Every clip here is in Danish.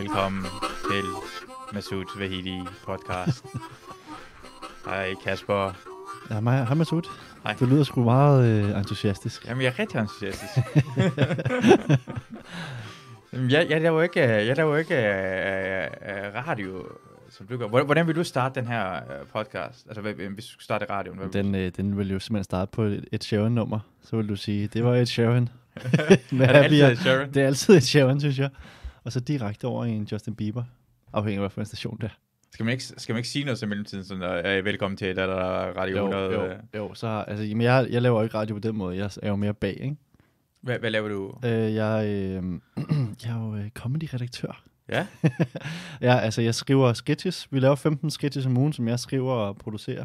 velkommen til Masoud Vahidi podcast. Hej Kasper. Ja, mig, hej Masud. Hej. Du lyder sgu meget øh, entusiastisk. Jamen, jeg er rigtig entusiastisk. jeg, jeg laver ikke, øh, jeg laver ikke uh, radio, som du gør. Hvordan vil du starte den her podcast? Altså, hvis du skulle starte radioen? Hvad den, øh, den vil jo simpelthen starte på et, et Sharon-nummer. Så vil du sige, det var et Sharon. er det, altid et Sharon? det er altid et Sharon, synes jeg og så direkte over i en Justin Bieber, afhængig af, hvilken station det station der. Skal man ikke, skal man ikke sige noget så mellemtiden, sådan, er velkommen til, der er Radio jo, 100? Jo, øh? jo så, altså, jamen, jeg, jeg laver ikke radio på den måde, jeg er jo mere bag, ikke? Hvad, hvad laver du? Øh, jeg, øh, jeg er jo øh, comedy-redaktør. Ja? ja, altså jeg skriver sketches. Vi laver 15 sketches om ugen, som jeg skriver og producerer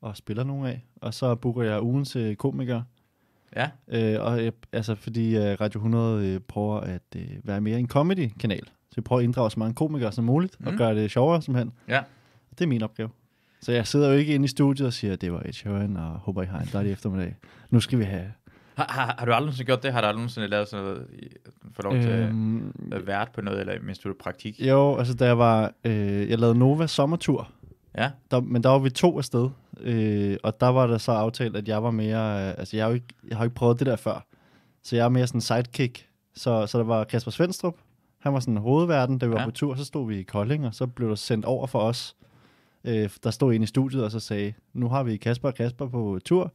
og spiller nogle af. Og så booker jeg ugen til komikere. Ja. Øh, og øh, altså, fordi øh, Radio 100 øh, prøver at øh, være mere en comedy-kanal. Så vi prøver at inddrage så mange komikere som muligt, mm. og gøre det sjovere, som han. Ja. Og det er min opgave. Så jeg sidder jo ikke inde i studiet og siger, at det var et sjovt, og håber, I har en dejlig eftermiddag. Nu skal vi have... Har, har, har du aldrig gjort det? Har du aldrig lavet sådan noget, øh, for lov til øhm, at være på noget, eller mens du praktik? Jo, altså da jeg var... Øh, jeg lavede Nova sommertur Ja. Der, men der var vi to afsted, øh, og der var der så aftalt, at jeg var mere... Øh, altså, jeg har, jo ikke, jeg har ikke prøvet det der før. Så jeg er mere sådan sidekick. Så, så der var Kasper Svendstrup, han var sådan hovedverden, da vi ja. var på tur, så stod vi i Kolding, og så blev der sendt over for os. Øh, der stod en i studiet, og så sagde, nu har vi Kasper og Kasper på tur.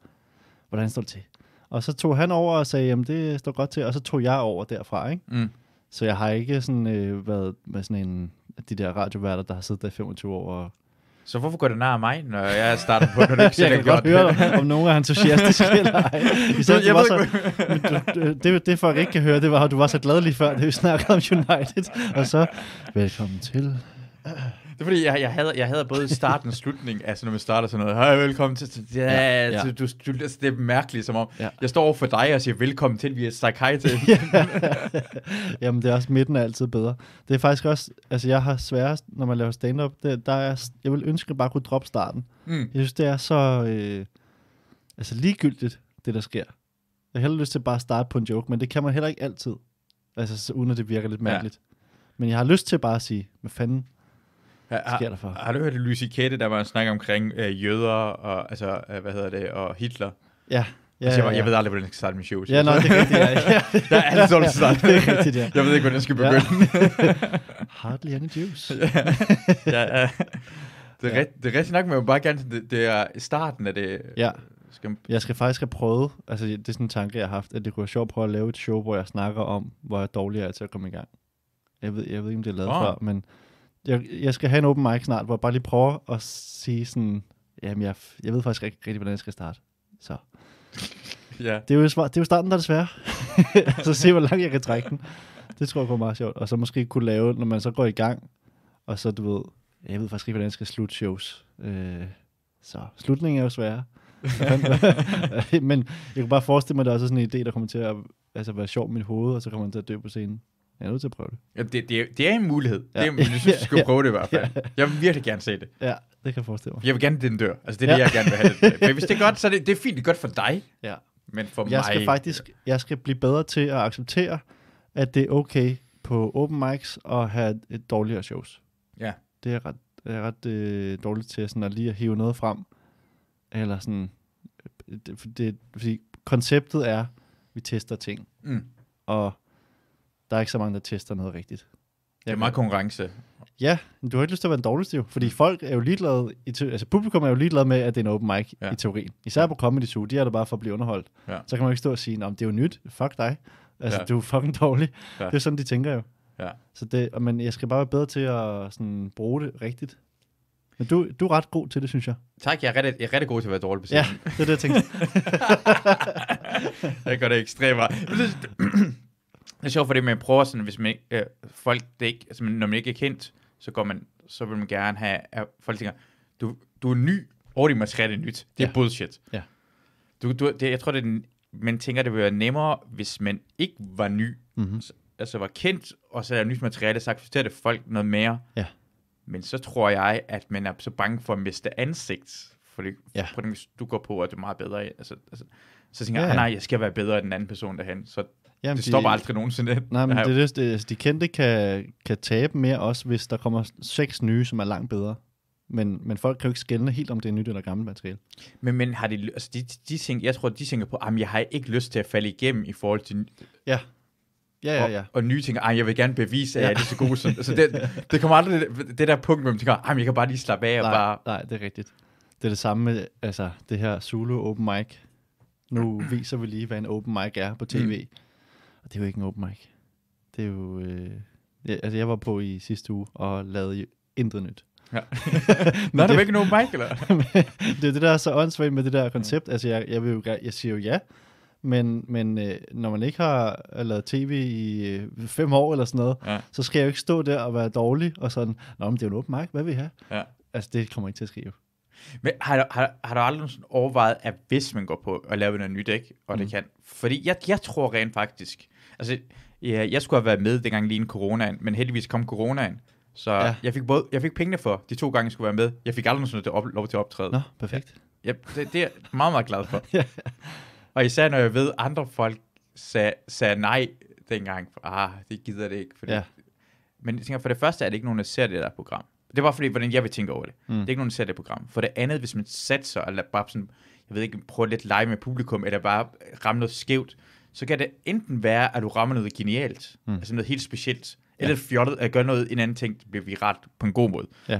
Hvordan står det til? Og så tog han over og sagde, jamen det står godt til, og så tog jeg over derfra, ikke? Mm. Så jeg har ikke sådan øh, været med sådan en af de der radioværter, der har siddet der i 25 år og så hvorfor går det nær mig, når jeg starter på, når du ikke selv jeg kan godt høre, om nogen er entusiastiske eller ej. jeg du var så, du, det, det at ikke kan høre, det var, at du var så glad lige før, da vi snakkede om United. Og så, velkommen til det er fordi, jeg, jeg, hader, jeg hader både starten og slutningen, altså når man starter sådan noget, hej, velkommen til, til ja, ja, ja. Du, du, altså, det er mærkeligt, som om, ja. jeg står over for dig og siger, velkommen til, vi er sagt hej til. Jamen, det er også midten er altid bedre. Det er faktisk også, altså jeg har sværest, når man laver stand-up, det, der er, jeg vil ønske, at jeg bare kunne droppe starten. Mm. Jeg synes, det er så, øh, altså ligegyldigt, det der sker. Jeg har heller lyst til bare at starte på en joke, men det kan man heller ikke altid. Altså, uden at det virker lidt mærkeligt. Ja. Men jeg har lyst til bare at sige, hvad fanden, hvad sker der for? Har, har du hørt Lucy Kette, der var en snak omkring øh, jøder og, altså, øh, hvad hedder det, og Hitler? Ja. Ja, altså, jeg, ja, ja. jeg ved aldrig, hvordan jeg skal starte min show. Ja, nej, det er rigtigt. Ja. der er altid sådan, at Det rigtigt, ja. Jeg ved ikke, hvordan jeg skal begynde. Ja. Hardly any Jews. ja, ja, ja. Det er, ja. rigt, det er rigtig nok, men jeg bare gerne, det, det er starten af det. Ja. Skal... Jeg skal faktisk have prøvet, altså det er sådan en tanke, jeg har haft, at det kunne være sjovt at prøve at lave et show, hvor jeg snakker om, hvor jeg dårlig er til at komme i gang. Jeg ved, jeg ved ikke, om det er lavet oh. før, men jeg, jeg skal have en open mic snart, hvor jeg bare lige prøver at sige sådan, jamen jeg, jeg ved faktisk ikke rigtig, hvordan jeg skal starte. Så. Ja. Det er jo, det er jo starten, der er svære. så se, hvor langt jeg kan trække den. Det tror jeg går meget sjovt. Og så måske kunne lave, når man så går i gang, og så du ved, jeg ved faktisk ikke, hvordan jeg skal slutte shows. Øh, så slutningen er jo svær. Men jeg kunne bare forestille mig, at der er også sådan en idé, der kommer til at altså, være sjov i mit hoved, og så kommer man til at dø på scenen. Jeg er nødt til at prøve det. Ja, det, det, er, det er en mulighed. Ja. Det er, jeg synes, du skal ja. prøve det i hvert fald. Ja. Jeg vil virkelig gerne se det. Ja, det kan jeg forestille mig. Jeg vil gerne, at den dør. Altså, det er ja. det, jeg gerne vil have det. Men hvis det er godt, så er det, det er fint. Det er godt for dig. Ja. Men for jeg mig... Skal faktisk, jeg skal blive bedre til at acceptere, at det er okay på open mics at have et dårligere shows. Ja. Det er ret, er ret øh, dårligt til sådan at lige at hive noget frem. Eller sådan... Øh, det, det, fordi konceptet er, at vi tester ting. Mm. Og der er ikke så mange, der tester noget rigtigt. Jeg det er meget konkurrence. Ja, men du har ikke lyst til at være den dårligste jo, fordi mm. folk er jo ligeglade, i te- altså publikum er jo ligeglade med, at det er en open mic ja. i teorien. Især på Comedy Zoo, de er der bare for at blive underholdt. Ja. Så kan man jo ikke stå og sige, om det er jo nyt, fuck dig. Altså, ja. du er fucking dårlig. Ja. Det er sådan, de tænker jo. Ja. Så det, men jeg skal bare være bedre til at sådan, bruge det rigtigt. Men du, du er ret god til det, synes jeg. Tak, jeg er rigtig, jeg er rigtig god til at være dårlig på scenen. Ja, det er det, jeg tænkte. jeg gør det ekstremt det er sjovt, fordi man prøver sådan, hvis man ikke, øh, folk, det ikke, altså, når man ikke er kendt, så, går man, så vil man gerne have, at folk tænker, du, du er ny, og det materiale er nyt. Det er ja. bullshit. Ja. Du, du, det, jeg tror, det er, man tænker, det ville være nemmere, hvis man ikke var ny, mm-hmm. altså var kendt, og så er nyt materiale, så accepterer det folk noget mere. Ja. Men så tror jeg, at man er så bange for at miste ansigt, fordi ja. på den, hvis du går på, at det er meget bedre. Altså, altså, så tænker jeg, ja, ah, ja. nej, jeg skal være bedre end den anden person derhen. Så Jamen, det de, stopper aldrig nogensinde. Nej, men det det, det, de kendte kan, kan tabe mere også, hvis der kommer seks nye, som er langt bedre. Men, men folk kan jo ikke skelne helt, om det er nyt eller gammelt materiale. Men, men har de, altså de, de tænker, jeg tror, de tænker på, at jeg har ikke lyst til at falde igennem i forhold til... Ja. Ja, ja, ja. Og, og nye ting, jeg vil gerne bevise, at ja. jeg er så god. Så altså det, det kommer aldrig det, det der punkt, hvor man tænker, at jeg kan bare lige slappe af. Nej, og bare... nej, det er rigtigt. Det er det samme med altså, det her Zulu Open Mic. Nu viser vi lige, hvad en open mic er på tv. Mm og det er jo ikke en open mic. Det er jo... Øh, jeg, altså, jeg var på i sidste uge og lavede intet nyt. Ja. Nå, det er ikke nogen mic, eller? det er det, der er så åndssvagt med det der koncept. Mm. Altså, jeg, jeg, vil jo, jeg siger jo ja, men, men øh, når man ikke har lavet tv i øh, fem år eller sådan noget, ja. så skal jeg jo ikke stå der og være dårlig og sådan, nå, men det er jo en open mic, hvad vil I have? Ja. Altså, det kommer ikke til at skrive. Men har, du, har, har du aldrig sådan overvejet, at hvis man går på og laver noget nyt, ikke? Og mm. det kan. Fordi jeg, jeg tror rent faktisk, Altså, ja, jeg skulle have været med dengang lige en coronaen, men heldigvis kom coronaen. Så ja. jeg, fik både, jeg fik pengene for de to gange, jeg skulle være med. Jeg fik aldrig noget op, lov til at optræde. Nå, perfekt. Ja, det, det, er jeg meget, meget glad for. ja. Og især når jeg ved, at andre folk sag, sagde nej dengang. Ah, det gider det ikke. Fordi... Ja. Men jeg tænker, for det første er det ikke nogen, der ser det der program. Det var fordi, hvordan jeg vil tænke over det. Mm. Det er ikke nogen, der ser det program. For det andet, hvis man satser, eller bare sådan, jeg ved ikke, prøve lidt lege med publikum, eller bare ramme noget skævt, så kan det enten være, at du rammer noget genialt, mm. altså noget helt specielt, ja. eller fjollet at gøre noget, en anden ting bliver viralt på en god måde. Ja.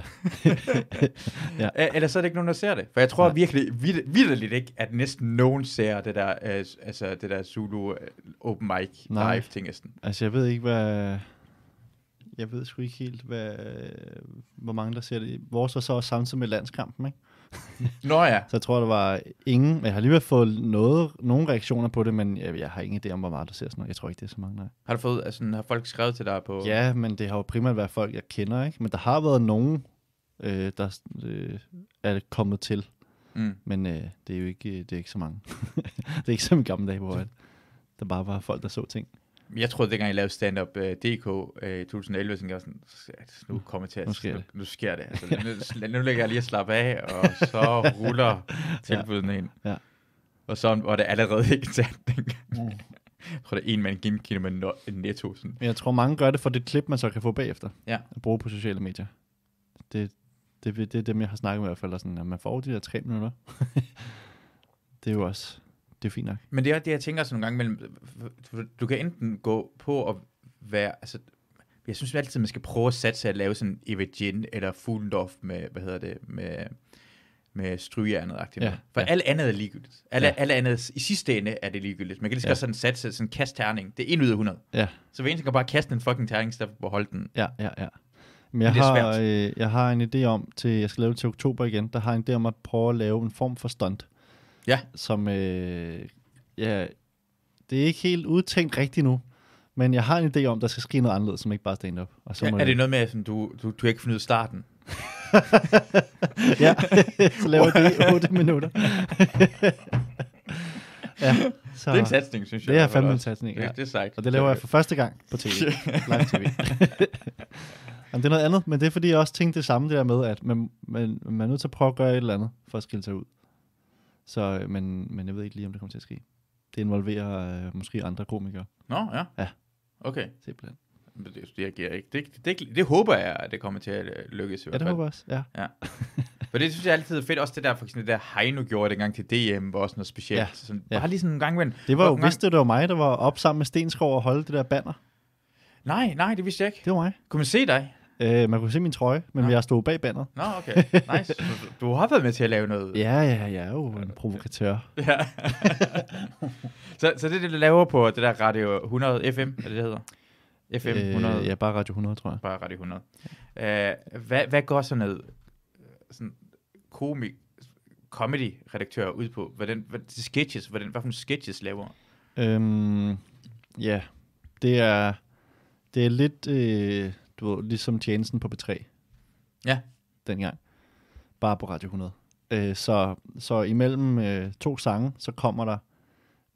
ja. Eller så er det ikke nogen, der ser det. For jeg tror Nej. virkelig, vidderligt ikke, at næsten nogen ser det der, øh, altså det der Zulu øh, open mic Nej. live ting næsten. Altså jeg ved ikke, hvad... Jeg ved sgu ikke helt, hvad, hvor mange der ser det. Vores var så også samtidig med landskampen, ikke? Nå ja. Så jeg tror, der var ingen, men jeg har alligevel fået noget, nogle reaktioner på det, men jeg, jeg har ingen idé om, hvor meget der ser sådan noget. Jeg tror ikke, det er så mange, nej. Har, du fået, altså, har folk skrevet til dig på... Ja, men det har jo primært været folk, jeg kender, ikke? Men der har været nogen, øh, der øh, er kommet til. Mm. Men øh, det er jo ikke, øh, det er ikke så mange. det er ikke som i gamle dage, hvor der bare var folk, der så ting jeg troede, dengang jeg lavede stand-up uh, øh, DK øh, i uh, 2011, så jeg sådan, nu kommer til at, nu sker det. Nu, nu sker det. Altså, nu, nu lægger jeg lige at slappe af, og så ruller tilbuddet ja. ind. Ja. Og så var det allerede ikke sandt dengang. Mm. Jeg tror, det er en mand gimmick med netto. Sådan. Men jeg tror, mange gør det for det klip, man så kan få bagefter. Ja. At bruge på sociale medier. Det, det, det, det er dem, jeg har snakket med i hvert fald. Sådan, at man får de der tre minutter. det er jo også det er fint nok. Men det er det, jeg tænker sådan nogle gange mellem, øh, øh, du, kan enten gå på at være, altså, jeg synes altid, man skal prøve at satse at lave sådan Evert Gin eller Fuglendorf med, hvad hedder det, med, med strygejernet agtigt. Ja, For ja. alt andet er ligegyldigt. Alle, ja. alle andet, i sidste ende er det ligegyldigt. Man kan lige så ja. sådan satse, sådan kaste terning. Det er en ud af 100. Ja. Så vi eneste kan bare kaste en fucking terning, i stedet for at holde den. Ja, ja, ja. Men jeg, har, øh, jeg har en idé om, til jeg skal lave det til oktober igen, der har en idé om at prøve at lave en form for stunt ja. som øh, ja, det er ikke helt udtænkt rigtigt nu, men jeg har en idé om, der skal ske noget anderledes, som ikke bare stand-up. Og så ja, må er jeg... det noget med, at du, du, du ikke fundet starten? ja, så laver det i 8 minutter. ja, så det er en satsning, synes jeg. Det er fandme en satsning, ja. Det, er sagt. Og det laver jeg for første gang på tv. Live tv. Jamen, det er noget andet, men det er fordi, jeg også tænkte det samme, det der med, at man, man, man er nødt til at prøve at gøre et eller andet, for at skille sig ud. Så, øh, men, men jeg ved ikke lige, om det kommer til at ske. Det involverer øh, måske andre komikere. Nå, ja. Ja. Okay. Simpelthen. Det, det, ikke. Det, det, det, det håber jeg, at det kommer til at øh, lykkes i hvert fald. Ja, det håber jeg også, ja. ja. For det synes jeg altid er fedt, også det der, for eksempel det der Heino gjorde engang til DM, var også noget specielt. Ja, så sådan, ja. Bare lige sådan en gang imellem. Det var jo, gang... vidste det var mig, der var op sammen med Stenskov og holde det der banner? Nej, nej, det vidste jeg ikke. Det var mig. Kunne man se dig? Øh, man kunne se min trøje, men jeg stod bag bandet. Nå, okay. Nice. Du, har været med til at lave noget. ja, ja, jeg er jo en provokatør. Ja. så, så det er det, du laver på det der Radio 100 FM, er det, det hedder? FM 100? Øh, ja, bare Radio 100, tror jeg. Bare Radio 100. Ja. Øh, hvad, hvad går sådan noget sådan komik, comedy-redaktør ud på? Hvordan, hvad, sketches, hvordan, hvad for nogle sketches laver? Øhm, ja, det er, det er lidt... Øh, du ved, ligesom tjenesten på B3. Ja. Dengang. Bare på Radio 100. Øh, så, så imellem øh, to sange, så kommer der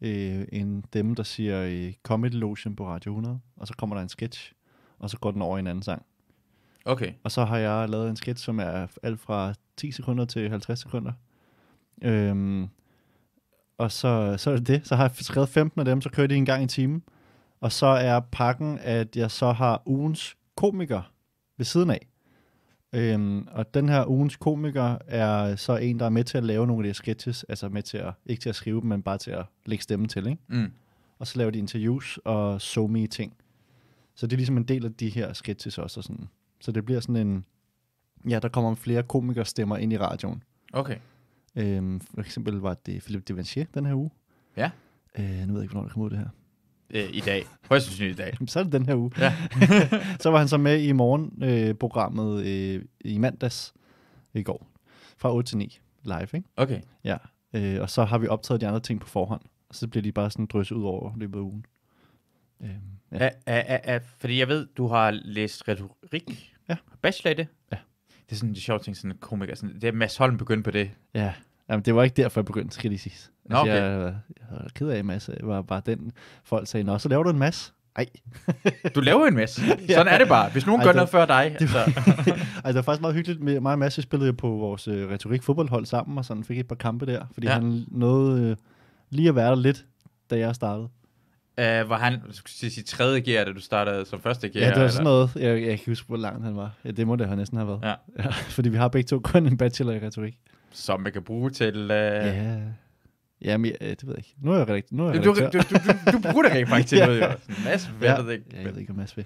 øh, en dem, der siger i øh, Comedy Lotion på Radio 100, og så kommer der en sketch, og så går den over i en anden sang. Okay. Og så har jeg lavet en sketch, som er alt fra 10 sekunder til 50 sekunder. Øhm, og så, så er det det. Så har jeg skrevet 15 af dem, så kører de en gang i timen. Og så er pakken, at jeg så har ugens komiker ved siden af. Øhm, og den her ugens komiker er så en, der er med til at lave nogle af de sketches, altså med til at, ikke til at skrive dem, men bare til at lægge stemme til, ikke? Mm. Og så laver de interviews og so me ting. Så det er ligesom en del af de her sketches også. Og sådan. Så det bliver sådan en, ja, der kommer flere stemmer ind i radioen. Okay. Øhm, for eksempel var det Philippe Devanchier den her uge. Ja. Øh, nu ved jeg ikke, hvornår det kommer ud det her øh, i dag. Højst sandsynligt i dag. Jamen, så er det den her uge. Ja. så var han så med i morgenprogrammet øh, programmet, øh, i mandags i går, fra 8 til 9 live, ikke? Okay. Ja, øh, og så har vi optaget de andre ting på forhånd, og så bliver de bare sådan drysset ud over løbet af ugen. Øh, ja. A, a, a, fordi jeg ved, du har læst retorik. Ja. Bachelor i det? Ja. Det er sådan en sjov ting, sådan en komiker. Sådan, det er Mads Holm begyndt på det. Ja. Jamen, det var ikke derfor, jeg begyndte, skal lige sige. Altså, okay. jeg, øh, jeg, var ked af en masse. Det øh, var bare den, folk sagde, nå, så laver du en masse. Nej. du laver en masse. Sådan ja. er det bare. Hvis nogen Ej, gør det, noget før dig. Det altså. altså, det var faktisk meget hyggeligt. Med, mig og Mads spillede på vores øh, retorik fodboldhold sammen, og sådan fik et par kampe der, fordi ja. han nåede øh, lige at være der lidt, da jeg startede. Uh, var han skulle sige, tredje gear, da du startede som første gear? Ja, det var sådan noget. Jeg, jeg kan huske, hvor langt han var. Ja, det må det have næsten have været. Ja. Ja, fordi vi har begge to kun en bachelor i retorik. Som man kan bruge til... Uh... Ja. Ja, men, øh, det ved jeg ikke. Nu er jeg rigtig... Nu er jeg du, du, du, du, du bruger det rent faktisk til noget, jo. Mads ved ja. det ikke. Ja, jeg ved ikke, om Mads ved.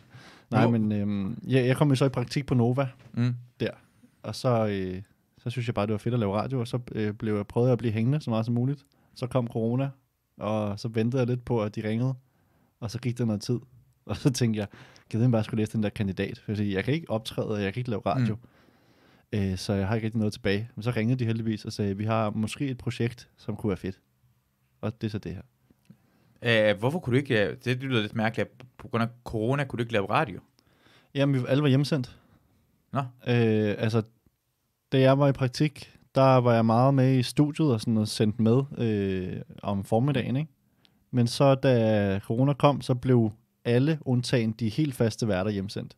Nej, no. men øhm, jeg, jeg kom jo så i praktik på Nova mm. der. Og så, øh, så synes jeg bare, det var fedt at lave radio, og så øh, blev jeg prøvet at blive hængende så meget som muligt. Så kom corona, og så ventede jeg lidt på, at de ringede. Og så gik der noget tid, og så tænkte jeg, gider jeg bare skulle læse den der kandidat, for jeg kan ikke optræde, og jeg kan ikke lave radio. Mm øh, så jeg har ikke rigtig noget tilbage. Men så ringede de heldigvis og sagde, vi har måske et projekt, som kunne være fedt. Og det er så det her. Æh, øh, hvorfor kunne du ikke, øh, det lyder lidt mærkeligt, på grund af corona kunne du ikke lave radio? Jamen, vi alle var hjemsendt. Nå. Æh, øh, altså, da jeg var i praktik, der var jeg meget med i studiet og sådan noget, sendt med øh, om formiddagen, ikke? Men så da corona kom, så blev alle undtagen de helt faste værter hjemsendt.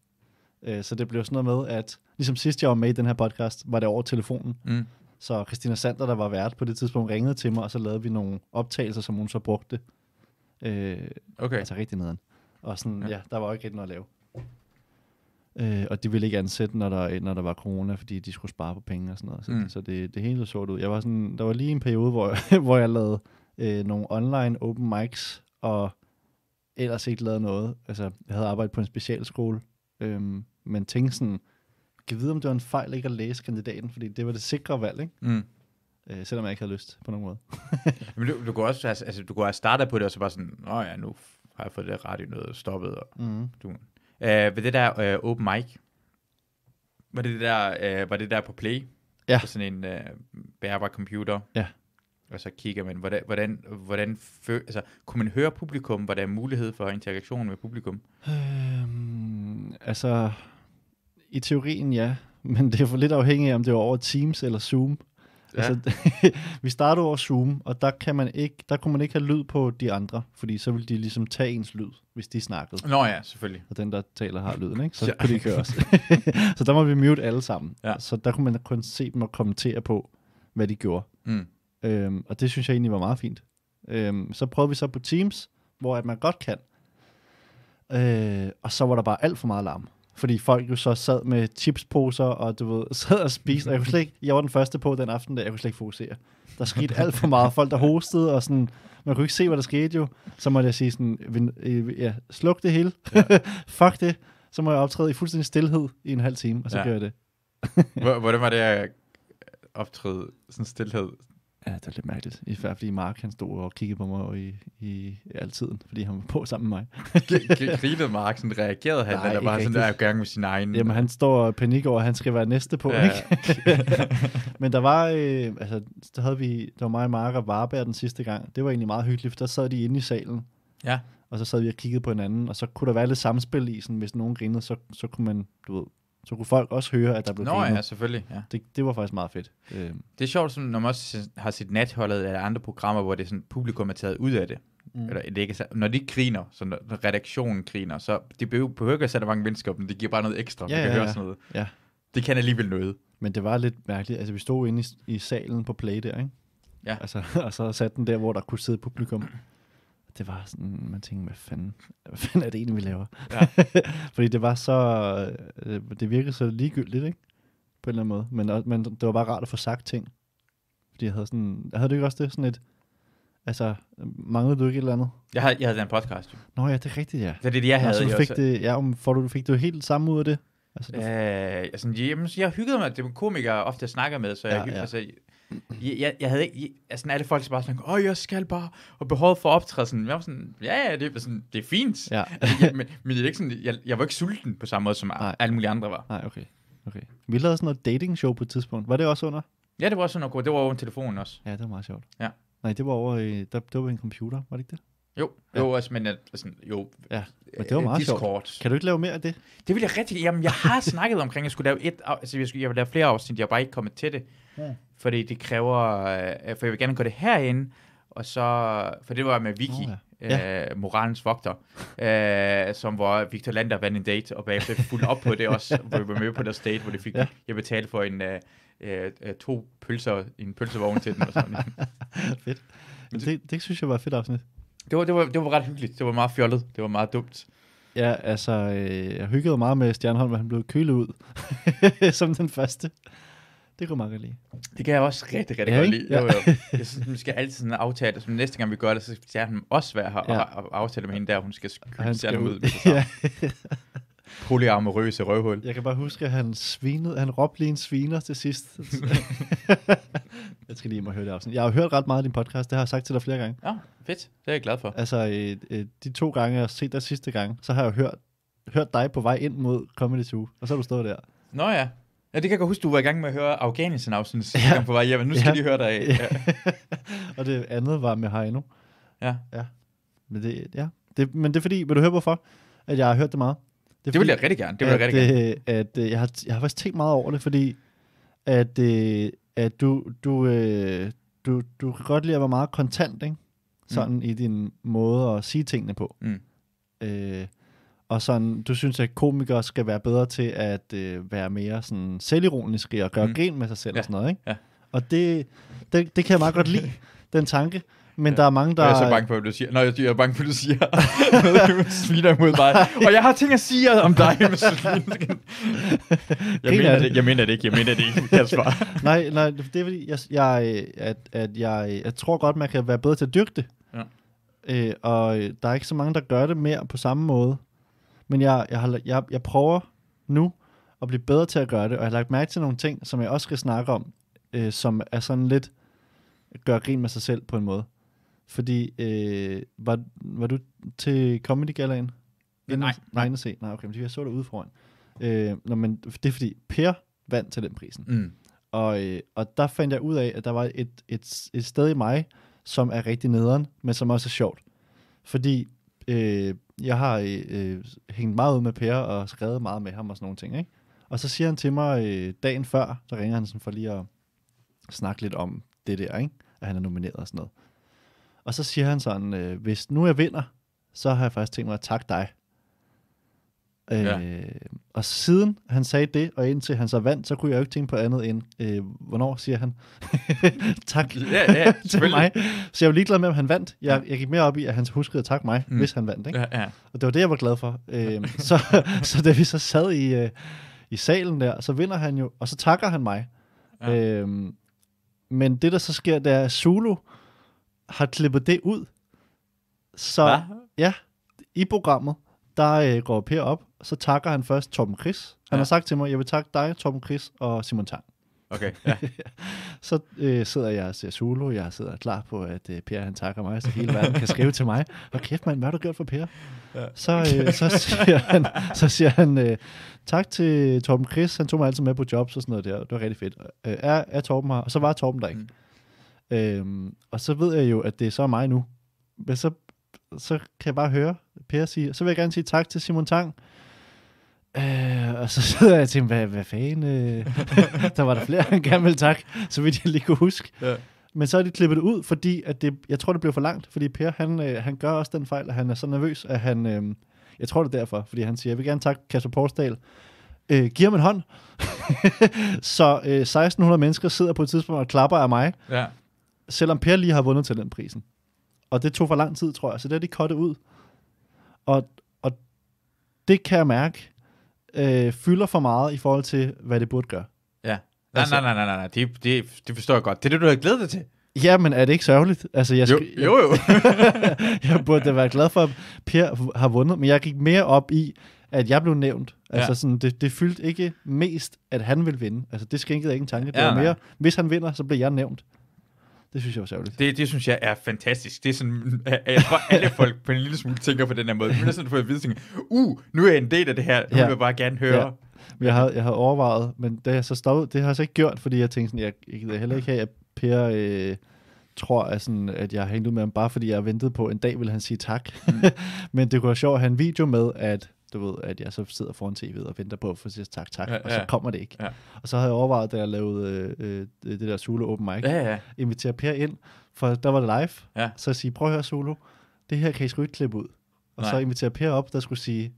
Øh, så det blev sådan noget med, at ligesom sidst jeg var med i den her podcast, var det over telefonen. Mm. Så Christina Sander, der var vært på det tidspunkt, ringede til mig, og så lavede vi nogle optagelser, som hun så brugte. Øh, okay. Altså rigtig nederen. Og sådan, ja. ja, der var ikke rigtig noget at lave. Øh, og de ville ikke ansætte, når der, når der var corona, fordi de skulle spare på penge og sådan noget. Så, mm. så det, det hele så sort ud. Jeg var sådan, der var lige en periode, hvor, jeg, hvor jeg lavede øh, nogle online open mics, og ellers ikke lavede noget. Altså, jeg havde arbejdet på en specialskole, øhm, men tænke sådan, kan vide, om det var en fejl ikke at læse kandidaten, fordi det var det sikre valg, ikke? Mm. Øh, selvom jeg ikke havde lyst på nogen måde. men du, du kunne også altså, altså, du kunne have startet på det, og så bare sådan, nå ja, nu har jeg fået det radio noget stoppet. Og mm. du. Øh, ved det der øh, open mic, var det der, øh, var det der på Play? Ja. På sådan en øh, bærbar computer? Ja. Og så kigger man, hvordan, hvordan, hvordan fø, altså, kunne man høre publikum? Var der mulighed for interaktion med publikum? Øhm, altså, i teorien ja, men det er for lidt afhængigt af, om det er over Teams eller Zoom. Ja. Altså, vi starter over Zoom, og der, kan man ikke, der kunne man ikke have lyd på de andre, fordi så ville de ligesom tage ens lyd, hvis de snakkede. Nå ja, selvfølgelig. Og den, der taler, har lyden, ikke? Så ja. kunne de ikke høre så der må vi mute alle sammen. Ja. Så der kunne man kun se dem og kommentere på, hvad de gjorde. Mm. Øhm, og det synes jeg egentlig var meget fint. Øhm, så prøvede vi så på Teams, hvor at man godt kan. Øh, og så var der bare alt for meget larm fordi folk jo så sad med chipsposer, og du ved, sad og spiste, og jeg, kunne slet ikke, jeg var den første på den aften, der jeg kunne slet ikke fokusere. Der skete alt for meget, folk der hostede, og sådan, man kunne ikke se, hvad der skete jo. Så måtte jeg sige sådan, øh, ja, sluk det hele, ja. fuck det, så må jeg optræde i fuldstændig stillhed i en halv time, og så ja. gør jeg det. Hvordan var det at optræde sådan stillhed? Ja, det var lidt mærkeligt. I hvert fordi Mark han stod og kiggede på mig i, i altiden, fordi han var på sammen med mig. Grinede Mark, sådan reagerede han, Nej, eller var sådan der gang med sin egen? Jamen, han står og panik over, at han skal være næste på, ja. ikke? Men der var, øh, altså, der havde vi, der var mig, Mark og Varberg den sidste gang. Det var egentlig meget hyggeligt, for der sad de inde i salen. Ja. Og så sad vi og kiggede på hinanden, og så kunne der være lidt samspil i, sådan, hvis nogen grinede, så, så kunne man, du ved, så kunne folk også høre, at der blev Nå ja, selvfølgelig. Ja. Det, det var faktisk meget fedt. Øhm. Det er sjovt, sådan, når man også har set natholdet eller andre programmer, hvor det sådan, publikum er taget ud af det. Mm. Eller, det ikke, når de griner, så når redaktionen griner, så de behøver ikke at sætte mange venskaber, men det giver bare noget ekstra. Ja, man kan ja, høre ja. sådan noget. Ja. Det kan alligevel noget. Men det var lidt mærkeligt. Altså, vi stod inde i, i salen på Play der, ikke? Ja. Altså, og så satte den der, hvor der kunne sidde publikum det var sådan, man tænkte, hvad fanden, hvad fanden er det egentlig, vi laver? Ja. Fordi det var så, øh, det virkede så ligegyldigt, ikke? På en eller anden måde. Men, og, men det var bare rart at få sagt ting. Fordi jeg havde sådan, jeg havde det ikke også det sådan et, altså, manglede du ikke et eller andet? Jeg havde, jeg havde den podcast jo. Nå ja, det er rigtigt, ja. Det er det, jeg havde. så du fik også. det, ja, om, for du fik det helt samme ud af det? Altså, du... øh, altså, jamen, jeg hyggede mig, det er komikere ofte snakker med, så jeg, ja, ja. Altså, jeg, jeg, jeg havde ikke, jeg, altså, alle folk bare sådan, åh, jeg skal bare, og behovet for at optræde, sådan, jeg var sådan, ja, ja, det, er sådan, det er fint, ja. altså, men, men det er ikke sådan, jeg, jeg var ikke sulten på samme måde, som Nej. alle mulige andre var. Nej, okay. okay. Vi lavede sådan noget dating show på et tidspunkt, var det også under? Ja, det var også under, det var over telefonen også. Ja, det var meget sjovt. Ja. Nej, det var over, i, der, det var en computer, var det ikke det? Jo, ja. jo, altså, men altså, jo, ja. men det var meget Discord. Sjovt. Kan du ikke lave mere af det? Det vil jeg rigtig, jamen jeg har snakket omkring, at jeg skulle lave et, altså jeg, skulle, jeg vil lave flere afsnit, jeg er bare ikke kommet til det. Mm. Fordi det kræver, øh, øh, for jeg vil gerne gøre det herinde, og så, for det var med Vicky, oh, ja. Øh, ja. moralens vogter, øh, som var Victor Lander vandt en date, og bagefter fuldt op på det også, hvor vi var med på deres date, hvor de fik, ja. jeg betalte for en, øh, øh to pølser i en pølsevogn til den. Og sådan. fedt. Men det, det, synes jeg var fedt afsnit. Det var, det, var, det var ret hyggeligt. Det var meget fjollet. Det var meget dumt. Ja, altså, jeg hyggede meget med Stjernholm, at han blev kølet ud, som den første. Det kunne jeg meget godt lide. Det kan jeg også rigtig, rigtig ja, godt lide. Ja. Jo, jo. Jeg synes, vi skal altid sådan aftale, så næste gang vi gør det, så skal han også være her ja. og, aftale med hende der, hun skal skylde ud. ud. Ja. Polyamorøse røvhul. Jeg kan bare huske, at han, svinede, han råbte lige en sviner til sidst. jeg skal lige må høre det afsnit. Jeg har hørt ret meget af din podcast, det har jeg sagt til dig flere gange. Ja, fedt. Det er jeg glad for. Altså, øh, øh, de to gange, jeg har set dig sidste gang, så har jeg hørt, hørt dig på vej ind mod Comedy Zoo, og så er du stået der. Nå ja, Ja, det kan jeg godt huske, du var i gang med at høre afghanistan afsnit ja. på vej hjem, men nu skal ja. de høre dig af. Ja. og det andet var med Heino. Ja. ja. Men det, ja. Det, men det er fordi, vil du høre hvorfor, at jeg har hørt det meget? Det, er det vil jeg rigtig gerne. Det vil jeg rigtig gerne. Øh, at, at, øh, jeg, har, jeg har faktisk tænkt meget over det, fordi at, øh, at du, du, du, du kan godt lide at være meget kontant, ikke? Mm. Sådan mm. i din måde at sige tingene på. Mm. Øh, og sådan, du synes, at komikere skal være bedre til at øh, være mere sådan selvironiske og gøre mm. grin med sig selv ja. og sådan noget, ikke? Ja. Og det, det, det kan jeg meget godt lide, den tanke. Men ja. der er mange, der... Jeg er så bange for, at du siger... Nå, jeg er bange for, at du siger sviner imod mig. Og jeg har ting at sige om dig, med jeg, mener det, jeg mener det ikke, jeg mener det ikke, Kasper. nej, nej, det er fordi, jeg, jeg, at, at jeg, jeg tror godt, man kan være bedre til at dyrke det. Ja. Øh, og øh, der er ikke så mange, der gør det mere på samme måde men jeg, jeg, har, jeg, jeg prøver nu at blive bedre til at gøre det, og jeg har lagt mærke til nogle ting, som jeg også skal snakke om, øh, som er sådan lidt gør grin med sig selv på en måde. Fordi, øh, var, var du til Comedy Galaen? Nej. Nej, nej. Se. nej okay, men jeg så dig ude foran. Øh, nå, men det er fordi, Per vandt til den prisen. Mm. Og, øh, og der fandt jeg ud af, at der var et, et, et sted i mig, som er rigtig nederen, men som også er sjovt. Fordi øh, jeg har øh, hængt meget ud med Per og skrevet meget med ham og sådan nogle ting, ikke? Og så siger han til mig øh, dagen før, så ringer han sådan for lige at snakke lidt om det der, ikke? At han er nomineret og sådan noget. Og så siger han sådan, øh, hvis nu jeg vinder, så har jeg faktisk tænkt mig at takke dig Øh, ja. Og siden han sagde det, og indtil han så vandt, så kunne jeg jo ikke tænke på andet end, øh, hvornår siger han tak ja, ja, til mig. Så jeg var ligeglad med, om han vandt. Jeg, jeg gik mere op i, at han huskede at takke mig, mm. hvis han vandt. Ikke? Ja, ja. Og det var det, jeg var glad for. Øh, så, så da vi så sad i, øh, i salen der, så vinder han jo, og så takker han mig. Ja. Øh, men det, der så sker, det er, at Zulu har klippet det ud. Så Hva? ja, i programmet, der øh, går Per op så takker han først Tom Chris. Han ja. har sagt til mig, jeg vil takke dig, Tom Chris og Simon Tang. Okay, ja. så øh, sidder jeg og ser solo, jeg sidder klar på, at øh, Per han takker mig, så hele verden kan skrive til mig, og kæft mand, hvad har du gjort for Per? Ja. Så, øh, så siger han, så siger han øh, tak til Torben Chris, han tog mig altid med på jobs og sådan noget der, det var rigtig fedt. Øh, er, er Torben her? Og så var Torben der ikke. Mm. Øhm, og så ved jeg jo, at det er så mig nu. Men så, så kan jeg bare høre Per sige, så vil jeg gerne sige tak til Simon Tang, Øh, og så sidder jeg og tænker, hvad, hvad fanden? Øh? der var der flere, han gerne ville tak, så vidt jeg lige kunne huske. Ja. Men så er de klippet det ud, fordi at det, jeg tror, det blev for langt, fordi Per, han, øh, han gør også den fejl, at han er så nervøs, at han, øh, jeg tror det er derfor, fordi han siger, jeg vil gerne takke Kasper Porsdal, øh, giver ham en hånd. så øh, 1600 mennesker sidder på et tidspunkt og klapper af mig, ja. selvom Per lige har vundet til den prisen. Og det tog for lang tid, tror jeg, så det er de kottet ud. Og, og det kan jeg mærke, øh, fylder for meget i forhold til, hvad det burde gøre. Ja. Nej, altså, nej, nej, nej, nej, Det, de, de forstår jeg godt. Det er det, du har glædet dig til. Ja, men er det ikke sørgeligt? Altså, jeg skal, jo, jo. jo. jeg burde da være glad for, at Per har vundet, men jeg gik mere op i, at jeg blev nævnt. Altså, ja. sådan, det, det fyldte ikke mest, at han ville vinde. Altså, det skænkede ikke en tanke. Det ja, var mere, nej. hvis han vinder, så bliver jeg nævnt. Det synes jeg var særligt. Det, det synes jeg er fantastisk. Det er sådan, jeg tror alle folk på en lille smule tænker på den her måde. Men sådan får jeg vide, at uh, nu er jeg en del af det her, nu ja. vil jeg bare gerne høre. Ja. Men jeg havde, jeg havde overvejet, men det har jeg så stoppet, det har jeg så ikke gjort, fordi jeg tænkte sådan, jeg, jeg gider heller ikke have, at Per øh, tror, at, sådan, at jeg har hængt ud med ham, bare fordi jeg ventede på, en dag vil han sige tak. Mm. men det kunne være sjovt at have en video med, at du ved, at jeg så sidder foran tv'et og venter på, at sige tak, tak, ja, og så kommer det ikke. Ja. Og så havde jeg overvejet, da jeg lavede øh, øh det der solo Open Mic, ja, ja. invitere Per ind, for der var det live, ja. så siger, prøv at høre solo, det her kan I sgu ikke klippe ud. Og Nej. så invitere Per op, der skulle sige,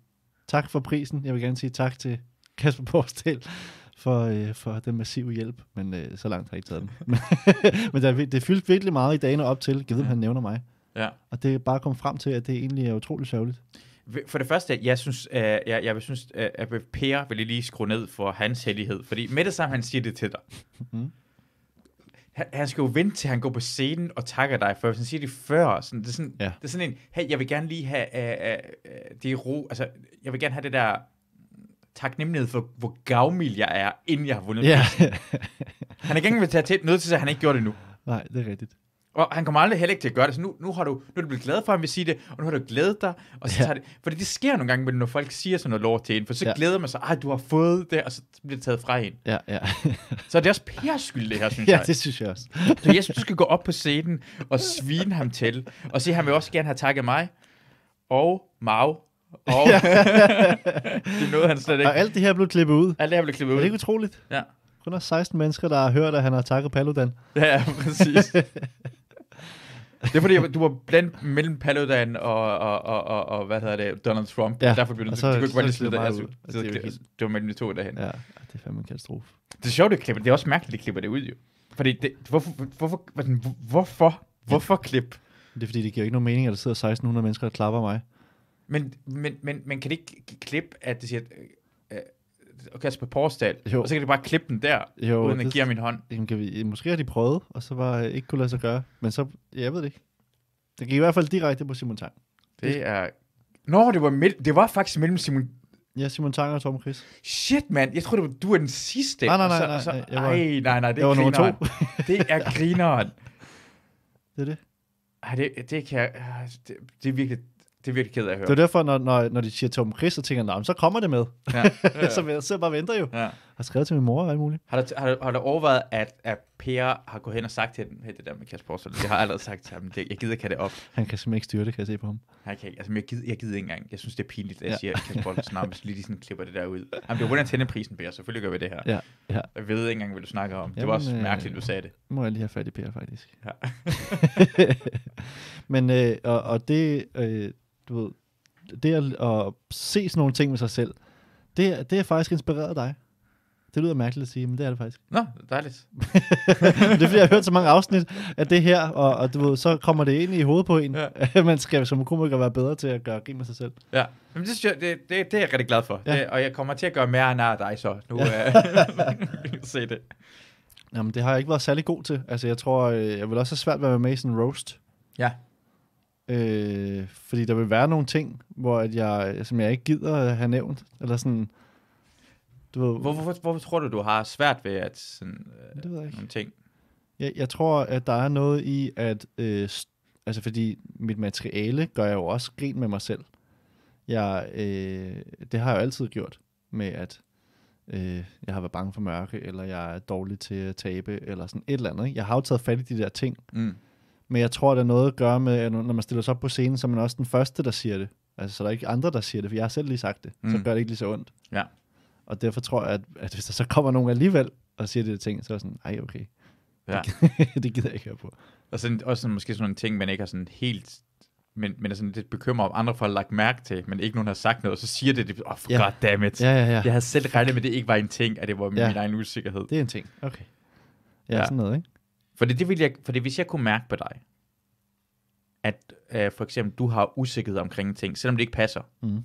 tak for prisen, jeg vil gerne sige tak til Kasper Borsdal for, øh, for den massive hjælp, men øh, så langt har jeg ikke taget den. men der, det fyldte virkelig meget i dagene op til, givet ja. han nævner mig. Ja. Og det er bare kommet frem til, at det egentlig er utrolig sørgeligt. For det første, jeg synes, øh, jeg, jeg vil synes, øh, at Per vil lige skrue ned for hans hellighed, fordi med det samme, han siger det til dig. Mm. Han, han skal jo vente til, han går på scenen og takker dig, for hvis han siger det før, sådan, det, er sådan, ja. det er sådan en, hey, jeg vil gerne lige have uh, uh, det ro, altså, jeg vil gerne have det der taknemmelighed for, hvor gavmild jeg er, inden jeg har vundet. Ja. han er ikke engang ved at tage til, nødt til, at han ikke gjorde det nu. Nej, det er rigtigt. Og han kommer aldrig heller ikke til at gøre det, så nu, nu, har du, nu er du blevet glad for, at han vil sige det, og nu har du glædet dig, og så ja. tager det, fordi det sker nogle gange, når folk siger sådan noget lort til en, for så ja. glæder man sig, at du har fået det, og så bliver det taget fra en. Ja, ja. så det er også Pers skyld, det her, synes ja, jeg. Ja, det synes jeg også. så jeg synes, du skal gå op på scenen og svine ham til, og sige, at han vil også gerne have takket mig, og Mau, og det nåede han slet ikke. Og alt det her blev klippet ud. Alt det her blev klippet ud. Er det ikke utroligt? Ja. Kun er 16 mennesker, der har hørt, at han har takket Paludan. ja præcis. Det er fordi, du var blandt mellem Paludan og, og, og, og, og hvad hedder det, Donald Trump. Ja. Derfor blev det, så, du, du kunne ikke rigtig slide det her. Det, var mellem de to derhen. Ja, det er fandme en katastrofe. Det er sjovt, det klipper. Det er også mærkeligt, at de klipper det ud, jo. Fordi, det, hvorfor, hvorfor, hvorfor, hvorfor klip? Det er fordi, det giver ikke nogen mening, at der sidder 1600 mennesker og klapper mig. Men, men, men, men kan det ikke klippe, at det siger, og Kasper Porsdal, jo. og så kan de bare klippe den der, jo, uden at det, give min hånd. Jamen, kan vi, måske har de prøvet, og så var øh, ikke kunne lade sig gøre, men så, jeg ved det ikke. Det gik i hvert fald direkte på Simon Tang. Det, det er... Nå, det var, midt, det var faktisk mellem Simon... Ja, Simon Tang og Tom Chris. Shit, mand. Jeg tror, det var, du er den sidste. Nej, nej, nej. nej, så, nej, så, var, ej, nej, nej, det er grineren. det er grineren. Det er det. Ej, det, det kan... Det, det er virkelig det er virkelig ked af at høre. Det er derfor, når, når, når de siger Tom Chris, så tænker jeg, så kommer det med. Ja. så jeg sidder bare og venter jo. Ja. Har skrevet til min mor og alt muligt. Har du, har, du, har du overvejet, at, at Per har gået hen og sagt til den, hey, det der med Kasper Porsel, det har jeg allerede sagt til ham, det, jeg gider ikke det op. Han kan simpelthen ikke styre det, kan jeg se på ham. Han kan ikke, altså, jeg, gider, jeg gider ikke engang. Jeg synes, det er pinligt, at jeg ja. siger, at Kasper snart, nærmest lige sådan klipper det der ud. Jamen, det jo hvordan tænde prisen, Per, selvfølgelig gør vi det her. Ja. ja. Jeg ved ikke engang, hvad du snakker om. Jamen, det var også øh, mærkeligt, du sagde det. Må jeg lige have fat i Per, faktisk. Ja. Men, øh, og, og det, øh, du ved, det at, at se sådan nogle ting med sig selv, det, det er faktisk inspireret dig. Det lyder mærkeligt at sige, men det er det faktisk. Nå, dejligt. det er fordi, jeg har hørt så mange afsnit af det her, og, og du ved, så kommer det ind i hovedet på en, ja. man skal som komiker være bedre til at gøre grin med sig selv. Ja, men det, jeg, det, det, det er jeg rigtig glad for, ja. det, og jeg kommer til at gøre mere end dig så. Nu ja. Øh, se det. Jamen, det har jeg ikke været særlig god til. Altså, jeg tror, øh, jeg vil også have svært ved at være med i sådan en roast. Ja. Øh, fordi der vil være nogle ting, hvor at jeg, som jeg ikke gider at have nævnt, eller sådan... Du ved, hvor, hvorfor, hvorfor tror du, du har svært ved at sådan, øh, det ved jeg ikke. nogle ting? Jeg, jeg tror, at der er noget i, at... Øh, altså, fordi mit materiale gør jeg jo også grin med mig selv. Jeg, øh, det har jeg jo altid gjort med, at øh, jeg har været bange for mørke, eller jeg er dårlig til at tabe, eller sådan et eller andet. Ikke? Jeg har jo taget fat i de der ting, mm. Men jeg tror, det er noget at gøre med, at når man stiller sig op på scenen, så er man også den første, der siger det. Altså, så der er ikke andre, der siger det, for jeg har selv lige sagt det. Mm. Så gør det ikke lige så ondt. Ja. Og derfor tror jeg, at, at hvis der så kommer nogen alligevel og siger de der ting, så er jeg sådan, ej, okay. Ja. det gider jeg ikke høre på. Og sådan, også sådan, måske sådan nogle ting, man ikke har sådan helt men, men er sådan lidt bekymret om, andre folk har lagt mærke til, men ikke nogen har sagt noget, og så siger det, det oh, for ja. Yeah. goddammit. Ja, ja, ja. Jeg havde selv regnet med, at det ikke var en ting, at det var min, ja. min egen usikkerhed. Det er en ting, okay. Ja, ja. sådan noget, ikke? Fordi, det ville jeg, fordi hvis jeg kunne mærke på dig, at øh, for eksempel du har usikkerhed omkring ting, selvom det ikke passer, mm.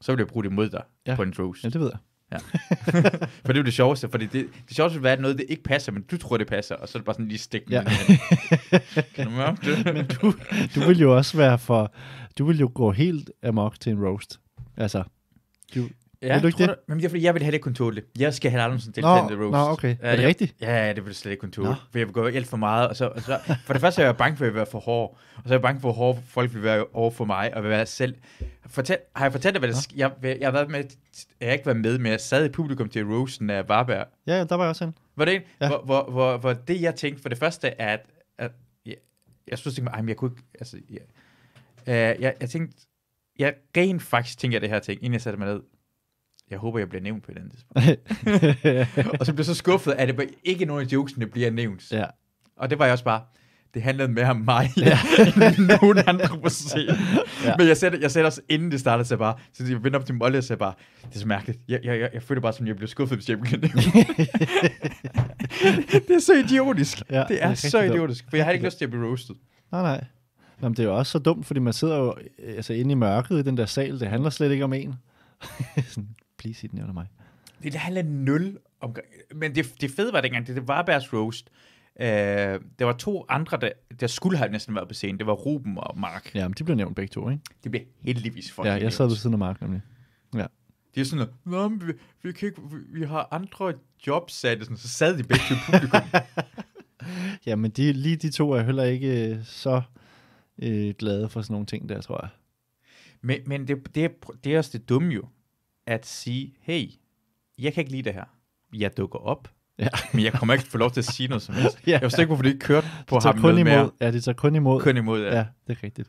så vil jeg bruge det mod dig ja. på en rose. Ja, det ved jeg. Ja. for det er jo det sjoveste, for det, det sjoveste vil være, at noget det ikke passer, men du tror, det passer, og så er det bare sådan lige stik. Ja. kan du mærke det? men du, du vil jo også være for, du vil jo gå helt amok til en roast. Altså, du, Ja, Vil du ikke det? Du, men det er, fordi jeg vil heller ikke kunne tåle det. Jeg skal have Adamsen til Nå, roast. Rose. Nå, okay. Er det jeg, rigtigt? Ja, det vil jeg slet ikke kunne tåle. Nå. For jeg vil gå alt for meget. Og så, og så, for det første er jeg bange for, at jeg vil være for hård. Og så er jeg bange for, at hård, folk vil være over for mig og vil være selv. Fortæl, har jeg fortalt dig, hvad der sk- jeg, jeg, jeg, har været med, jeg har ikke været med, men jeg sad i publikum til Rosen af Varberg. Ja, der var jeg også en. Var det en? Ja. Hvor, hvor, hvor, hvor, det, jeg tænkte for det første, er, at, at jeg, jeg synes ikke, at jeg kunne ikke, altså, jeg, jeg, øh, jeg, jeg tænkte, jeg rent faktisk tænker det her ting, inden jeg satte mig ned jeg håber, jeg bliver nævnt på et andet tidspunkt. og så blev så skuffet, at det var ikke nogen af jokesene, der bliver nævnt. Ja. Og det var jeg også bare, det handlede mere om mig, ja. end nogen andre på scenen. Ja. Men jeg sagde, jeg sagde også, inden det startede, så jeg bare, så jeg vendte op til Molly og sagde bare, det er så mærkeligt. Jeg, jeg, jeg, jeg føler bare, som jeg bliver skuffet, hvis jeg bliver nævnt. det er så idiotisk. Ja, det er, det er så idiotisk, dumt. for jeg har ikke lyst til at blive roasted. Nej, nej. Nå, men det er jo også så dumt, fordi man sidder jo altså, inde i mørket i den der sal. Det handler slet ikke om en. Please den nævner mig. Det er handler nul om... Men det, det fede var dengang, det, det var Bærs Roast. Uh, der var to andre, der, der skulle have næsten været på scenen. Det var Ruben og Mark. Ja, men de blev nævnt begge to, ikke? Det blev heldigvis fucking Ja, jeg sad ved siden af Mark nemlig. Ja. Det er sådan noget, vi, vi, kan ikke, vi, vi har andre jobs, sagde sådan, så sad de begge til publikum. ja, men de, lige de to er heller ikke øh, så øh, glade for sådan nogle ting der, tror jeg. Men, men det, det, er, det er også det dumme jo at sige, hey, jeg kan ikke lide det her. Jeg dukker op, ja. men jeg kommer ikke til at få lov til at sige noget som helst. ja. Jeg forstår ikke, hvorfor de ikke kørte på ham kun imod. Mere. Ja, det tager kun imod. Kun imod, ja. ja. det er rigtigt.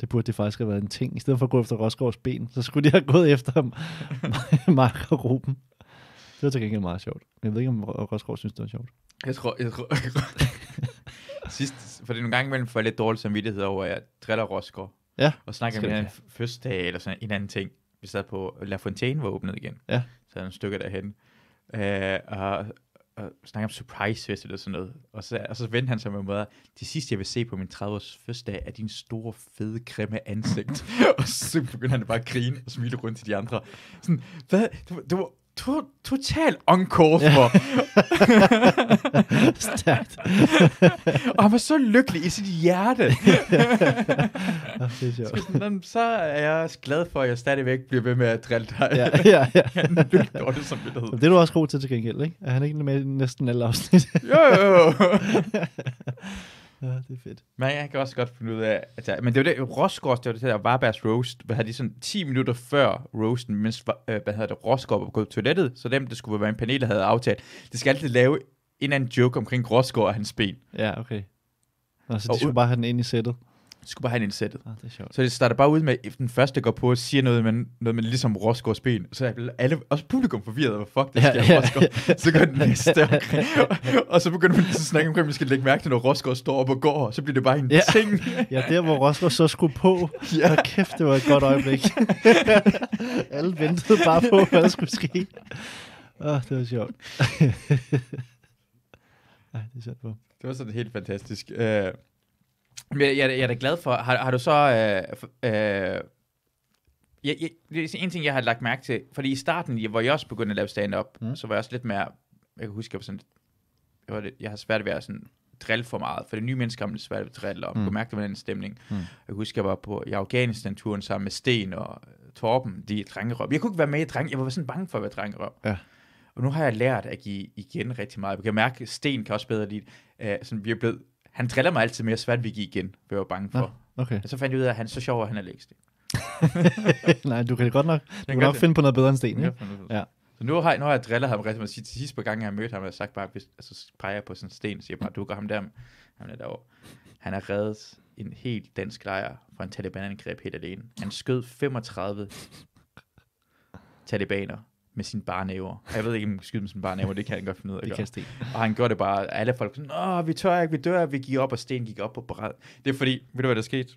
Det burde det faktisk have været en ting. I stedet for at gå efter Rosgaards ben, så skulle de have gået efter Mark og Ruben. Det var til gengæld meget sjovt. Jeg ved ikke, om Rosgaard synes, det var sjovt. Jeg tror... Jeg tror Sidst, for det er nogle gange imellem, får jeg lidt dårlig samvittighed over, at jeg driller Rosgaard. Ja. Og snakker med en dag, eller sådan en anden ting vi sad på La Fontaine var åbnet igen. Ja. Så er en stykke derhen. Øh, og, og snakke om surprise fest eller sådan noget. Og så, og så vendte han sig med måde, det sidste jeg vil se på min 30-års fødselsdag er din store, fede, grimme ansigt. og så begyndte han bare at grine og smile rundt til de andre. Sådan, hvad? Det var, det var to, total uncalled for. Stærkt. og han var så lykkelig i sit hjerte. ja, det er Så, så er jeg også glad for, at jeg stadigvæk bliver ved med at drille dig. ja, ja, ja. det, som det Det er du også god til til gengæld, ikke? Er han ikke med næsten alle afsnit? jo, jo, jo. Ja, det er fedt. Men jeg kan også godt finde ud af, altså, men det var det, Roskors, det var det der Varbergs Roast, hvad havde de sådan 10 minutter før roasten, mens, øh, hvad hedder det, Rosgaard var gået på toilettet, så dem, der skulle være en panel, der havde aftalt, det skal altid lave en eller anden joke omkring Rosgaard og hans ben. Ja, okay. Og så altså, de og, skulle bare have den ind i sættet. De skulle bare have en indsættet. Ah, det er sjovt. Så det starter bare ud med, at den første går på og siger noget med, noget med ligesom Rosgaards ben. Så er alle, også publikum forvirret, hvad fuck det sker, ja, ja, Så går den næste omkring. og så begynder man at snakke omkring, at vi skal lægge mærke til, når Rosgaard står op og går, og så bliver det bare en ja. ting. ja, der hvor Rosgaard så skulle på. Ja. Og kæft, det var et godt øjeblik. alle ventede bare på, hvad der skulle ske. Åh, oh, det var sjovt. Ej, det er sjovt Det var sådan helt fantastisk. Uh, jeg, jeg, jeg er da glad for. Har, har du så... Øh, øh, jeg, jeg, det er en ting, jeg har lagt mærke til, fordi i starten, hvor jeg også begyndte at lave stand-up, mm. så var jeg også lidt mere, jeg kan huske, jeg var sådan, jeg, var lidt, jeg har svært ved at sådan, drille for meget, for det nye mennesker er svært ved at drille, og mm. kunne mærke det med den stemning. Mm. Jeg kan huske, jeg var på i Afghanistan-turen sammen med Sten og Torben, de drengerøb. Jeg kunne ikke være med i dreng, jeg var sådan bange for at være drengerøb. Ja. Og nu har jeg lært at give igen rigtig meget. Jeg kan mærke, at Sten kan også bedre lide, uh, sådan, vi er blevet han driller mig altid mere at svært vi gik igen, for jeg var bange for. Ja, okay. Og så fandt jeg ud af, at han så sjov, at han er længst. Nej, du kan godt nok, du kan nok finde på noget bedre end sten. Ja? ja. Så nu har, jeg, nu har jeg drillet ham rigtig meget. Til sidste par gange, jeg mødt ham, har jeg sagt bare, hvis, altså peger på sådan en sten, siger bare, du går ham der, han er derovre. Han har reddet en helt dansk lejr fra en Taliban-angreb helt alene. Han skød 35 talibaner med sine barnæver. Jeg ved ikke, om han kan skyde med sine barnæver, det kan han godt finde ud af. Det kan Sten. Og han gør det bare, alle folk sådan, åh, vi tør ikke, vi dør, vi giver op, og Sten gik op på bræd. Det er fordi, ved du hvad der skete?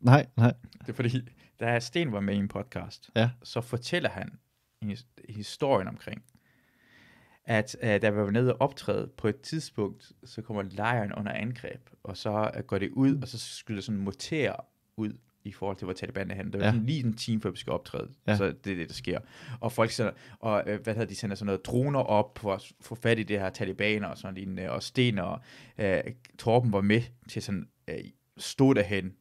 Nej, nej. Det er fordi, da Sten var med i en podcast, ja. så fortæller han historien omkring, at uh, da vi var nede og optræde, på et tidspunkt, så kommer lejren under angreb, og så uh, går det ud, og så skyder sådan en ud i forhold til, hvor Taliban er henne. Det er ja. sådan lige en time, før vi skal optræde. Ja. Så det er det, der sker. Og folk sender, og, øh, hvad hedder de, sender sådan noget droner op for at få fat i det her talibaner og sådan lignende, og Sten og øh, Torben var med til sådan, øh, stod derhen.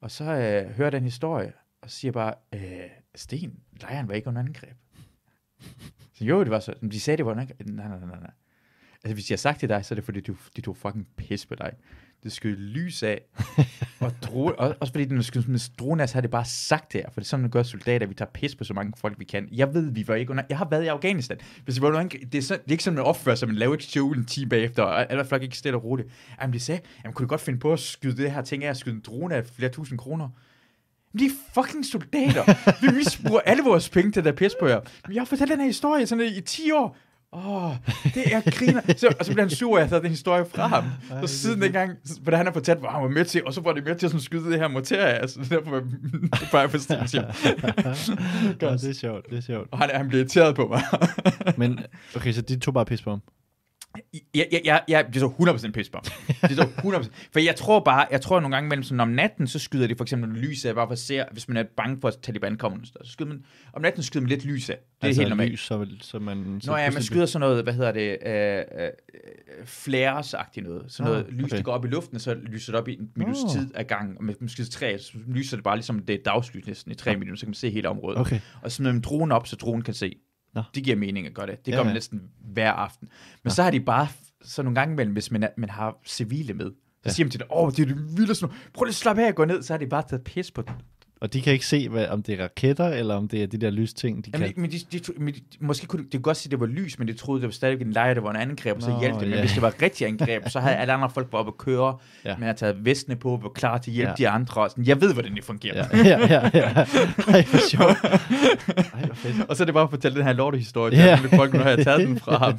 Og så øh, hører den historie, og siger bare, øh, Sten, lejren var ikke under angreb. så jo, det var så, de sagde, det var under angreb. Nej, nej, nej, nej. Altså, hvis jeg har sagt til dig, så er det fordi, du, de tog fucking pis på dig det skal lys af. og dro, også fordi den skal, med så har det bare sagt her, for det er sådan, man gør soldater, vi tager pis på så mange folk, vi kan. Jeg ved, vi var ikke under... Jeg har været i Afghanistan. Hvis det, var nogen, det, er så, det er ikke sådan, man opfører sig, man laver ikke en 10 bagefter, og alle folk ikke stille og roligt. Jamen, det sagde, jamen, kunne du godt finde på at skyde det her ting af, at skyde en drone af flere tusind kroner? Men de er fucking soldater. vi misbruger alle vores penge til der pis på jer. jeg har fortalt den her historie sådan i 10 år åh, oh, det er griner. Så, og så bliver han sur af, at den historie fra ham. Så siden gang, hvordan han har fortalt, hvor han var med til, og så var det med til at skyde det her materie. Altså, det derfor var bare for station. ja, det er sjovt, det er sjovt. Og han, han bliver irriteret på mig. Men, okay, så de tog bare pis på ham? Jeg, jeg, jeg, jeg er så 100% pissebom. Det så 100%. For jeg tror bare, jeg tror nogle gange mellem sådan om natten, så skyder de for eksempel lys af, bare for at se, hvis man er bange for, at Taliban kommer, så skyder man, om natten skyder man lidt lys af. Det er altså helt normalt. Lys, så, så man, så Nå ja, man skyder sådan noget, hvad hedder det, øh, øh, flares noget. Sådan ah, noget ah, lys, okay. der går op i luften, og så lyser det op i en minuts oh. tid ad gang. Og man skyder tre, så lyser det bare ligesom det er dagslys næsten i tre ah. minutter, så kan man se hele området. Okay. Og så smider man dronen op, så dronen kan se. Nå. Det giver mening at gøre det. Det ja, gør man ja. næsten hver aften. Men Nå. så har de bare, så nogle gange imellem, hvis man, er, man har civile med, så ja. siger de til dig, åh, det er det vildt sådan Prøv lige at slappe af og gå ned. Så har de bare taget pis på og de kan ikke se, hvad, om det er raketter, eller om det er de der lysting, de Jamen, kan. Men de, de, de, men de, måske kunne de, de kunne godt sige, at det var lys, men de troede, det var stadigvæk en lejr, det var en angreb, og så hjalp det. Men ja. hvis det var rigtig angreb, så havde alle andre folk været oppe at køre, ja. men har taget vestene på, var klar til at hjælpe ja. de andre. Og sådan, jeg ved, hvordan det fungerer. Ja, ja, ja. ja. Ej, for sjovt. fedt. Og så er det bare at fortælle den her lortehistorie, ja. til folk nu har jeg taget den fra ham.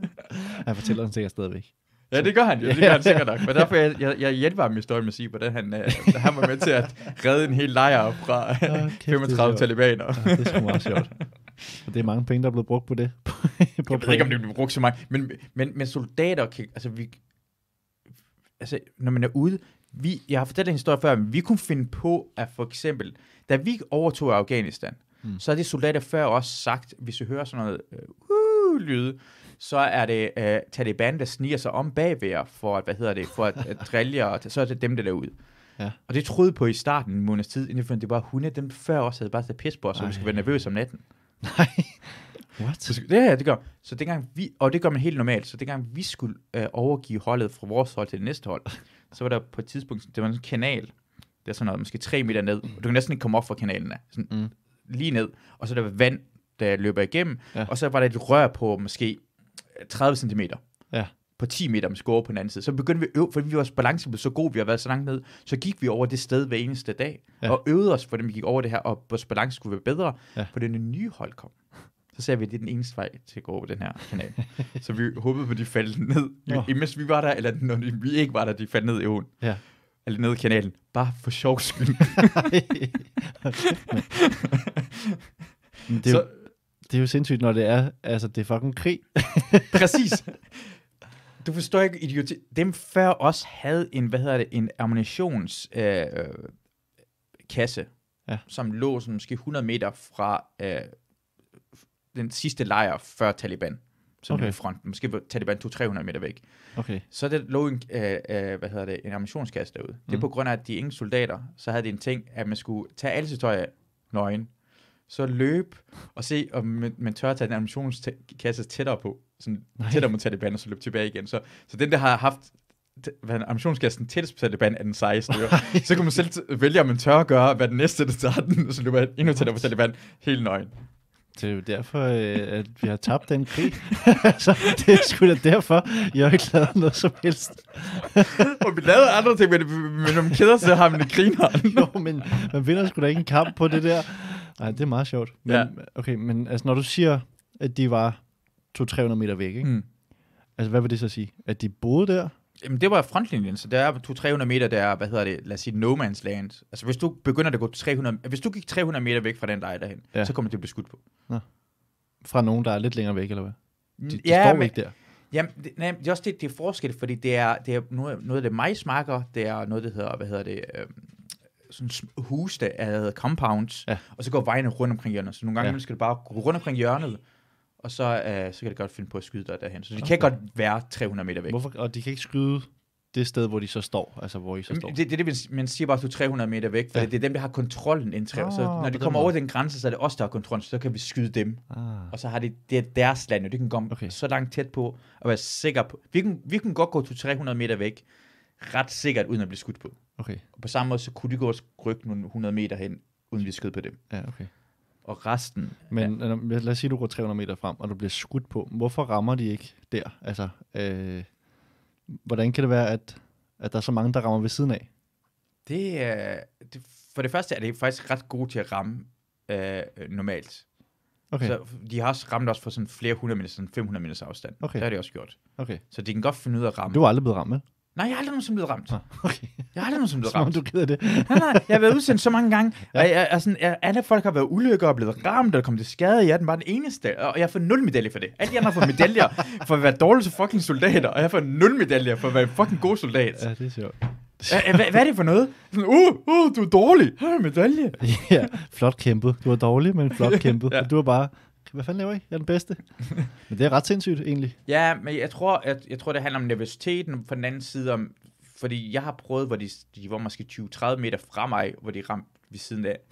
Han fortæller den sikkert stadigvæk. Ja, det gør han jo, det gør han sikkert nok. Men derfor, jeg, jeg, jeg hjælper ham i historien med at sige, hvordan han, øh, han var med til at redde en hel lejr fra okay, 35 talibaner. Ja, det er sgu meget sjovt. Og det er mange penge, der er blevet brugt på det. på jeg ved ikke, om det bliver brugt så meget. Men, men, men soldater kan, altså, vi, altså, når man er ude, vi, jeg har fortalt en historie før, men vi kunne finde på, at for eksempel, da vi overtog Afghanistan, mm. så har de soldater før også sagt, hvis vi hører sådan noget, øh, uh, lyde, så er det uh, Taliban, der sniger sig om bagved for at, hvad hedder det, for at, at drille og så er det dem, der er ud. Ja. Og det troede på i starten en måneds tid, inden det var hunde, dem før også havde bare taget pis på os, så vi skulle være nervøse om natten. Nej. What? Så, det, ja, det gør. Så dengang vi, og det gør man helt normalt, så dengang vi skulle uh, overgive holdet fra vores hold til det næste hold, så var der på et tidspunkt, det var en kanal, der er sådan noget, måske tre meter ned, og du kan næsten ikke komme op fra kanalen af, sådan mm. lige ned, og så der var vand, der løber igennem, ja. og så var der et rør på måske 30 cm. Ja på 10 meter om score på den anden side. Så begyndte vi at øve, fordi vi vores balance blev så god, vi har været så langt ned, så gik vi over det sted hver eneste dag, ja. og øvede os, fordi vi gik over det her, og vores balance skulle være bedre, ja. for den nye hold kom. Så sagde vi, at det er den eneste vej til at gå over den her kanal. så vi håbede på, at de faldt ned, ja. imens vi var der, eller når vi ikke var der, de faldt ned i åen. Ja. Eller ned i kanalen. Bare for sjov skyld. Men det, så, det er jo sindssygt, når det er, altså det er fucking krig. Præcis. Du forstår ikke idioti. Dem før os havde en, hvad hedder det, en ammunitionskasse, øh, øh ja. som lå sådan måske 100 meter fra øh, den sidste lejr før Taliban. Så okay. fronten. Måske Taliban 200-300 meter væk. Okay. Så det lå en, øh, øh, hvad hedder det, en ammunitionskasse derude. Mm. Det er mhm. på grund af, at de ingen soldater, så havde de en ting, at man skulle tage alle sit tøj af nøgen, så løb og se, om man, man tør at tage den ammunitionskasse tættere på, sådan Nej. tættere mod Taliban, og så løbe tilbage igen. Så, så den, der har haft ammunitionskassen tættest på Taliban er den 16. så kan man selv vælge, om man tør at gøre, hvad den næste, der tager den, og så løber endnu tættere på Taliban, helt nøgen. Det er jo derfor, øh, at vi har tabt den krig. så det er sgu da derfor, jeg har ikke lavet noget som helst. og vi lavede andre ting, men, men man kæder, så har man det griner. jo, men man vinder sgu da ikke en kamp på det der. Nej, det er meget sjovt. Men, ja. Okay, men altså, når du siger, at de var 200-300 meter væk, ikke? Mm. Altså, hvad vil det så sige? At de boede der? Jamen, det var frontlinjen, så der er 200-300 meter, der er, hvad hedder det, lad os sige, no man's land. Altså, hvis du begynder at gå 300, hvis du gik 300 meter væk fra den, der derhen, ja. så kommer det at blive skudt på. Nå. Fra nogen, der er lidt længere væk, eller hvad? De, de ja, står men, ikke der. Jamen, det, nej, det er også det, det er forskel, fordi det er, det er noget, noget af det majsmarker, det er noget, der hedder, hvad hedder det, øh, sådan hus, der havde compounds, ja. og så går vejene rundt omkring hjørnet. Så nogle gange ja. skal det bare gå rundt omkring hjørnet, og så, øh, så kan det godt finde på at skyde dig derhen. Så de okay. kan godt være 300 meter væk. Hvorfor? Og de kan ikke skyde det sted, hvor de så står, altså hvor I så står. Det, det, det man siger bare, at du er 300 meter væk, for ja. det er dem, der har kontrollen indtil. Oh, så ah, når de kommer over den grænse, så er det os, der har kontrollen, så kan vi skyde dem. Ah. Og så har de, det er deres land, og de kan komme okay. så langt tæt på, og være sikker på. Vi kan, vi kan godt gå til 300 meter væk, ret sikkert, uden at blive skudt på. Okay. Og på samme måde, så kunne de gå og rykke nogle 100 meter hen, uden vi skød på dem. Ja, okay. Og resten... Men ja. Øh, lad os sige, at du går 300 meter frem, og du bliver skudt på. Hvorfor rammer de ikke der? Altså, øh, hvordan kan det være, at, at der er så mange, der rammer ved siden af? Det, er, det, for det første er det faktisk ret gode til at ramme øh, normalt. Okay. Så de har også ramt os for sådan flere hundrede meter, sådan 500 meters afstand. Okay. Det har de også gjort. Okay. Så de kan godt finde ud af at ramme. Du er aldrig blevet ramt, Nej, jeg har aldrig nogensinde blevet ramt. Okay. Jeg har aldrig nogensinde blevet ramt. Som du keder det. nej, nej, jeg har været udsendt så mange gange. Ja. Og jeg, altså, jeg, alle folk har været ulykker og blevet ramt og kommet til skade. Jeg er den bare den eneste, og jeg har fået nul medalje for det. Alle de andre har fået medaljer for at være dårlige til fucking soldater, og jeg har fået nul medaljer for at være fucking god soldat. Ja, det er sjovt. Hvad, er det for noget? Sådan, uh, uh, du er dårlig. Her er medalje. ja, flot kæmpet. Du var dårlig, men flot kæmpet. ja. Du var bare hvad fanden laver I? Jeg er den bedste. men det er ret sindssygt, egentlig. Ja, men jeg tror, jeg, jeg tror det handler om nervøsiteten, på den anden side om, fordi jeg har prøvet, hvor de, de var måske 20-30 meter fra mig, hvor de ramte ved siden af.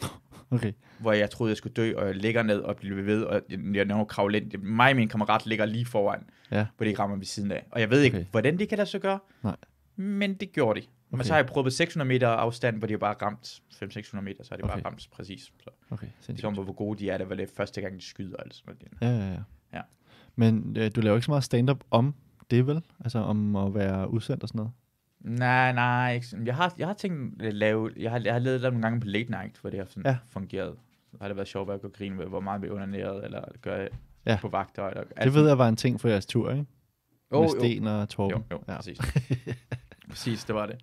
Okay. Hvor jeg troede, jeg skulle dø, og jeg ligger ned og bliver ved, og jeg, jeg når at kravle ind. Mig og min kammerat ligger lige foran, ja. hvor de rammer ved siden af. Og jeg ved ikke, okay. hvordan det kan lade sig gøre, Nej. men det gjorde de. Okay. Og så har jeg prøvet på 600 meter afstand, hvor de har bare ramt 500-600 meter, så har de okay. bare ramt præcis. Så. Okay, sindssygt. Det er hvor gode de er, det var det første gang, de skyder. Altså. Ja, ja, ja. ja. Men øh, du laver ikke så meget stand-up om det, vel? Altså om at være udsendt og sådan noget? Nej, nej. Ikke. Jeg har, jeg har tænkt at øh, lave... Jeg har, jeg har lavet det nogle gange på late night, hvor det har sådan ja. fungeret. Så har det været sjovt at gå grine med, hvor meget vi er undernæret, eller gør ja. på vagter. Eller, det ved jeg var en ting for jeres tur, ikke? Oh, med jo. Sten og Torben. Jo, jo, ja. præcis. Præcis, det var det.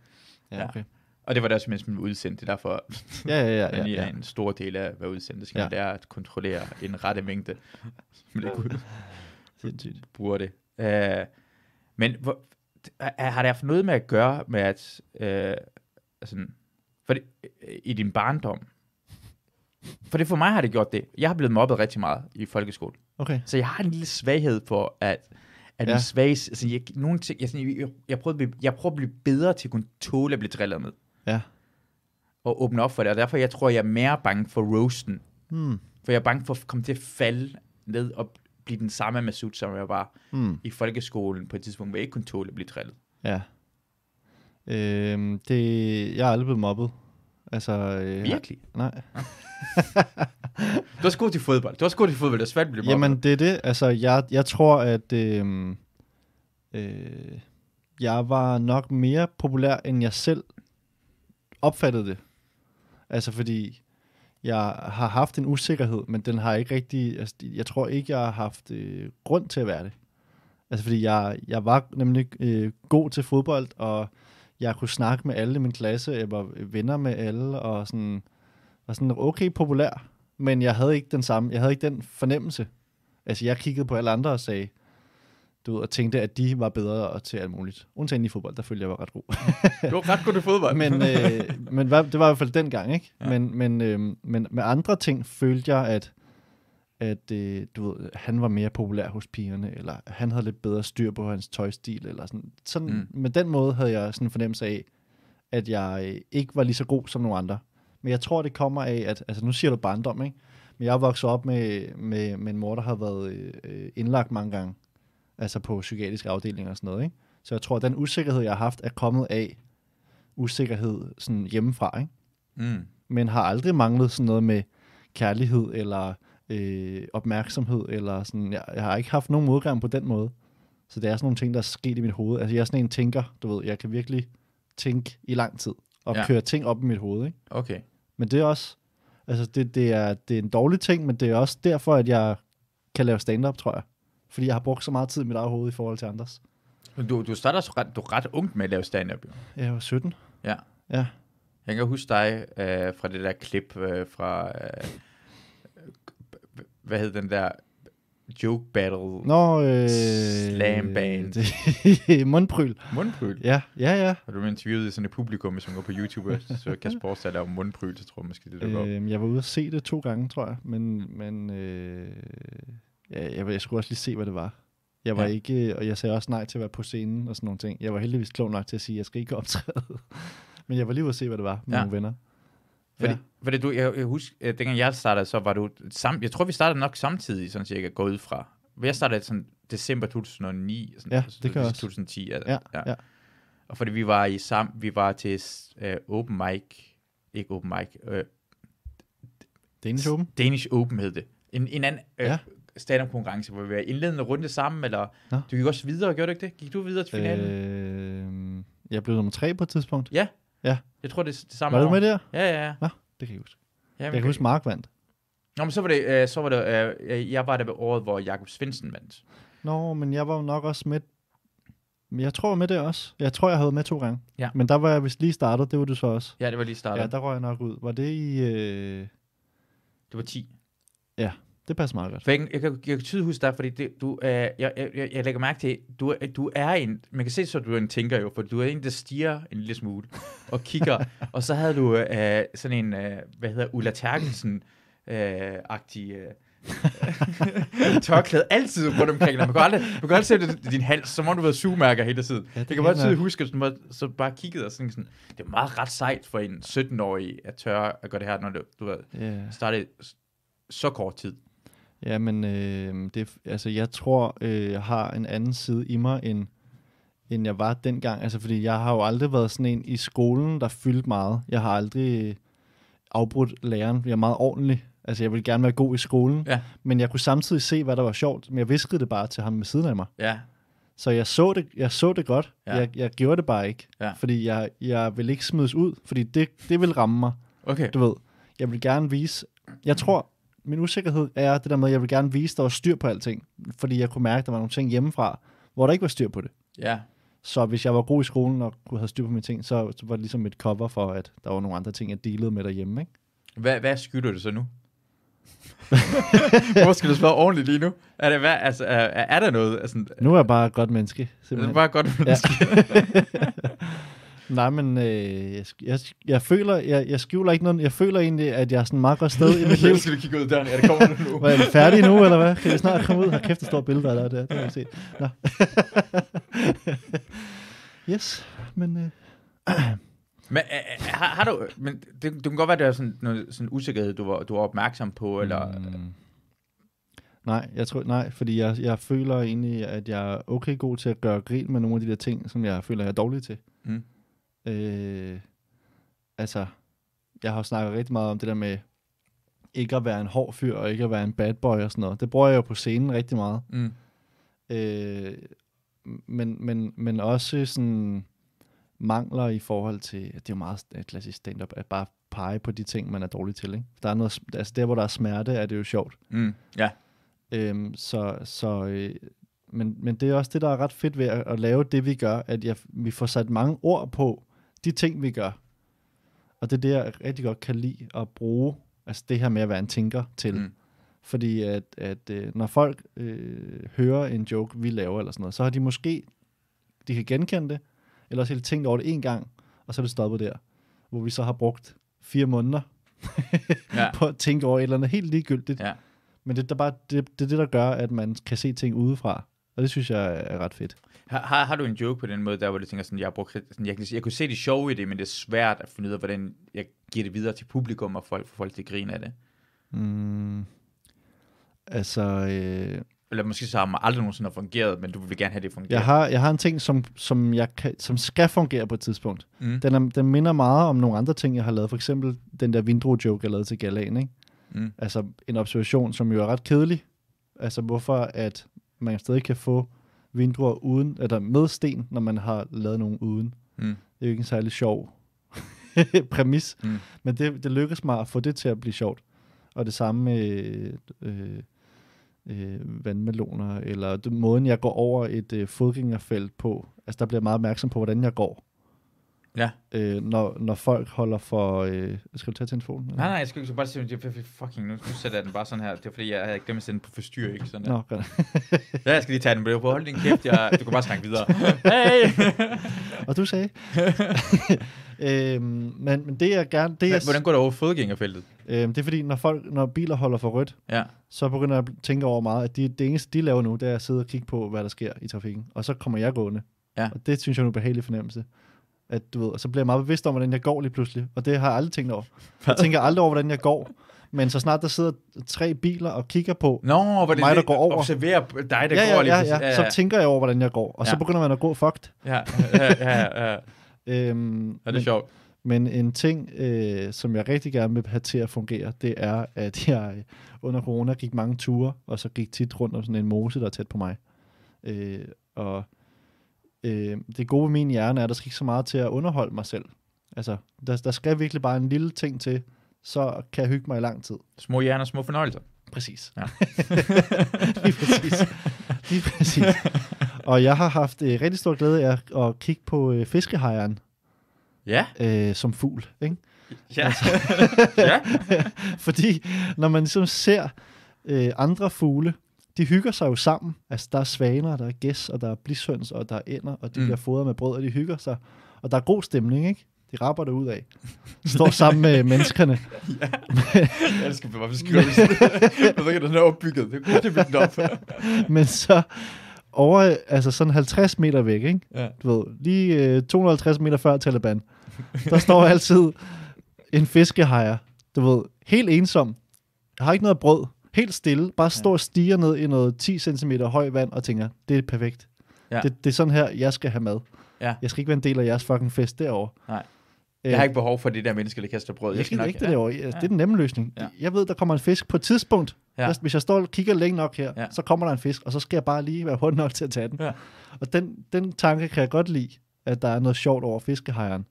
Ja, okay. Og det var det også, mens man udsendte, det derfor ja, ja, ja, ja, ja. en stor del af, hvad udsendte skal, ja. er at kontrollere en rette mængde, men det kunne Sindssygt. bruge det. Uh, øh, men hvor, har det haft noget med at gøre med, at uh, sådan, for det, øh, i din barndom, for det for mig har det gjort det. Jeg har blevet mobbet rigtig meget i folkeskolen. Okay. Så jeg har en lille svaghed for, at at ja. min svage... Altså, jeg, nogle ting, jeg, jeg, jeg, jeg, prøver at blive, jeg prøver at blive bedre til at kunne tåle at blive drillet med. Ja. Og åbne op for det. Og derfor jeg tror, jeg er mere bange for roasten. Hmm. For jeg er bange for at komme til at falde ned og blive den samme Masud, som jeg var hmm. i folkeskolen på et tidspunkt, hvor jeg ikke kunne tåle at blive drillet. Ja. Øhm, det, jeg er aldrig blevet mobbet. Altså, øh, Virkelig? Nej. du er god til fodbold. Du er god til fodbold. Det er svært at blive Jamen, det er det. Altså, jeg, jeg tror, at øh, øh, jeg var nok mere populær, end jeg selv opfattede det. Altså, fordi jeg har haft en usikkerhed, men den har ikke rigtig... Altså, jeg tror ikke, jeg har haft øh, grund til at være det. Altså, fordi jeg, jeg var nemlig øh, god til fodbold, og jeg kunne snakke med alle i min klasse, jeg var venner med alle, og sådan, var sådan okay populær, men jeg havde ikke den samme, jeg havde ikke den fornemmelse. Altså, jeg kiggede på alle andre og sagde, du ved, og tænkte, at de var bedre til alt muligt. Undtagen i fodbold, der følte jeg var ret god. du var ret god i fodbold. men øh, men det var i hvert fald dengang, ikke? Ja. Men, men, øh, men med andre ting følte jeg, at at øh, du ved, han var mere populær hos pigerne, eller han havde lidt bedre styr på hans tøjstil, eller sådan. sådan mm. Med den måde havde jeg sådan en fornemmelse af, at jeg øh, ikke var lige så god som nogle andre. Men jeg tror, det kommer af, at, altså nu siger du barndom, ikke? Men jeg voksede op med, med, med en mor, der har været øh, indlagt mange gange, altså på psykiatrisk afdeling og sådan noget, ikke? Så jeg tror, at den usikkerhed, jeg har haft, er kommet af usikkerhed sådan hjemmefra, ikke? Mm. Men har aldrig manglet sådan noget med kærlighed, eller øh, opmærksomhed, eller sådan, jeg, jeg har ikke haft nogen modgang på den måde. Så det er sådan nogle ting, der er sket i mit hoved. Altså jeg er sådan en tænker, du ved, jeg kan virkelig tænke i lang tid, og ja. køre ting op i mit hoved, ikke? Okay. Men det er også, altså det, det, er, det er en dårlig ting, men det er også derfor, at jeg kan lave stand-up, tror jeg. Fordi jeg har brugt så meget tid i mit eget hoved i forhold til andres. Men du, du starter ret, du er ret ung med at lave stand-up, jo. Jeg var 17. Ja. Ja. Jeg kan huske dig øh, fra det der klip øh, fra... Øh, hvad hed den der joke battle? Nå, øh, slam band. mundpryl. Mundpryl? Ja, ja, ja. Har du interviewet sådan et publikum, hvis man går på YouTube, så kan Sports lave mundpryl, så tror jeg måske, det dukker øh, Jeg var ude at se det to gange, tror jeg, men, men øh, ja, jeg, jeg skulle også lige se, hvad det var. Jeg var ja. ikke, øh, og jeg sagde også nej til at være på scenen og sådan nogle ting. Jeg var heldigvis klog nok til at sige, at jeg skal ikke optræde. men jeg var lige ude at se, hvad det var med ja. nogle venner. Fordi, ja. fordi du, jeg, jeg husker, øh, dengang jeg startede, så var du sammen, jeg tror, vi startede nok samtidig, sådan cirka, gå ud fra. Jeg startede sådan december 2009, sådan, ja, altså, det kan 2010. Altså, ligesom ja, ja. ja. Og fordi vi var i sam, vi var til øh, open mic, ikke open mic, øh, Danish Open? Danish Open hed det. En, en anden øh, ja. stand konkurrence hvor vi var indledende runde sammen, eller ja. du gik også videre, gjorde du ikke det? Gik du videre til finalen? Øh, jeg blev nummer tre på et tidspunkt. Ja, Ja. Jeg tror, det er det samme Var du med der? Ja, ja, ja. Nå, det kan jeg huske. Ja, jeg kan okay. huske, Mark vandt. Nå, men så var det, øh, så var det øh, øh jeg var der ved året, hvor Jakob Svendsen vandt. Nå, men jeg var nok også med jeg tror med det også. Jeg tror, jeg havde med to gange. Ja. Men der var jeg vist lige startet, det var du så også. Ja, det var lige startet. Ja, der røg jeg nok ud. Var det i... Øh... Det var 10. Ja. Det passer meget godt. For jeg, jeg, jeg, jeg kan tydeligt huske dig, fordi det, du, øh, jeg, jeg, jeg, lægger mærke til, du, du er en, man kan se, så du er en tænker jo, for du er en, der stiger en lille smule og kigger, og så havde du øh, sådan en, øh, hvad hedder Ulla Terkelsen-agtig... Øh, øh tørklæde altid rundt omkring dig. Man kan aldrig, kan aldrig se det, din hals, som om du har været sugemærker hele tiden. Ja, det kan bare tydeligt huske, at du bare, så bare kiggede og sådan, sådan, det er meget ret sejt for en 17-årig at tørre at gøre det her, når du, du yeah. startede så kort tid. Jamen, øh, det, altså, jeg tror, øh, jeg har en anden side i mig, end, end jeg var dengang. Altså, fordi jeg har jo aldrig været sådan en i skolen, der fyldte meget. Jeg har aldrig øh, afbrudt læreren. Jeg er meget ordentlig. Altså, jeg ville gerne være god i skolen. Ja. Men jeg kunne samtidig se, hvad der var sjovt. Men jeg viskede det bare til ham med siden af mig. Ja. Så jeg så det, jeg så det godt. Ja. Jeg, jeg gjorde det bare ikke. Ja. Fordi jeg, jeg vil ikke smides ud. Fordi det, det vil ramme mig. Okay. Du ved, jeg vil gerne vise... Jeg tror, min usikkerhed er det der med, at jeg vil gerne vise, at der var styr på alting, fordi jeg kunne mærke, at der var nogle ting hjemmefra, hvor der ikke var styr på det. Ja. Så hvis jeg var god i skolen og kunne have styr på mine ting, så, var det ligesom et cover for, at der var nogle andre ting, jeg dealede med derhjemme, ikke? Hvad, hvad skylder du så nu? Hvor skal du spørge ordentligt lige nu? Er, det, hvad, altså, er, er der noget? Altså, nu er jeg bare et godt menneske. Simpelthen. Er bare et godt menneske. Ja. Nej, men øh, jeg, jeg, jeg, føler, jeg, jeg skjuler ikke noget. Jeg føler egentlig, at jeg er sådan meget godt sted i mit liv. skal vi kigge ud af døren? Er det kommet nu? Hvad, er det færdig nu, eller hvad? Kan vi snart komme ud? Har kæft, et stort billede, der er der. Det har vi set. Nå. yes, men... Øh. Men, øh, øh, har, har, du, men det, det kan godt være, at det er sådan, noget, sådan usikkerhed, du var, du var opmærksom på, eller... Mm. Nej, jeg tror, nej, fordi jeg, jeg føler egentlig, at jeg er okay god til at gøre grin med nogle af de der ting, som jeg føler, jeg er dårlig til. Mm. Øh, altså, jeg har jo snakket rigtig meget om det der med ikke at være en hård fyr, og ikke at være en bad boy og sådan noget. Det bruger jeg jo på scenen rigtig meget. Mm. Øh, men, men, men også sådan mangler i forhold til, det er jo meget klassisk stand-up, at bare pege på de ting, man er dårlig til. Ikke? Der er noget, altså der, hvor der er smerte, er det jo sjovt. Mm. Ja. Yeah. Øhm, så, så øh, men, men det er også det, der er ret fedt ved at, at lave det, vi gør, at jeg, vi får sat mange ord på, de ting, vi gør. Og det er det, jeg rigtig godt kan lide at bruge, altså det her med at være en tænker til. Mm. Fordi at, at øh, når folk øh, hører en joke, vi laver eller sådan noget, så har de måske, de kan genkende det, eller også helt tænkt over det en gang, og så er det stoppet der. Hvor vi så har brugt fire måneder ja. på at tænke over et eller andet helt ligegyldigt. Ja. Men det, der bare, det, det er det, der gør, at man kan se ting udefra. Og det synes jeg er ret fedt. Har, har du en joke på den måde, der hvor du tænker sådan, jeg, brugt, sådan jeg, kan, jeg kunne se det sjove i det, men det er svært at finde ud af, hvordan jeg giver det videre til publikum, og folk, for folk til at grine af det? Mm, altså... Øh, Eller måske så har man aldrig nogensinde har fungeret, men du vil gerne have det fungeret. Jeg har, jeg har en ting, som, som, jeg kan, som skal fungere på et tidspunkt. Mm. Den, er, den minder meget om nogle andre ting, jeg har lavet. For eksempel den der vindro-joke, jeg lavede til galaen, ikke? Mm. Altså en observation, som jo er ret kedelig. Altså hvorfor, at man stadig kan få vinduer uden, eller med sten, når man har lavet nogen uden. Mm. Det er jo ikke en særlig sjov præmis, mm. men det, det lykkedes mig at få det til at blive sjovt. Og det samme med øh, øh, vandmeloner, eller den måden, jeg går over et øh, fodgængerfelt på. Altså, der bliver meget opmærksom på, hvordan jeg går. Ja. Øh, når, når folk holder for... Øh, skal du tage telefonen? Eller? Nej, nej, jeg skal, jeg skal bare sige, jeg, fucking, nu, nu sætter jeg den bare sådan her. Det er fordi, jeg havde glemt at sætte den på forstyr, ikke? Sådan der. Nå, godt. ja, jeg skal lige tage den, men på hold din kæft, jeg, du kan bare trænge videre. hey! Og du sagde... øhm, men, men det er gerne... Det er, Hvordan går det over fodgængerfeltet? Øhm, det er fordi, når, folk, når biler holder for rødt, ja. så begynder jeg at tænke over meget, at de, det eneste, de laver nu, det er at sidde og kigge på, hvad der sker i trafikken. Og så kommer jeg gående. Ja. Og det synes jeg er en ubehagelig fornemmelse. At, du ved, og så bliver jeg meget bevidst om, hvordan jeg går lige pludselig. Og det har jeg aldrig tænkt over. Jeg tænker aldrig over, hvordan jeg går. Men så snart der sidder tre biler og kigger på Nå, hvor det mig, der går over. Observerer dig, der ja, går ja, ja, lige ja, ja. ja, Så tænker jeg over, hvordan jeg går. Og ja. så begynder man at gå fucked. Ja, ja, ja. ja. øhm, ja det er men, sjovt. Men en ting, øh, som jeg rigtig gerne vil have til at fungere, det er, at jeg under corona gik mange ture, og så gik tit rundt om sådan en mose, der er tæt på mig. Øh, og øh, det gode ved min hjerne er, at der skal ikke så meget til at underholde mig selv. Altså, der, der skal virkelig bare en lille ting til, så kan jeg hygge mig i lang tid. Små hjerner, små fornøjelser. Præcis. Ja. Lige præcis. Lige præcis. Og jeg har haft øh, rigtig stor glæde af at, kigge på øh, fiskehejren. Ja. Øh, som fugl, ikke? Ja. Altså, ja. Fordi når man ligesom ser øh, andre fugle, de hygger sig jo sammen. Altså, der er svaner, der er gæs, og der er blishøns, og der er ænder, og de mm. bliver fodret med brød, og de hygger sig. Og der er god stemning, ikke? De rapper det ud af. Står sammen med menneskerne. ja. Jeg elsker, bare skriver du sådan? Jeg ved den er opbygget. Det godt, det blive op. Men så over, altså sådan 50 meter væk, ikke? Ja. Du ved, lige øh, 250 meter før Taliban, der står altid en fiskehejer, du ved, helt ensom. Jeg har ikke noget brød, helt stille, bare står og stiger ned i noget 10 cm høj vand og tænker, det er perfekt. Ja. Det, det er sådan her, jeg skal have mad. Ja. Jeg skal ikke være en del af jeres fucking fest derovre. Nej. Øh, jeg har ikke behov for det der menneske, der kaster brød. Jeg, jeg skal nok, ikke det derovre. Ja. Det er den nemme løsning. Ja. Jeg ved, der kommer en fisk på et tidspunkt. Ja. Altså, hvis jeg står og kigger længe nok her, ja. så kommer der en fisk, og så skal jeg bare lige være hurtig nok til at tage den. Ja. Og den, den tanke kan jeg godt lide, at der er noget sjovt over fiskehejren.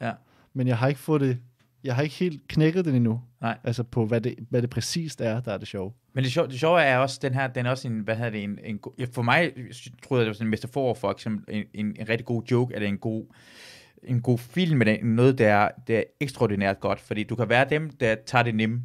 Ja. Men jeg har ikke fået det, jeg har ikke helt knækket den endnu. Nej. Altså på, hvad det, hvad det præcist er, der er det sjove. Men det sjove, det sjove er også, den her, den er også en, hvad hedder det, en, en ja, for mig troede jeg, det var sådan en metafor for eksempel en, en, en rigtig god joke, eller en god, en god film, eller noget, der er, der er ekstraordinært godt, fordi du kan være dem, der tager det nemme.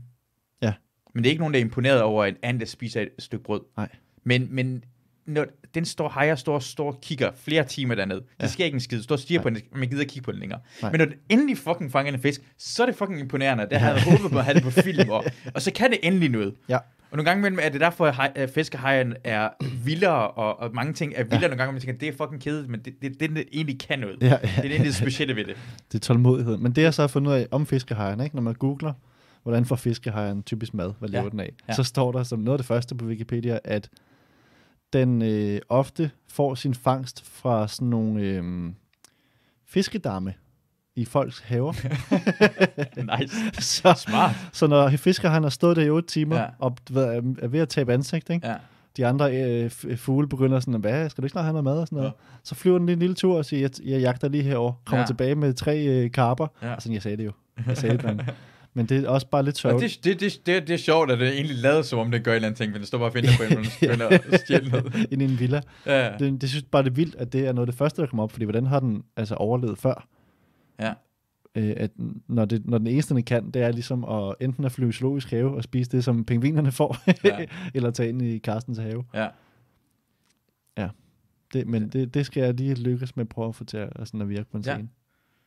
Ja. Men det er ikke nogen, der er imponeret over en anden, der spiser et stykke brød. Nej. Men, men når den står har jeg står, står og kigger flere timer dernede. Det ja. sker ikke en skid. Står og stiger på den, man gider ikke kigge på den længere. Nej. Men når den endelig fucking fanger en fisk, så er det fucking imponerende. Det havde jeg håbet på at have det på film, og, og så kan det endelig noget. Ja. Og nogle gange imellem er det derfor, at fiskehajen er vildere, og, og mange ting er vildere ja. nogle gange, man tænker, det er fucking kedeligt, men det, det, det, det egentlig kan noget. Ja, ja. Det er det det specielle ved det. Det er tålmodighed. Men det jeg så har fundet ud af om fiskehajen, ikke? når man googler, hvordan får fiskehajen typisk mad, hvad lever ja. den af, ja. så står der som noget af det første på Wikipedia, at den øh, ofte får sin fangst fra sådan nogle øh, fiskedamme i folks haver. nice. så, Smart. Så når fisker han har stået der i 8 timer ja. og er ved at tabe ansigt, ikke? Ja. de andre øh, øh, fugle begynder sådan, hvad, skal du ikke snart have noget mad? Og sådan noget. Ja. Så flyver den lige en lille tur og siger, jeg, jeg jagter lige herover, kommer ja. tilbage med tre øh, karper. Ja. Og sådan, jeg sagde det jo. Jeg sagde det, Men det er også bare lidt sjovt. Ja, det, det, det, det, det er sjovt, at det egentlig lader som om, det gør en eller anden ting, men det står bare og finder på en, eller anden stjæle noget. Ind i en villa. Ja. Det, det synes bare, det er vildt, at det er noget af det første, der kommer op, fordi hvordan har den altså overlevet før? Ja. Øh, at når, det, når den eneste, den kan, det er ligesom at enten at flyve i zoologisk have og spise det, som pingvinerne får, ja. eller tage ind i Carstens have. Ja. Ja. Det, men det, det skal jeg lige lykkes med at prøve at få til at, sådan at virke på en ja. scene.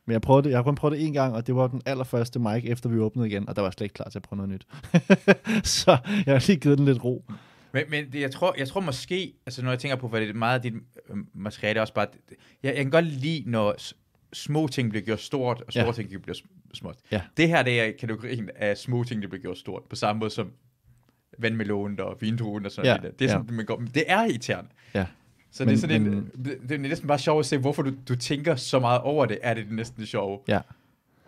Men jeg, prøvede, jeg har kun prøvet det en gang, og det var den allerførste mic, efter vi åbnede igen, og der var jeg slet ikke klar til at prøve noget nyt. så jeg har lige givet den lidt ro. Men, men det, jeg, tror, jeg tror måske, altså når jeg tænker på, hvad det er meget af dit øh, materiale, også bare, det, jeg, jeg kan godt lide, når små ting bliver gjort stort, og store ja. ting bliver småt. Ja. Det her det er kategorien af små ting, der bliver gjort stort, på samme måde som vandmelonen og vindruen og sådan ja. noget. Det er, sådan, man går, det er irriterende. Ja. Så men, det er sådan men, en, det er næsten bare sjovt at se, hvorfor du, du tænker så meget over det, er det næsten det sjove. Ja.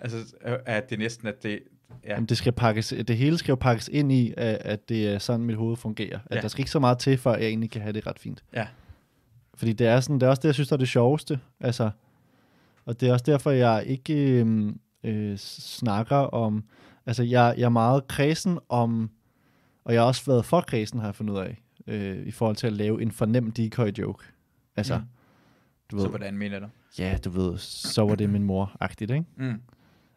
Altså, er øh, det næsten, at det, Ja. Jamen, det, skal pakkes, det hele skal jo pakkes ind i, at, at det er sådan, mit hoved fungerer. At ja. der skal ikke så meget til, for at jeg egentlig kan have det ret fint. Ja. Fordi det er, sådan, det er også det, jeg synes, er det sjoveste. Altså, og det er også derfor, jeg ikke øhm, øh, snakker om... Altså, jeg, jeg er meget kredsen om... Og jeg har også været for kredsen, har jeg fundet ud af øh, i forhold til at lave en fornem decoy-joke. Altså, mm. du ved, så hvordan mener du? Ja, du ved, så var det min mor-agtigt, ikke? Mm.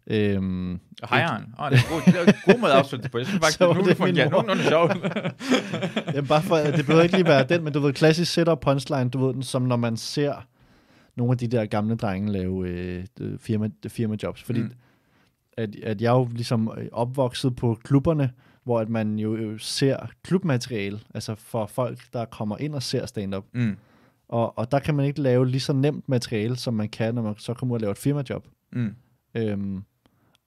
Øhm, Hejeren. Åh, oh, det er en god, god måde at afslutte det på. Jeg synes faktisk, at nu det fungerer nogenlunde sjovt. Jamen bare for, det behøver ikke lige være den, men du ved, klassisk setup punchline, du ved den, som når man ser nogle af de der gamle drenge lave øh, firma, jobs. Fordi mm. at, at jeg jo ligesom øh, opvokset på klubberne, hvor at man jo øh, ser klubmateriale, altså for folk, der kommer ind og ser stand-up. Mm. Og, og der kan man ikke lave lige så nemt materiale, som man kan, når man så kommer ud og laver et firmajob. Mm. Øhm,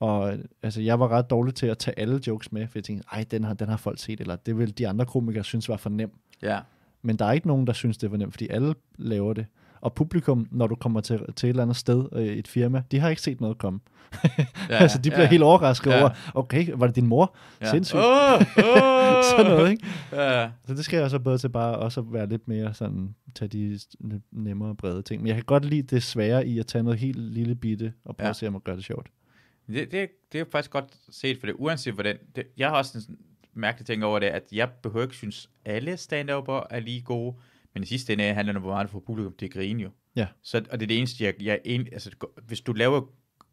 og altså, jeg var ret dårlig til at tage alle jokes med, for jeg tænkte, ej, den har, den har folk set, eller det vil de andre komikere synes var for nemt. Ja. Yeah. Men der er ikke nogen, der synes, det var nemt, fordi alle laver det. Og publikum, når du kommer til, til et eller andet sted, i øh, et firma, de har ikke set noget komme. ja, altså, de bliver ja. helt overrasket ja. over, okay, var det din mor? Ja. Sindssygt. Oh, oh. sådan noget, ikke? Ja. Så det skal jeg også bedre til bare også at være lidt mere sådan, tage de nemmere brede ting. Men jeg kan godt lide det svære i at tage noget helt lille bitte og prøve ja. at se, om man gør det sjovt. Det, det, det er faktisk godt set, for det uanset hvordan, det, jeg har også en mærkelig ting over det, at jeg behøver ikke synes, alle stand er lige gode. Men i sidste ende handler det om, hvor meget du får publikum til at grine jo. Ja. Så, og det er det eneste, jeg, jeg en, altså, hvis du laver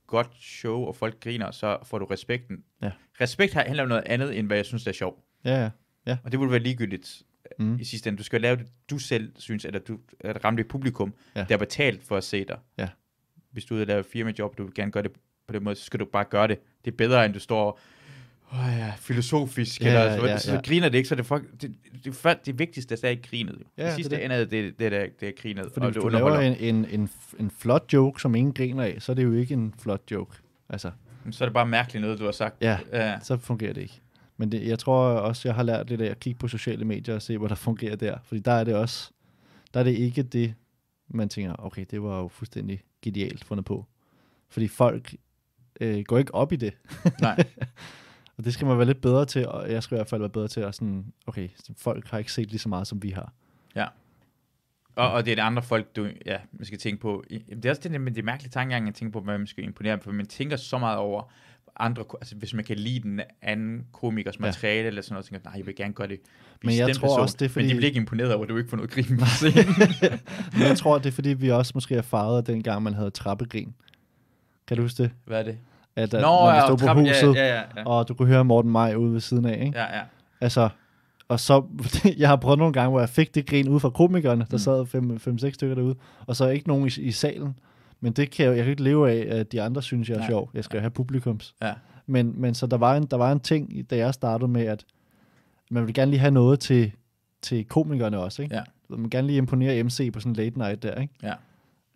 godt show, og folk griner, så får du respekten. Ja. Respekt handler om noget andet, end hvad jeg synes, der er sjovt. Ja, ja. ja. Og det ville være ligegyldigt mm. i sidste ende. Du skal lave det, du selv synes, eller du at ramme det publikum, ja. der har betalt for at se dig. Ja. Hvis du er ude og laver firmajob, du vil gerne gøre det på den måde, så skal du bare gøre det. Det er bedre, end du står oh ja, filosofisk, ja, eller altså, ja, så, ja, så ja. griner det ikke, så det, folk, det, det, det, det vigtigste er ikke grinet. Ja, det sidste ende er det, det, der, det er grinet, Fordi og det du laver en, en, en, en flot joke, som ingen griner af, så er det jo ikke en flot joke. Altså. Så er det bare mærkeligt noget, du har sagt. Ja, ja. så fungerer det ikke. Men det, jeg tror også, jeg har lært det der, at kigge på sociale medier og se, hvad der fungerer der. Fordi der er det også, der er det ikke det, man tænker, okay, det var jo fuldstændig genialt fundet på. Fordi folk øh, går ikke op i det. Nej. Og det skal man være lidt bedre til, og jeg skal i hvert fald være bedre til at sådan, okay, folk har ikke set lige så meget, som vi har. Ja. Og, og det er det andre folk, du, ja, man skal tænke på. det er også men det, det mærkelige tankegang, at tænke på, hvad man skal imponere for man tænker så meget over andre, altså hvis man kan lide den anden komikers materiale, eller sådan noget, tænker nej, jeg vil gerne gøre det. men jeg tror person, også, det er fordi... Men de bliver ikke imponeret over, at du ikke får noget grin på Men jeg tror, det er fordi, vi også måske er farvet af dengang, man havde trappegrin. Kan du huske det? Hvad er det? at, at Nå, når man stod på trappen, huset, ja, ja, ja, og du kunne høre Morten Maj ude ved siden af. Ikke? Ja, ja. Altså, og så, jeg har prøvet nogle gange, hvor jeg fik det grin ud fra komikerne, der mm. sad 5-6 stykker derude, og så ikke nogen i, i salen. Men det kan jeg, jeg kan ikke leve af, at de andre synes, jeg er ja. sjov. Jeg skal ja. have publikums. Ja. Men, men så der var, en, der var en ting, da jeg startede med, at man ville gerne lige have noget til, til komikerne også. Ikke? Ja. Man vil gerne lige imponere MC på sådan en late night der. Ikke? Ja.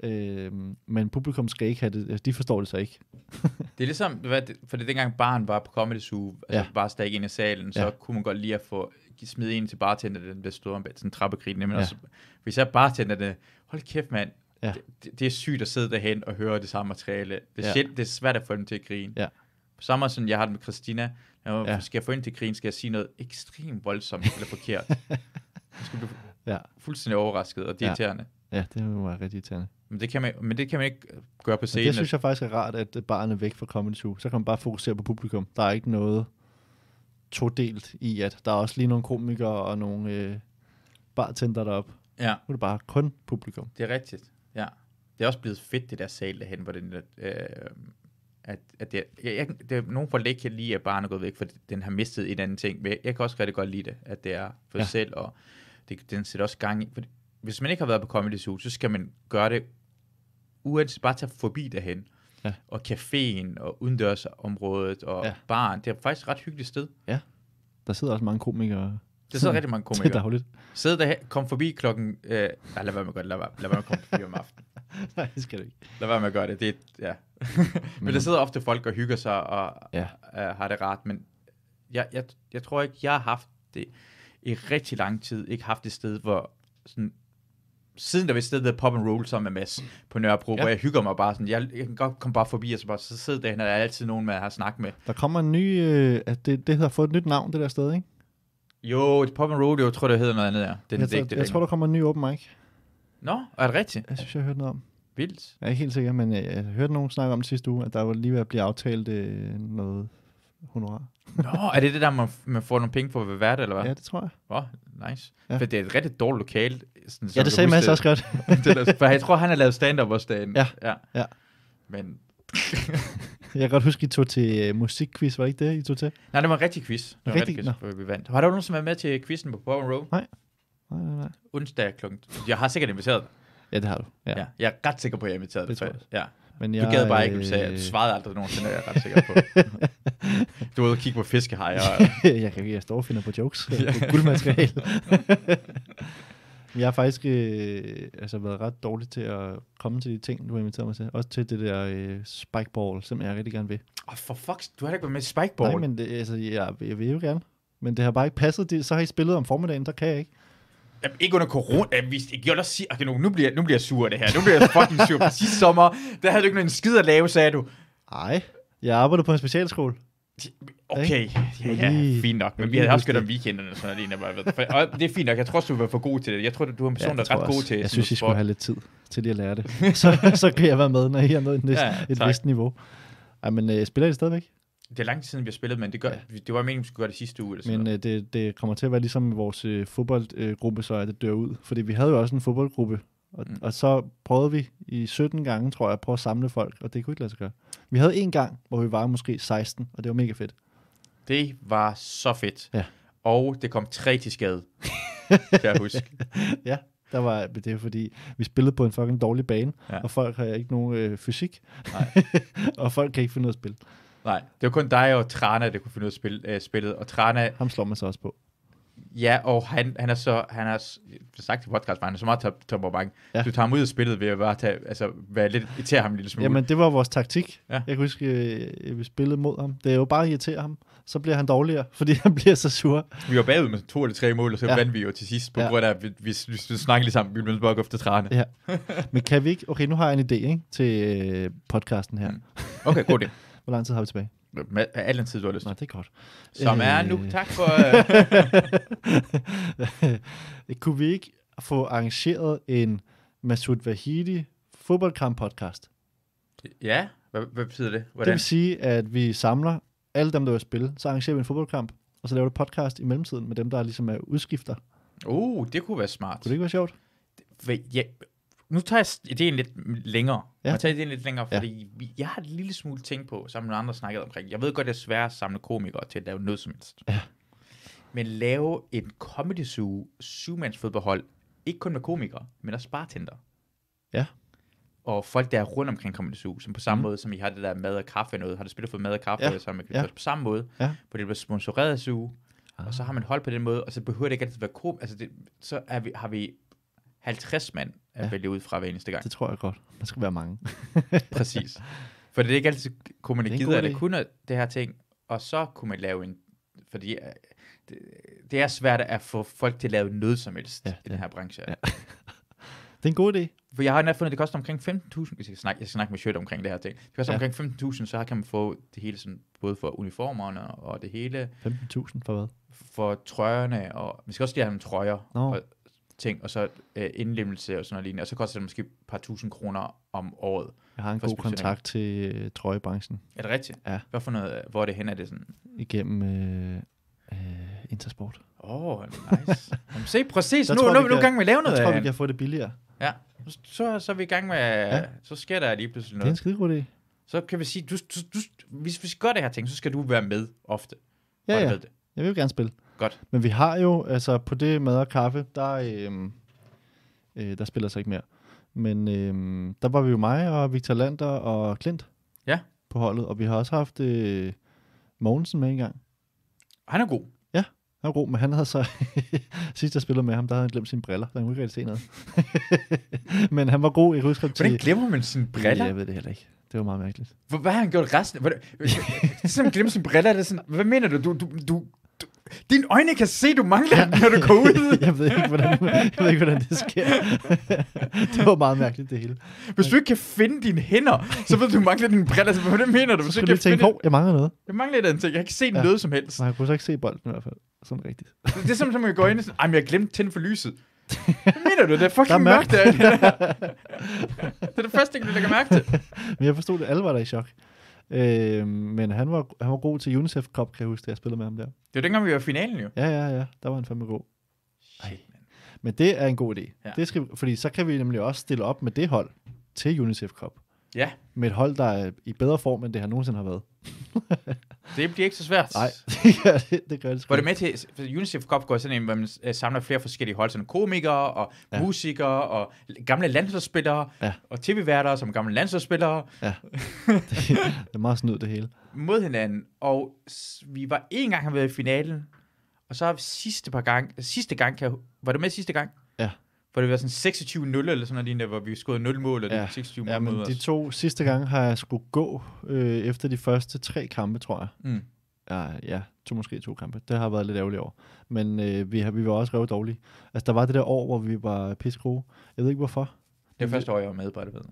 Øh, men publikum skal ikke have det, altså, de forstår det så ikke. det er ligesom, hvad, for det dengang barn var på Comedy Zoo, altså ja. bare stak ind i salen, så ja. kunne man godt lige at få smide en til bartender, den der stod om sådan en men ja. Hvis altså, jeg bartender det, hold kæft mand, ja. det, det, er sygt at sidde derhen og høre det samme materiale. Det er, ja. sjæld, det er svært at få dem til at grine. Ja. På samme måde, som jeg har det med Christina, når ja. skal jeg få hende til at grine, skal jeg sige noget ekstremt voldsomt eller forkert. Jeg skal blive ja. fuldstændig overrasket og det ja. Ja, det var rigtig irriterende. Men det kan man, men det kan man ikke øh, gøre på scenen. Men det synes jeg faktisk er rart, at øh, barnet er væk fra Comedy Zoo. Så kan man bare fokusere på publikum. Der er ikke noget todelt i, at der er også lige nogle komikere og nogle øh, bartender deroppe. Ja. Nu er det bare kun publikum. Det er rigtigt, ja. Det er også blevet fedt, det der sal derhen, hvor den, øh, at, at det, jeg, jeg, det, nogle folk ikke kan lide, at barnet er gået væk, for den har mistet en anden ting. Men jeg, jeg kan også rigtig godt lide det, at det er for ja. selv, og det, den sætter også gang i. For hvis man ikke har været på Comedy Zoo, så skal man gøre det uanset bare tage forbi derhen. Ja. Og caféen og udendørsområdet og ja. baren. Det er faktisk et ret hyggeligt sted. Ja. Der sidder også mange komikere. Der sidder rigtig mange komikere. Det er dagligt. Sid der, kom forbi klokken... Øh, nej, lad være med at gøre det. Lad være, lad være med at komme forbi om aftenen. nej, det skal du ikke. Lad være med at gøre det. det er, ja. men der sidder ofte folk og hygger sig og ja. øh, har det rart. Men jeg, jeg, jeg tror ikke, jeg har haft det i rigtig lang tid. Ikke haft et sted, hvor sådan siden der vist stedet Pop and Roll sammen med Mads mm. på Nørrebro, ja. hvor jeg hygger mig bare sådan, jeg, jeg kan godt komme bare forbi, og så, bare, så sidder der, og der er altid nogen, man har snakket med. Der kommer en ny, øh, at det, det har fået et nyt navn, det der sted, ikke? Jo, Pop and Roll, jeg tror, det hedder noget andet der. Det, jeg, det, tror, det, jeg, jeg tror, der kommer en ny open mic. Nå, er det rigtigt? Jeg synes, jeg hørte noget om. Vildt. Jeg er ikke helt sikker, men øh, jeg, jeg hørte nogen snakke om det sidste uge, at der var lige ved at blive aftalt øh, noget honorar. Nå, er det det der, man, man får nogle penge for at være eller hvad? Ja, det tror jeg. Åh, oh, nice. Ja. For det er et rigtig dårligt lokal. Sådan, ja, det sagde Mads også godt. for jeg tror, han har lavet stand-up også dagen. Ja, ja. ja. Men... jeg kan godt huske, I tog til uh, musikquiz, var det ikke det, I tog til? Nej, det var en rigtig quiz. Det var rigtig, rigtig quiz, no. vi vandt. Var der nogen, som er med til quizzen på Power Row? Nej. Nej, nej, nej. Onsdag klokken... Jeg har sikkert inviteret dig. Ja, det har du. Ja. ja. Jeg er ret sikker på, at jeg har inviteret dig. Ja. Men jeg, du gad bare ikke, du sagde, du øh, svarede aldrig nogensinde, jeg er ret sikker på. du var ude og kigge på fiskehajer. Og... jeg kan jeg står og finder på jokes. på guldmateriale. jeg har faktisk øh, altså været ret dårlig til at komme til de ting, du har inviteret mig til. Også til det der øh, spikeball, som jeg rigtig gerne vil. Åh, oh, for fuck, du har da ikke været med i spikeball. Nej, men det, altså, jeg, jeg vil jo gerne. Men det har bare ikke passet. Det, så har I spillet om formiddagen, der kan jeg ikke. Jamen, ikke under corona. Jamen, vi, jeg gjorde sige, okay, nu, nu, bliver, nu bliver jeg sur af det her. Nu bliver jeg fucking sur. For sidste sommer, der havde du ikke en skid at lave, sagde du. Nej, jeg arbejder på en specialskole. Okay, ja, ja, fint nok. Men vi havde også gjort om weekenderne og sådan noget. Bare ved. For, og det er fint nok. Jeg tror også, du var for god til det. Jeg tror, du er en person, ja, der er ret god til Jeg synes, I skulle have lidt tid til lige at lære det. så, så kan jeg være med, når I er nået et, ja, et vist niveau. Ej, men øh, spiller I stadigvæk? Det er lang tid siden, vi har spillet, men det, gør, ja. det var meningen, vi skulle gøre det sidste uge. Eller sådan men øh, det, det kommer til at være ligesom vores øh, fodboldgruppe, øh, så er det dør ud. Fordi vi havde jo også en fodboldgruppe, og, mm. og så prøvede vi i 17 gange, tror jeg, at prøve at samle folk, og det kunne ikke lade sig gøre. Vi havde en gang, hvor vi var måske 16, og det var mega fedt. Det var så fedt. Ja. Og det kom tre til skade, kan jeg huske. ja, der var, det er fordi, vi spillede på en fucking dårlig bane, ja. og folk har ikke nogen øh, fysik, Nej. og folk kan ikke finde noget at spille. Nej, det var kun dig og Trana, der kunne finde ud af spil, øh, spillet. Og Trana... Ham slår man så også på. Ja, og han, han er så, han har sagt til podcast, han er så meget top, temperament. Ja. Du tager ham ud af spillet ved at bare tage, altså, være lidt, irritere ham en lille smule. Jamen, det var vores taktik. Ja. Jeg kan huske, at øh, vi spillede mod ham. Det er jo bare at irritere ham. Så bliver han dårligere, fordi han bliver så sur. Vi var bagud med to eller tre mål, og så ja. vandt vi jo til sidst, på ja. grund af, at vi, vi, vi, snakkede lige sammen, vi ville bare gå efter træerne. Ja. Men kan vi ikke, okay, nu har jeg en idé ikke, til øh, podcasten her. Mm. Okay, god idé. Hvor lang tid har vi tilbage? Med al den tid, du har lyst. Nej, det er godt. Som er nu. Øh. Tak for... Uh... Kunne vi ikke få arrangeret en Masoud Vahidi fodboldkamp podcast? Ja, hvad, hvad betyder det? Hvordan? Det vil sige, at vi samler alle dem, der vil spille, så arrangerer vi en fodboldkamp, og så laver du podcast i mellemtiden med dem, der ligesom er udskifter. Uh, det kunne være smart. Kunne det ikke være sjovt? Ja, nu tager jeg ideen lidt længere. Ja. Jeg tager ideen lidt længere, fordi ja. jeg har et lille smule ting på, som nogle andre snakkede omkring. Jeg ved godt, det er svært at samle komikere til at lave noget som helst. Ja. Men lave en comedy zoo, syvmandsfodboldhold, ikke kun med komikere, men også bartender. Ja. Og folk, der er rundt omkring Comedy Zoo, som på samme mm. måde, som I har det der mad og kaffe noget, har det spillet for mad og kaffe, ja. kan ja. på samme måde, ja. hvor det bliver sponsoreret af Zoo, ah. og så ah. har man hold på den måde, og så behøver det ikke altid være kom, altså det, så er vi, har vi 50 mand at ja. vælge ud fra hver eneste gang. Det tror jeg godt. Der skal være mange. Præcis. For det er ikke altid, kunne man ikke at det kunne det her ting, og så kunne man lave en, fordi øh, det, det er svært at få folk til at lave noget som helst ja, i den her branche. Ja. Det er en god idé. For jeg har netop fundet, at det koster omkring 15.000, jeg skal snakke, jeg skal snakke med Sjøt omkring det her ting. Det koster ja. omkring 15.000, så kan man få det hele, sådan, både for uniformerne og det hele. 15.000 for hvad? For trøjerne, og vi skal også lige have nogle trøjer. No. Og, ting, og så øh, indlemmelse og sådan noget og så koster det måske et par tusind kroner om året. Jeg har en god kontakt til øh, trøjebranchen. Er det rigtigt? Ja. Hvad for noget, hvor er det hen? Er det sådan? Igennem øh, øh, Intersport. Åh, oh, nice. Jamen, se, præcis, nu, tror, nu, vi nu er vi i gang med at lave noget. Jeg tror, vi kan få det billigere. Ja, så, så er vi i gang med, ja. så sker der lige pludselig noget. Det er en skide idé. Så kan vi sige, du, du, du, hvis vi gør det her ting, så skal du være med ofte. Ja, ja. Jeg vil gerne spille. Godt. Men vi har jo, altså på det mad og kaffe, der, øh, øh, der spiller sig ikke mere. Men øh, der var vi jo mig og Victor Lander og Klint ja. på holdet, og vi har også haft øh, Mogensen med en gang. Han er god. Ja, han er god, men han havde så... sidst jeg spillede med ham, der havde han glemt sine briller, så han kunne ikke rigtig se noget. men han var god, jeg rydskab til... Hvordan glemmer man sine briller? Jeg ved det heller ikke. Det var meget mærkeligt. hvad har han gjort resten? Hvordan, det er sådan, glemmer sine briller. Det er sådan, hvad mener du? Du, du, du din øjne kan se, du mangler ja. den, når du går ud. jeg, ved ikke, hvordan, jeg ved ikke, hvordan det sker. det var meget mærkeligt, det hele. Hvis du ikke kan finde dine hænder, så ved du, du mangler dine briller. Så altså, hvad mener du? Hvis så skal du tænke, hov, jeg mangler noget. Jeg mangler et andet ting. Jeg kan ikke se ja. noget som helst. Nej, jeg kunne så ikke se bolden i hvert fald. Sådan rigtigt. det er som, som man går ind og sådan, jeg glemte tænde for lyset. Hvad mener du? Det er fucking der er mørkt. mørkt der. det er det første, du lægger mærke til. Men jeg forstod det. Alle var der i chok. Øh, men han var, han var god til UNICEF Cup, kan jeg huske, da jeg spillede med ham der. Det var dengang, vi var i finalen jo. Ja, ja, ja. Der var han fandme god. Shit, Ej. Men det er en god idé. Ja. Det skal, fordi så kan vi nemlig også stille op med det hold til UNICEF Cup. Ja. Med et hold, der er i bedre form, end det har nogensinde har været. det bliver ikke så svært. Nej, det gør det, det, gør det sgu. Var det med til, for UNICEF Cup går sådan en, hvor man øh, samler flere forskellige hold, sådan komikere og ja. musikere og gamle landsholdsspillere ja. og tv-værter som gamle landsholdsspillere. Ja, det, det er meget snydt det hele. Mod hinanden, og vi var en gang har været i finalen, og så sidste par gang, sidste gang, kan var du med sidste gang? For det var sådan 26-0 eller sådan noget, der, hvor vi skød 0 mål, og ja. det 26 ja, men de to sidste gange har jeg skulle gå øh, efter de første tre kampe, tror jeg. Mm. Ja, ja, to, måske to kampe. Det har været lidt ærgerligt år. Men øh, vi, har, vi var også revet dårlige. Altså, der var det der år, hvor vi var pissegode. Jeg ved ikke, hvorfor. Det var første år, jeg var med, bare det ved.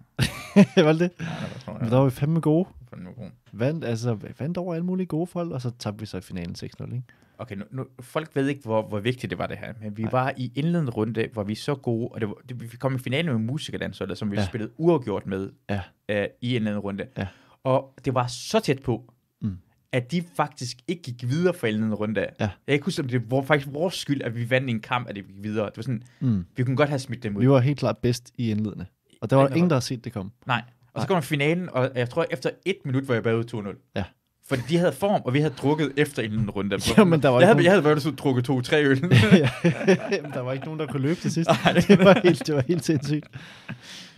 var det det? Ja, det Men der var vi fandme gode. Fandme gode. Vandt, altså, vandt over alle mulige gode folk, og så tabte vi så i finalen 6-0, ikke? okay, nu, nu, folk ved ikke, hvor, hvor vigtigt det var det her, men vi Nej. var i indledende runde, hvor vi så gode, og det var, det, vi kom i finalen med musikerlandsholdet, som vi ja. spillede uafgjort med ja. øh, i indledende runde. Ja. Og det var så tæt på, mm. at de faktisk ikke gik videre for indledende runde. Ja. Jeg kan ikke huske, om det var faktisk vores skyld, at vi vandt en kamp, at det gik videre. Det var sådan, mm. vi kunne godt have smidt dem ud. Vi var helt klart bedst i indledende, og der var ingen, der havde set det komme. Nej, og Nej. så kom finalen, og jeg tror, efter et minut var jeg bagud 2-0. Ja. Fordi de havde form, og vi havde drukket efter en runde. Jo, men der var jeg, havde, nogen... jeg havde været drukket to-tre øl. ja, der var ikke nogen, der kunne løbe til sidst. det, var helt, det var helt sindssygt.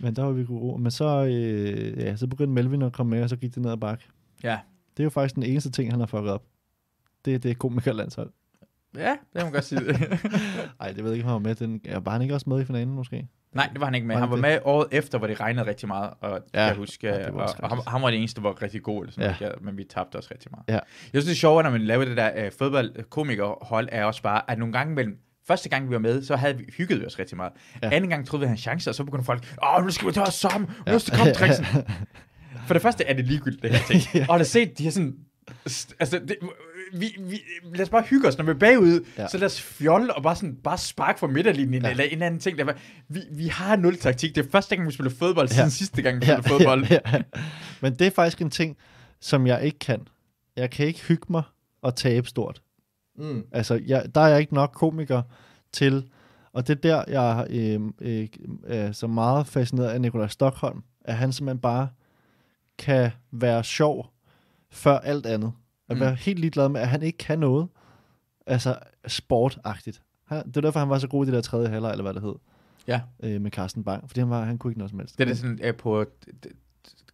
Men der var vi gode ro. Men så, øh, ja, så begyndte Melvin at komme med, og så gik det ned ad bakke. Ja. Det er jo faktisk den eneste ting, han har fucket op. Det er det komikerlandshold. Ja, det kan man godt sige. Nej, det ved jeg ikke, om han var med. Den, var han ikke også med i finalen måske? Nej, det var han ikke med. han, var med året efter, hvor det regnede rigtig meget, og ja, jeg husker, ja, og, og ham, ham var det eneste, der var rigtig god, eller sådan ja. noget, men vi tabte også rigtig meget. Ja. Jeg synes, det er sjovt, når man laver det der øh, fodboldkomikerhold, er også bare, at nogle gange mellem Første gang, vi var med, så havde vi hygget os rigtig meget. Ja. Anden gang troede vi, at han chance, og så begyndte folk, åh, nu skal vi tage os sammen, ja. nu skal komme Trixen. For det første er det ligegyldigt, det her ting. ja. Og har set, de har sådan Altså, det, vi, vi, lad os bare hygge os, når vi er bagud, ja. så lad os fjolle og bare, sådan, bare sparke for midterlinjen, ja. eller en eller anden ting. Der, vi, vi har nul taktik. Det er første gang, vi spiller fodbold, ja. siden sidste gang, vi ja. spiller fodbold. Ja. Ja. Men det er faktisk en ting, som jeg ikke kan. Jeg kan ikke hygge mig og tabe stort. Mm. Altså, jeg, der er jeg ikke nok komiker til, og det er der, jeg er øh, øh, er så meget fascineret af Nikolaj Stockholm, at han simpelthen bare kan være sjov før alt andet. At mm. være helt ligeglad med, at han ikke kan noget. Altså sportagtigt. Det er derfor, han var så god i det der tredje halvleg, eller hvad det hed. Ja. Øh, med Carsten Bang, fordi han, var, han kunne ikke noget som helst. Det er det sådan, at på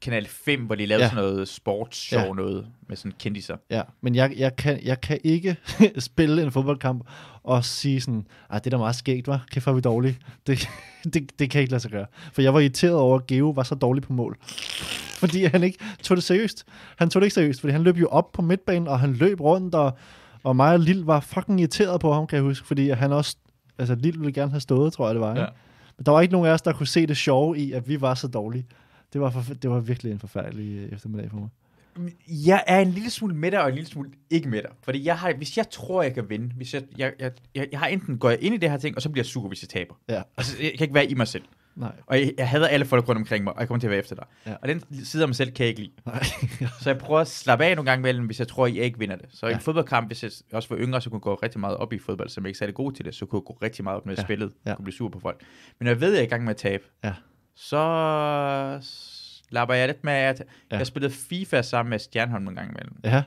Kanal 5, hvor de lavede ja. sådan noget sportsshow ja. noget med sådan kendiser. Ja, men jeg, jeg, kan, jeg kan ikke spille en fodboldkamp og sige sådan, at det er da meget skægt, var. Kæft, er vi dårlige. Det, det, det kan jeg ikke lade sig gøre. For jeg var irriteret over, at Geo var så dårlig på mål. Fordi han ikke tog det seriøst. Han tog det ikke seriøst, fordi han løb jo op på midtbanen, og han løb rundt, og, og mig og Lille var fucking irriteret på ham, kan jeg huske. Fordi han også, altså Lille ville gerne have stået, tror jeg det var. Ikke? Ja. Men der var ikke nogen af os, der kunne se det sjove i, at vi var så dårlige. Det var, for, det var virkelig en forfærdelig øh, eftermiddag for mig. Jeg er en lille smule med dig, og en lille smule ikke med dig. Fordi jeg har, hvis jeg tror, jeg kan vinde, hvis jeg, jeg, jeg, jeg, jeg har enten går jeg ind i det her ting, og så bliver jeg sur, hvis jeg taber. Ja. Altså, jeg kan ikke være i mig selv. Nej. Og jeg, jeg hader alle folk rundt omkring mig, og jeg kommer til at være efter dig. Ja. Og den side af mig selv kan jeg ikke lide. Nej. så jeg prøver at slappe af nogle gange mellem, hvis jeg tror, at jeg ikke vinder det. Så ja. en fodboldkamp, hvis jeg også var yngre, så kunne jeg gå rigtig meget op i fodbold, som jeg ikke særlig god til det, så kunne jeg gå rigtig meget op, med ja. spillet, og ja. kunne blive sur på folk. Men når jeg ved, at jeg er i gang med at tabe, ja så lapper jeg lidt med, at ja. jeg spillede FIFA sammen med Stjernholm en gang imellem. Ja.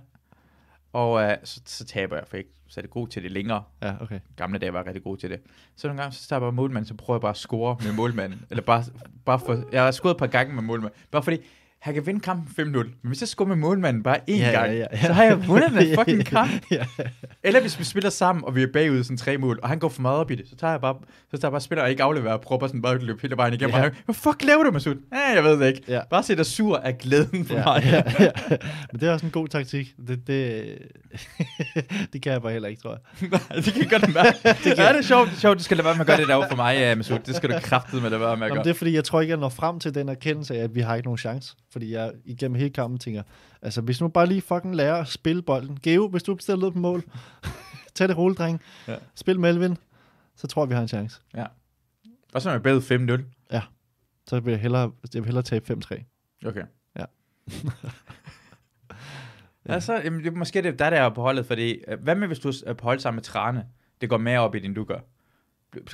Og uh, så, så taber jeg, for ikke så er det god til det længere. Ja, okay. Gamle dage var jeg rigtig god til det. Så nogle gange, så starter jeg målmanden, så prøver jeg bare at score med målmanden. Eller bare, bare for, jeg har skudt et par gange med målmanden. Bare fordi, han kan vinde kampen 5-0, men hvis jeg skummer målmanden bare én ja, gang, ja, ja, ja. så har jeg vundet den fucking kamp. ja. Eller hvis vi spiller sammen, og vi er bagud sådan tre mål, og han går for meget op i det, så tager jeg bare, så tager jeg bare spiller og ikke afleverer og prøver sådan bare løbe hele vejen igennem. Ja. Og hvad fuck laver du, Masud? Ja, jeg ved det ikke. Ja. Bare se dig sur af glæden for ja, mig. ja, ja. Men det er også en god taktik. Det, det, det kan jeg bare heller ikke, tror jeg. Nej, det kan godt være. det, kan. Ja, det er sjovt, det er sjovt. Du skal lade være med at gøre det der for mig, eh, Masud. Det skal du at lade være med at gøre. Jamen, det er fordi, jeg tror ikke, jeg når frem til den erkendelse af, at vi har ikke nogen chance fordi jeg igennem hele kampen tænker, altså hvis nu bare lige fucking lærer at spille bolden. Geo, hvis du bestiller ud på mål, tag det roligt, dreng. Ja. Spil Melvin, så tror jeg, vi har en chance. Ja. Og så er jeg bagud 5-0. Ja. Så vil jeg hellere, jeg vil hellere tabe 5-3. Okay. Ja. ja. Altså, jamen, det, måske det, der er det på holdet, fordi øh, hvad med hvis du er på hold sammen med Trane? Det går mere op i din du gør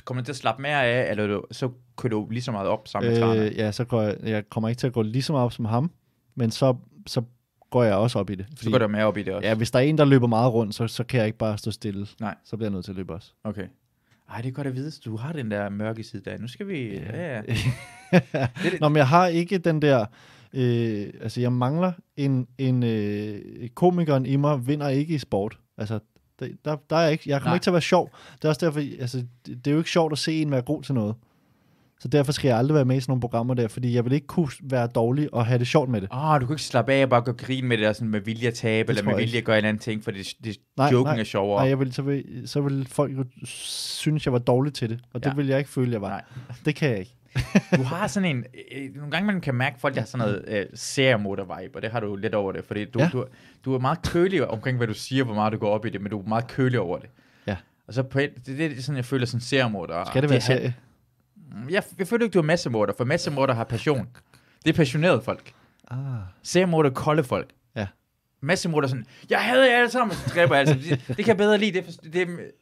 kommer du til at slappe mere af, eller du, så kører du lige så meget op sammen med øh, Ja, så går jeg, jeg kommer ikke til at gå lige så meget op som ham, men så, så går jeg også op i det. Fordi, så går du mere op i det også? Ja, hvis der er en, der løber meget rundt, så, så kan jeg ikke bare stå stille. Nej. Så bliver jeg nødt til at løbe også. Okay. Ej, det er godt at vide, du har den der mørke side der. Nu skal vi... Ja. Ja, ja. Nå, men jeg har ikke den der... Øh, altså, jeg mangler en... en øh, komikeren i mig vinder ikke i sport. Altså, der, der, der er ikke, jeg kommer Nej. ikke til at være sjov. Det er også derfor, altså, det, det er jo ikke sjovt at se en være god til noget. Så derfor skal jeg aldrig være med i sådan nogle programmer der, fordi jeg vil ikke kunne være dårlig og have det sjovt med det. Ah, oh, du kan ikke slappe af og bare gå grin med det, og sådan med vilje at tabe, eller med vilje at gøre en anden ting, for det, det nej, joking nej, er sjovere. Nej, jeg vil, så, vil, så vil folk jo synes, jeg var dårlig til det, og ja. det vil jeg ikke føle, jeg var. Nej. Det kan jeg ikke. du har sådan en... Øh, øh, nogle gange man kan mærke, at folk har sådan noget øh, seriemotor-vibe, og det har du lidt over det, fordi du, ja. du, du er meget kølig omkring, hvad du siger, hvor meget du går op i det, men du er meget kølig over det. Ja. Og så på, det, det er sådan, jeg føler sådan seriemotor. Skal det være det, serie? Mm, jeg, jeg føler ikke, du er massemotor, for massemotor har passion. Det er passionerede folk. Ah. Seriemotor er kolde folk Ja. er sådan, jeg hader jer alle sammen, så dræber jeg altså. Det, det kan jeg bedre lide. Det, det,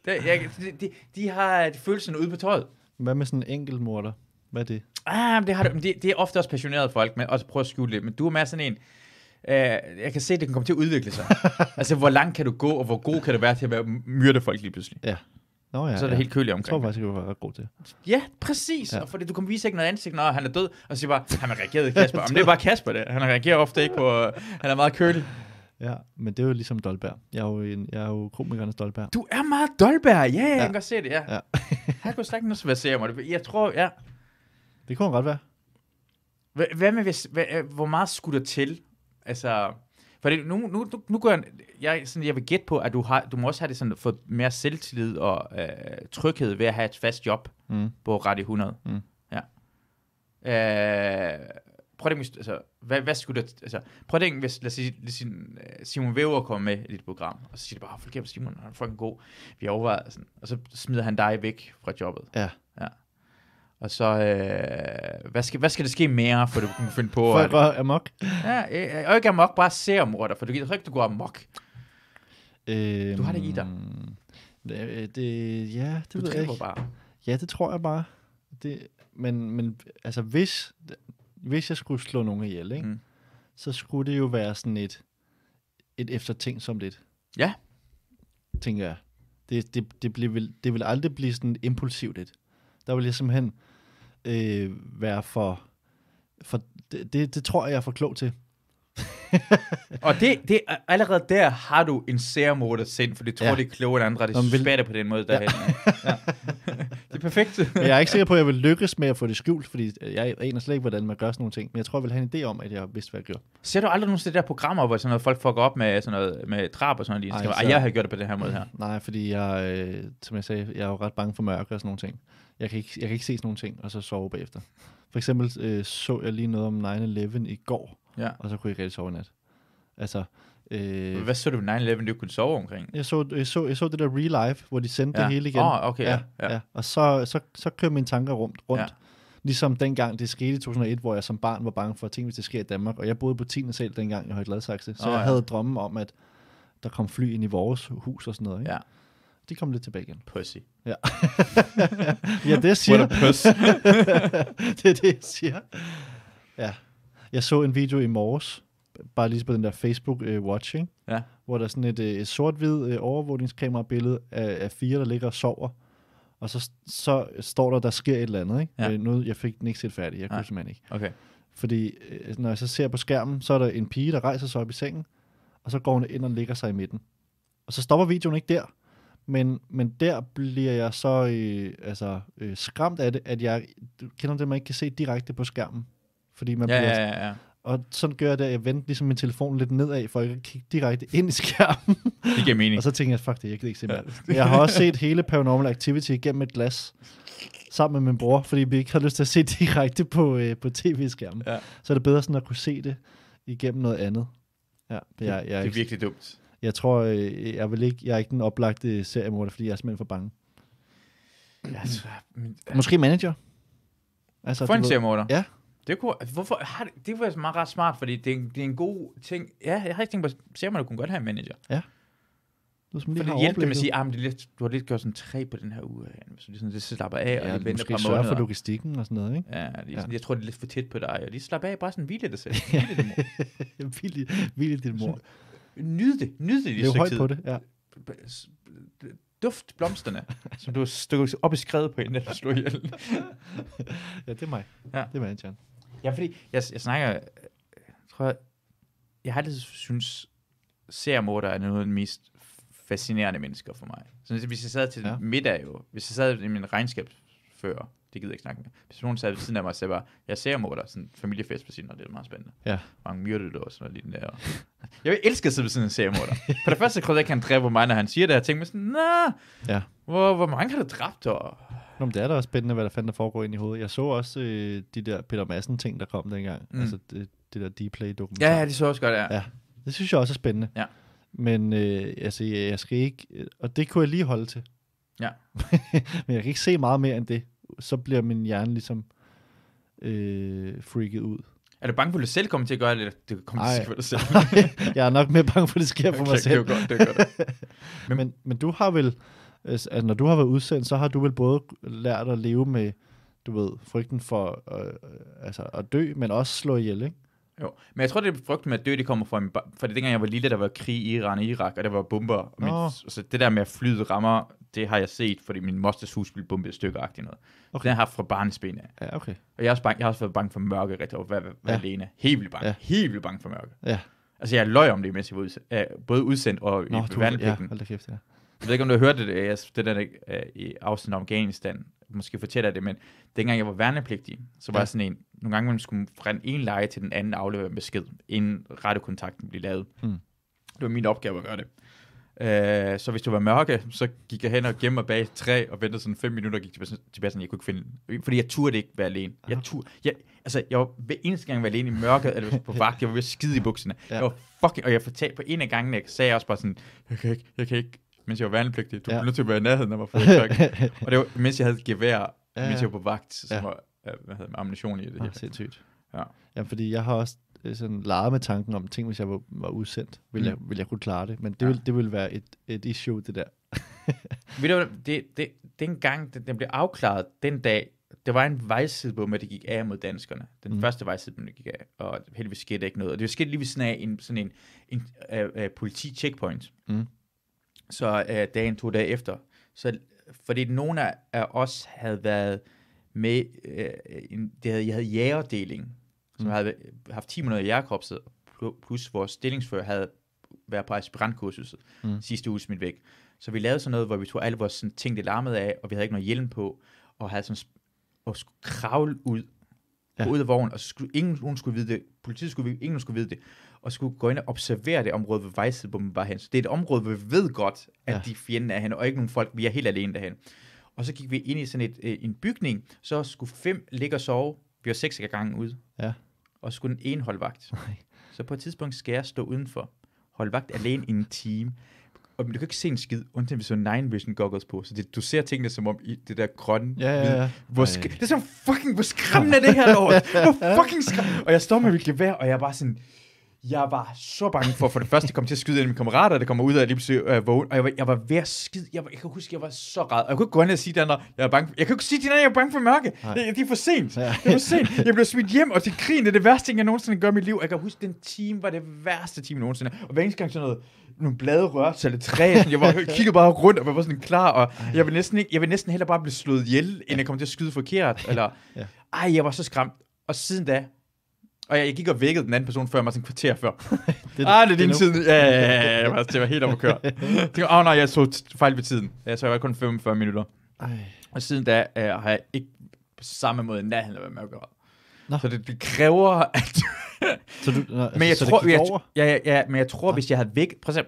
det, jeg, det, de, de har følelsen ude på tøjet. Hvad med sådan en enkelt morder? Hvad er det? Ah, men det, har du, det, det er ofte også passionerede folk, men også prøver at skjule det. Men du er mere sådan en, uh, jeg kan se, at det kan komme til at udvikle sig. altså, hvor langt kan du gå, og hvor god kan du være til at være myrde folk lige pludselig? Ja. Nå, ja, så er det ja. helt køligt omkring. Jeg tror faktisk, det var ret god til. Ja, præcis. Ja. Og fordi du kan vise ikke noget ansigt, når han er død, og så bare, han har reageret Kasper. Jamen, det er bare Kasper, det. Han reagerer ofte ikke på, uh, han er meget kølig. Ja, men det er jo ligesom Dolberg. Jeg er jo, en, jeg er jo komikernes Dolberg. Du er meget Dolberg, ja, ja, ja. jeg kan godt se det, ja. ja. han kunne slet ikke noget mig. Jeg tror, ja. Det kunne godt være. H- hvad med, hvis, hvad, øh, hvor meget skulle der til? Altså, for det, nu, nu, nu, nu gør jeg, jeg, sådan, jeg vil gætte på, at du, har, du må også have det sådan, fået mere selvtillid og øh, tryghed ved at have et fast job mm. på Radio 100. Mm. Ja. Øh, prøv at tænke, altså, hvad, hvad skulle der, altså, prøv at tænke, hvis, lad os sige, lad os sige øh, Simon Væver kommer med i dit program, og så siger det bare, fuck Simon, han er fucking god, vi overvejer, sådan, og så smider han dig væk fra jobbet. Ja. Og så, øh, hvad, skal, hvad skal der ske mere, for du kan finde på... for at gå amok? Ja, øh, og ikke amok, bare seriemorder, for du gider ikke, du går amok. Øhm, du har det i dig. Det, øh, det, ja, det du ved jeg ikke. bare. Ja, det tror jeg bare. Det, men, men altså, hvis, hvis jeg skulle slå nogen ihjel, ikke? Mm. så skulle det jo være sådan et, et efterting som lidt. Ja. Tænker jeg. Det, det, det, bliver, det vil aldrig blive sådan impulsivt lidt der vil jeg simpelthen øh, være for... for det, det, det tror jeg, jeg er for klog til. og det, det, allerede der har du en særmordet sind, for det tror, ja. det er kloge end andre, det Nå, vil... på den måde derhen. Ja. ja. Det er perfekt. men jeg er ikke sikker på, at jeg vil lykkes med at få det skjult, fordi jeg aner slet ikke, hvordan man gør sådan nogle ting, men jeg tror, jeg vil have en idé om, at jeg vidste, hvad jeg gjorde. Ser du aldrig nogle af de der programmer, hvor sådan noget, folk fucker op med, sådan noget, med drab og sådan noget, Ej, så... jeg har gjort det på den her måde her? Nej, fordi jeg, øh, som jeg sagde, jeg er jo ret bange for mørke og sådan nogle ting jeg kan, ikke, jeg kan ikke se sådan nogle ting, og så sove bagefter. For eksempel øh, så jeg lige noget om 9-11 i går, ja. og så kunne jeg ikke rigtig sove i nat. Altså, øh, Hvad så du med 9-11, du kunne sove omkring? Jeg så, jeg så, jeg så det der real life, hvor de sendte ja. det hele igen. Oh, okay, ja, ja, ja. ja. Og så, så, så kører mine tanker rundt. rundt. Ja. Ligesom dengang det skete i 2001, hvor jeg som barn var bange for at ting, hvis det sker i Danmark. Og jeg boede på 10. sal dengang i Højt Ladsaxe. Så oh, jeg havde drømme om, at der kom fly ind i vores hus og sådan noget. Ikke? Ja de kom lidt tilbage igen. Pussy. Ja, ja det jeg siger. What a puss. det er det, jeg siger. Ja. Jeg så en video i morges, bare lige på den der Facebook-watching, øh, uh, ja. hvor der er sådan et, øh, et sort-hvid uh, overvågningskamera-billede af, af fire, der ligger og sover. Og så, så står der, der sker et eller andet. Ikke? Ja. Øh, noget, jeg fik den ikke set færdig, jeg kunne Nej. simpelthen ikke. Okay. Fordi når jeg så ser på skærmen, så er der en pige, der rejser sig op i sengen, og så går hun ind og ligger sig i midten. Og så stopper videoen ikke der. Men, men der bliver jeg så øh, altså, øh, skræmt af det, at jeg kender det, man ikke kan se direkte på skærmen. Fordi man ja, bliver, ja, ja, ja. Og sådan gør jeg det, at jeg vendte ligesom min telefon lidt nedad, for at kigge direkte ind i skærmen. Det giver mening. og så tænkte jeg, fuck det, jeg kan ikke se mere. Ja. jeg har også set hele Paranormal Activity igennem et glas, sammen med min bror, fordi vi ikke har lyst til at se direkte på, øh, på tv-skærmen. Ja. Så er det bedre sådan at kunne se det igennem noget andet. Ja, det, er, jeg, jeg det er virkelig dumt. Jeg tror, øh, jeg, vil ikke, jeg er ikke den oplagte seriemorder, fordi jeg er simpelthen for bange. Altså, men, Måske manager? Altså, for en seriemorder? Ja. Det kunne, altså, hvorfor, har det, det var meget ret smart, fordi det er, en, det er en god ting. Ja, jeg har ikke tænkt på, seriemorder kunne godt have en manager. Ja. Du er, lige det hjælper med at sige, ah, men lidt, du har lidt gjort sådan tre på den her uge, øh, så det, sådan det slapper af, ja, og det venter et par måneder. for logistikken og sådan noget, ikke? Ja, de, ja. Sådan, jeg tror, det er lidt for tæt på dig, og lige slapper af, bare sådan hvile dig selv. Hvile din mor. hvile, hvile din mor. nyde det, nyde det i Lev højt på det, ja. Duft blomsterne, som du har op i skrevet på en, eller slog ihjel. ja, det er mig. Ja. Det er mig, Jan. Ja, fordi jeg, jeg snakker, jeg tror, jeg, jeg har altid synes, seriemorder er noget af de mest fascinerende mennesker for mig. Så hvis jeg sad til ja. middag jo, hvis jeg sad i min før, det gider jeg ikke snakke med. Personen sad ved siden af mig og sagde bare, jeg ser morder, sådan familiefest på siden, og det er meget spændende. Ja. Mange myrdede og også, noget lige den der. Jeg vil elske at sidde ved siden af seriemorder. For det første kunne jeg ikke, han dræber mig, når han siger det, og jeg tænkte mig sådan, nah, ja. hvor, hvor mange har du dræbt? Og... Nå, men det er da også spændende, hvad der fandt der foregår ind i hovedet. Jeg så også øh, de der Peter Madsen ting, der kom dengang. Mm. Altså det, det der Play dokumentar. Ja, ja, det så også godt, ja. ja. Det synes jeg også er spændende. Ja. Men øh, altså, jeg, jeg skal ikke... Og det kunne jeg lige holde til. Ja. Men jeg kan ikke se meget mere end det så bliver min hjerne ligesom øh, freaket ud. Er du bange for, at du selv kommer til at gøre det, eller det kommer Ej. til at ske for dig selv? jeg er nok mere bange for, at det sker for mig selv. Det er godt, det er godt. Men, men, men du har vel, altså, altså når du har været udsendt, så har du vel både lært at leve med, du ved, frygten for øh, øh altså at dø, men også slå ihjel, ikke? Jo, men jeg tror, det er frygt med at dø, det kommer fra, min for det dengang jeg var lille, der var krig i Iran og Irak, og der var bomber. Og min, oh. Så det der med at flyde rammer, det har jeg set, fordi min mosters hus blev bombet i stykker noget. Okay. den har haft fra barnesben af. Ja, okay. Og jeg har også, bange, jeg har også været bange for mørke rigtig over, hvad, hvad ja. alene. Helt vildt bange. Ja. Helt vildt bange for mørke. Ja. Altså, jeg løj om det, mens jeg var udsendt, øh, både udsendt og Nå, i værnepligten. Ja, hold da kæft, ja. Jeg ved ikke, om du har hørt det, det der øh, i afsnit om Afghanistan, måske fortæller det, men dengang jeg var værnepligtig, så var ja. sådan en, nogle gange man skulle fra den ene leje til den anden aflevere en besked, inden radiokontakten blev lavet. Mm. Det var min opgave at gøre det. Øh, så hvis det var mørke, så gik jeg hen og gemte mig bag et træ og ventede sådan fem minutter og gik tilbage, sådan, jeg kunne ikke finde Fordi jeg turde ikke være alene. Jeg, turde, jeg, altså, jeg var hver eneste gang være alene i mørket, eller på vagt, jeg var ved at skide i bukserne. Ja. Jeg var fucking, og jeg fortalte på en af gangene, jeg sagde også bare sådan, jeg kan ikke, jeg kan ikke, mens jeg var værnepligtig. Du ja. blev nødt til at være i nærheden af mig for at Og det var, mens jeg havde gevær, ja. mens jeg var på vagt, så ja. var hvad hedder, ammunition i det. Ja, her. sindssygt. Ja. ja, fordi jeg har også øh, sådan leget med tanken om ting, hvis jeg var, var udsendt, ville, mm. jeg, ville jeg kunne klare det. Men det, ja. ville, det ville være et, et issue, det der. Ved du, det, det, gang, den, den blev afklaret, den dag, det var en vejsidebom, at det gik af mod danskerne. Den mm. første vejsidebom, der gik af, og heldigvis skete ikke noget. Og det skete lige ved sådan en, sådan en, en uh, uh, politi-checkpoint. Mm så øh, dagen to dage efter. Så, fordi nogle af, af os havde været med, øh, en, det havde, jeg havde jægerdeling, som mm. havde haft 10 måneder i jægerkorpset, plus vores stillingsfører havde været på aspirantkursus mm. sidste uge smidt væk. Så vi lavede sådan noget, hvor vi tog alle vores sådan, ting, det larmede af, og vi havde ikke noget hjelm på, og havde sådan, og skulle kravle ud, ja. ud af vognen, og skulle, ingen, skulle vide det, politiet skulle ingen skulle vide det og skulle gå ind og observere det område ved hvor man var hen. Så det er et område, hvor vi ved godt, at ja. de fjenden er hen, og ikke nogen folk, vi er helt alene derhen. Og så gik vi ind i sådan et, øh, en bygning, så skulle fem ligge og sove. Vi var seks gangen ude. Ja. Og skulle den ene holde vagt. Nej. Så på et tidspunkt skal jeg stå udenfor, holde vagt alene i en time. Og du kan ikke se en skid, undtagen hvis du har vision goggles på. Så det, du ser tingene som om i det der grønne. Ja, ja, ja. Hvor sk- det er sådan, fucking, hvor skræmmende er det her, lort. Hvor fucking skræmmende. Og jeg står med mit gevær, og jeg er bare sådan, jeg var så bange for, for det første, at kom til at skyde ind i mine kammerater, der kommer ud af lige øh, vågen, og jeg var, jeg var ved at skide. Jeg, var, jeg kan huske, jeg var så ræd. Og jeg kunne ikke gå ned og sige til andre, jeg er bange for, jeg kunne ikke sige til andre, jeg er bange for mørke. Det, det, er for sent. Ja. Det er for sent. Jeg blev smidt hjem, og til krigen det er det værste ting, jeg nogensinde gør i mit liv. Jeg kan huske, den time var det værste time nogensinde. Og hver eneste gang sådan noget, nogle blade rørte sig, det træ, sådan, jeg var, jeg kiggede bare rundt, og var bare sådan klar, og Ej. jeg ville næsten, ikke, jeg ville næsten heller bare blive slået ihjel, end jeg kom til at skyde forkert, eller, ja. Ej, jeg var så skræmt. Og siden da og jeg gik og vækkede den anden person før mig sådan en kvarter før. det, ah, det er din tid. Ja, ja, ja, ja, det var helt overkørt. Åh oh, nej, jeg så fejl ved tiden. Så jeg var kun 45 minutter. Ej. Og siden da øh, har jeg ikke på samme måde nærheden af, hvad man Nå. Så det, det kræver, at... så du, nå, men jeg så tror, det jeg, over? Ja, ja, ja, men jeg tror, nå. hvis jeg havde vækket... Prøv at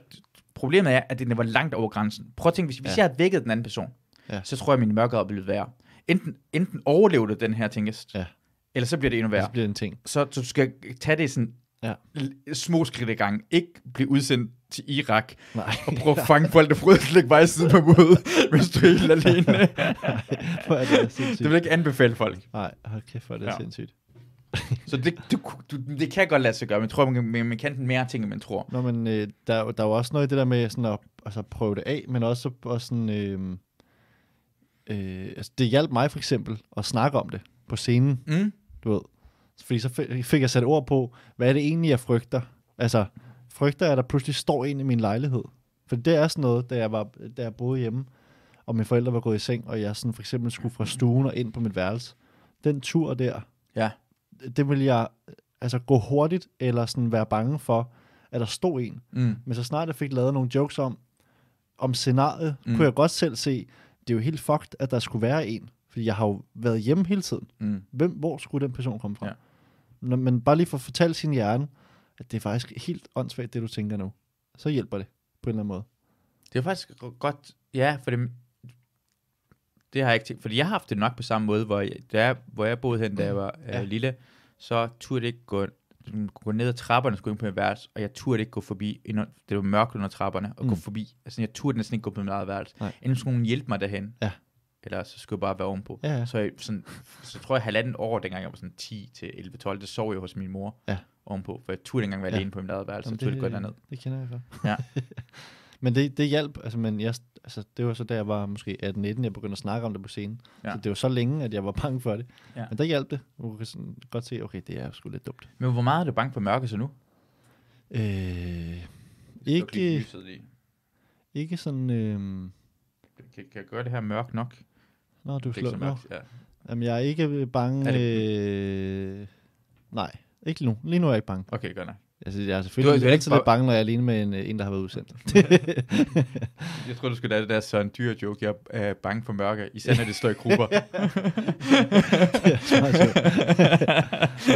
problemet er, at den var langt over grænsen. Prøv at tænke, hvis, ja. hvis jeg havde vækket den anden person, ja. så tror jeg, at min mørkere ville være. Enten, enten overlevede den her tænkes, ja. Eller så bliver det endnu værre. Så bliver det en ting. Så, så du skal tage det sådan ja. små skridt i gang. Ikke blive udsendt til Irak Nej. og prøve at fange folk, der prøver at lægge vej siden på mod, hvis du er helt alene. for er det Det vil ikke anbefale folk. Nej, hold kæft, det er det ja. sindssygt. så det, du, du, det kan godt lade sig gøre, men jeg tror, man, man, man kan mere ting, end man tror. Nå, men øh, der, der er jo også noget i det der med sådan at altså, prøve det af, men også, også sådan, øh, øh, altså, det hjalp mig for eksempel at snakke om det på scenen. Mm du ved. Fordi så fik jeg sat ord på, hvad er det egentlig, jeg frygter? Altså, frygter jeg, at der pludselig står en i min lejlighed? For det er sådan noget, da jeg, var, da jeg boede hjemme, og mine forældre var gået i seng, og jeg sådan for eksempel skulle fra stuen og ind på mit værelse. Den tur der, ja. det ville jeg altså gå hurtigt, eller sådan være bange for, at der stod en. Mm. Men så snart jeg fik lavet nogle jokes om, om scenariet, mm. kunne jeg godt selv se, det er jo helt fucked, at der skulle være en. Fordi jeg har jo været hjemme hele tiden. Mm. Hvem, hvor skulle den person komme fra? Ja. Når man bare lige får fortalt sin hjerne, at det er faktisk helt åndssvagt, det du tænker nu. Så hjælper det på en eller anden måde. Det er faktisk godt, ja, for det, det har jeg ikke tænkt, fordi jeg har haft det nok på samme måde, hvor jeg, der, hvor jeg boede hen, da jeg mm. var øh, lille, så turde det ikke gå, gå ned ad trapperne, skulle ind på min værelse, og jeg turde ikke gå forbi, inden, det var mørkt under trapperne, og mm. gå forbi. Altså, jeg turde næsten ikke gå på min eget værelse. Nej. Inden skulle nogen hjælpe mig derhen. Ja eller så skulle jeg bare være ovenpå. Ja, Så, jeg, sådan, så tror jeg halvanden år, dengang jeg var sådan 10 til 11, 12, der sov jeg hos min mor ja. ovenpå, for jeg turde ikke engang være ja. alene på min eget værelse, så turde det, godt derned. Det kender jeg godt. Ja. men det, det hjalp, altså, men jeg, altså, det var så, da jeg var måske 18-19, jeg begyndte at snakke om det på scenen. Ja. Så det var så længe, at jeg var bange for det. Ja. Men der hjalp det. Du kan sådan godt se, okay, det er sgu lidt dumt. Men hvor meget er du bange for mørke så nu? Øh, ikke, ikke sådan... Øh, kan, kan jeg gøre det her mørkt nok? Nå, du slår nu. Ja. Jamen, jeg er ikke øh, bange... Er det... øh... Nej, ikke nu. Lige nu er jeg ikke bange. Okay, godt nok. Altså, jeg er selvfølgelig du, er altid bare... lidt bange, når jeg er alene med en, øh, en der har været udsendt. jeg tror, du skulle lade det der sådan Dyr joke. Jeg er øh, bange for mørke, især når det står i grupper. det er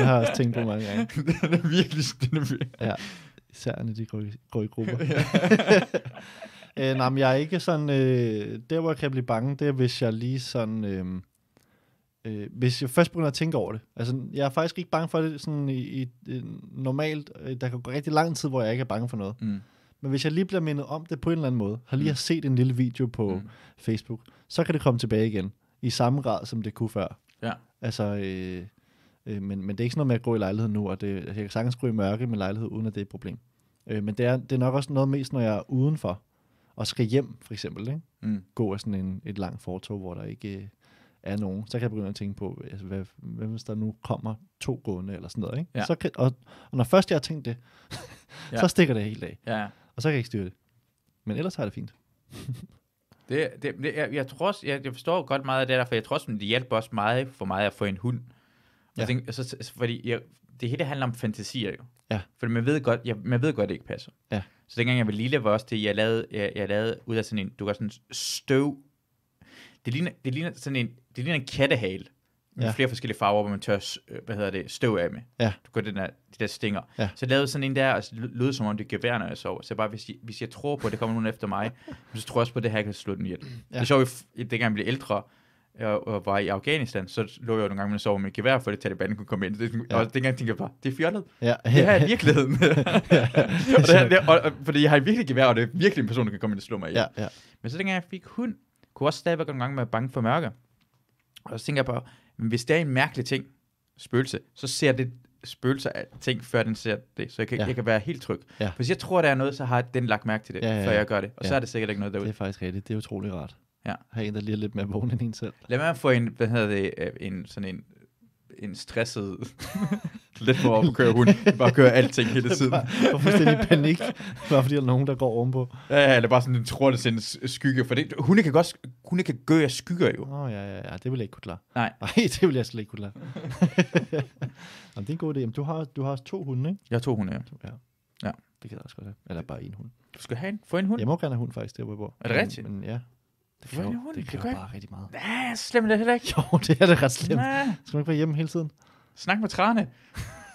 har jeg også tænkt på mange gange. det er virkelig virkelig. Ja, især når de går i, går i grupper øh, nej, men jeg er ikke sådan... Øh, der, hvor jeg kan blive bange, det er, hvis jeg lige sådan... Øh, øh, hvis jeg først begynder at tænke over det. Altså, jeg er faktisk ikke bange for det sådan i, i, i øh, normalt. Øh, der kan gå rigtig lang tid, hvor jeg ikke er bange for noget. Mm. Men hvis jeg lige bliver mindet om det på en eller anden måde, har lige mm. har set en lille video på mm. Facebook, så kan det komme tilbage igen. I samme grad, som det kunne før. Ja. Altså, øh, øh, men, men det er ikke sådan noget med at gå i lejlighed nu, og det, jeg kan sagtens gå i mørke med lejlighed, uden at det er et problem. Øh, men det er, det er nok også noget mest, når jeg er udenfor og skal hjem, for eksempel, ikke? Mm. gå af sådan en, et langt fortog, hvor der ikke øh, er nogen, så kan jeg begynde at tænke på, altså, hvad, hvad hvis der nu kommer to gående eller sådan noget. Ikke? Ja. Så kan, og, og når først jeg har tænkt det, ja. så stikker det helt af. Ja. Og så kan jeg ikke styre det. Men ellers har det fint. det, det, det, jeg, jeg, tror også, jeg, jeg forstår godt meget af det der, for jeg tror også, det hjælper også meget for mig at få en hund. Og Jeg tænker, så, fordi jeg, det hele handler om fantasier jo. Ja. For man ved godt, jeg, man ved godt, det ikke passer. Ja. Så dengang jeg var lille, var også det, jeg lavede, jeg, jeg lavede ud af sådan en, du gør sådan støv. Det ligner, det ligner sådan en, det ligner en kattehale. Med ja. flere forskellige farver, hvor man tør, øh, hvad hedder det, støv af med. Ja. Du går den der, de der stinger. Ja. Så jeg lavede sådan en der, og lød som om det er gevær, når jeg sover. Så jeg bare, hvis jeg, hvis jeg tror på, at det kommer nogen efter mig, så tror jeg også på det her, kan slå den ihjel. Ja. Det er sjovt, dengang jeg blev ældre, jeg øh, var i Afghanistan, så lå jeg jo nogle gange med sov med gevær, for det Taliban kunne komme ind. Det, ja. Og dengang tænkte jeg bare, det er fjollet. Ja. Det her er virkeligheden. ja. og det her, det, og, fordi jeg har virkelig gevær, og det er virkelig en person, der kan komme ind og slå mig ihjel. Ja, ja. Men så dengang jeg fik hund, kunne også stadigvæk nogle gange være bange for mørke. Og så tænker jeg på, hvis det er en mærkelig ting, spøgelse, så ser det spøgelser af ting, før den ser det. Så jeg kan, ja. jeg kan være helt tryg. Ja. Hvis jeg tror, der er noget, så har den lagt mærke til det, ja, ja, ja. før jeg gør det. Og ja. så er det sikkert ikke noget derude. Det er faktisk rigtigt. Det er utrolig rart. Ja. Have en, der lige er lidt mere vågen end en selv. Lad mig få en, hvad hedder det, øh, en, sådan en, en stresset, lidt for at køre hund, bare køre alting hele tiden. Bare fuldstændig panik, bare fordi der er nogen, der går ovenpå. Ja, ja, eller bare sådan en trådende skygge, for det, hunde kan godt, hunde kan gøre skygger jo. Åh, oh, ja, ja, ja, det vil jeg ikke kunne klare. Nej. Nej, det vil jeg slet ikke kunne klare. Nå, det er en god idé. Jamen, du har, du har to hunde, ikke? Jeg har to hunde, ja. To, ja. ja. Det kan jeg også godt have. Eller bare en hund. Du skal have en, få en hund? Jeg må gerne have hund faktisk, der hvor jeg bor. Er det rigtigt? Men, men ja, det gør, jo, det, det gør, det gør bare rigtig meget. Ja, slemt det heller ikke. Jo, det er det ret slemt. Ja. Skal man ikke være hjemme hele tiden? Snak med træerne.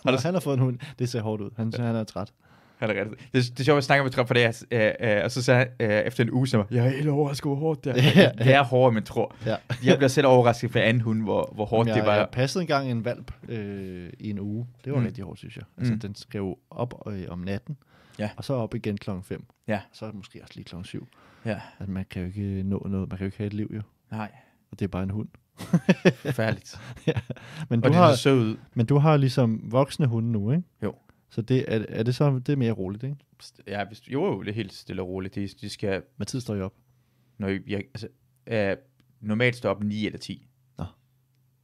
har du... Han har fået en hund. Det ser hårdt ud. Han, ja. han er træt. Han er rigtig. Det, det er sjovt, at snakke med Trump for det, er, øh, øh, og så sagde han øh, efter en uge, så jeg er helt overrasket, hvor hårdt det er. Ja, altså, ja. Det er hårdere, man tror. Ja. jeg bliver selv overrasket for anden hund, hvor, hvor hårdt jeg, det var. Jeg passede engang en valp øh, i en uge. Det var mm. rigtig hårdt, synes jeg. Altså, mm. den skrev op øh, om natten, ja. og så op igen klokken 5. Ja. Og så måske også lige klokken 7. Ja. At man kan jo ikke nå noget. Man kan jo ikke have et liv, jo. Nej. Og det er bare en hund. Færdigt. ja. Men du, og har, så ud. men du har ligesom voksne hunde nu, ikke? Jo. Så det, er, er det så det er mere roligt, ikke? Ja, hvis, jo, jo, det er helt stille og roligt. De, de skal... Hvad tid står I op? Når jeg, jeg altså, øh, normalt står op 9 eller 10. Nå.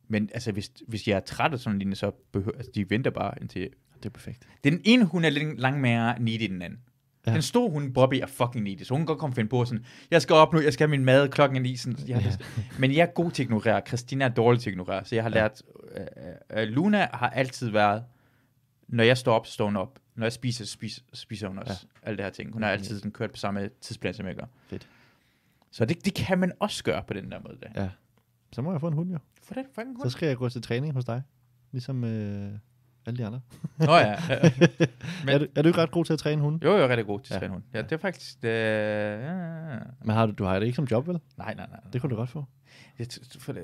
Men altså, hvis, hvis jeg er træt af sådan en så behøver... Altså, de venter bare indtil... Det er perfekt. Den ene hund er lidt langmere needy end den anden. Ja. Den stod hun, Bobby er fucking needy, så hun kan godt komme og finde på sådan, jeg skal op nu, jeg skal have min mad, klokken er ni. sådan. Jeg ja. Men jeg er god til at ignorere, Christina er dårlig til at ignorere, så jeg har ja. lært, øh, øh, øh Luna har altid været, når jeg står op, står hun op. Når jeg spiser, spiser, spiser hun også. Ja. Alle det her ting. Hun har altid sådan, kørt på samme tidsplan, som jeg gør. Fedt. Så det, det kan man også gøre på den der måde. Der. Ja. Så må jeg få en hund, jo. For den fucking hund. Så skal jeg gå til træning hos dig. Ligesom... Øh alle de andre. Nå ja. ja. Men, er, du, er du ikke ret god til at træne hunde? Jo, jeg er rigtig god til at træne ja. Ja, det er faktisk... Øh, ja. Men har du, du har det ikke som job, vel? Nej, nej, nej. Det kunne du godt få. Det, for det,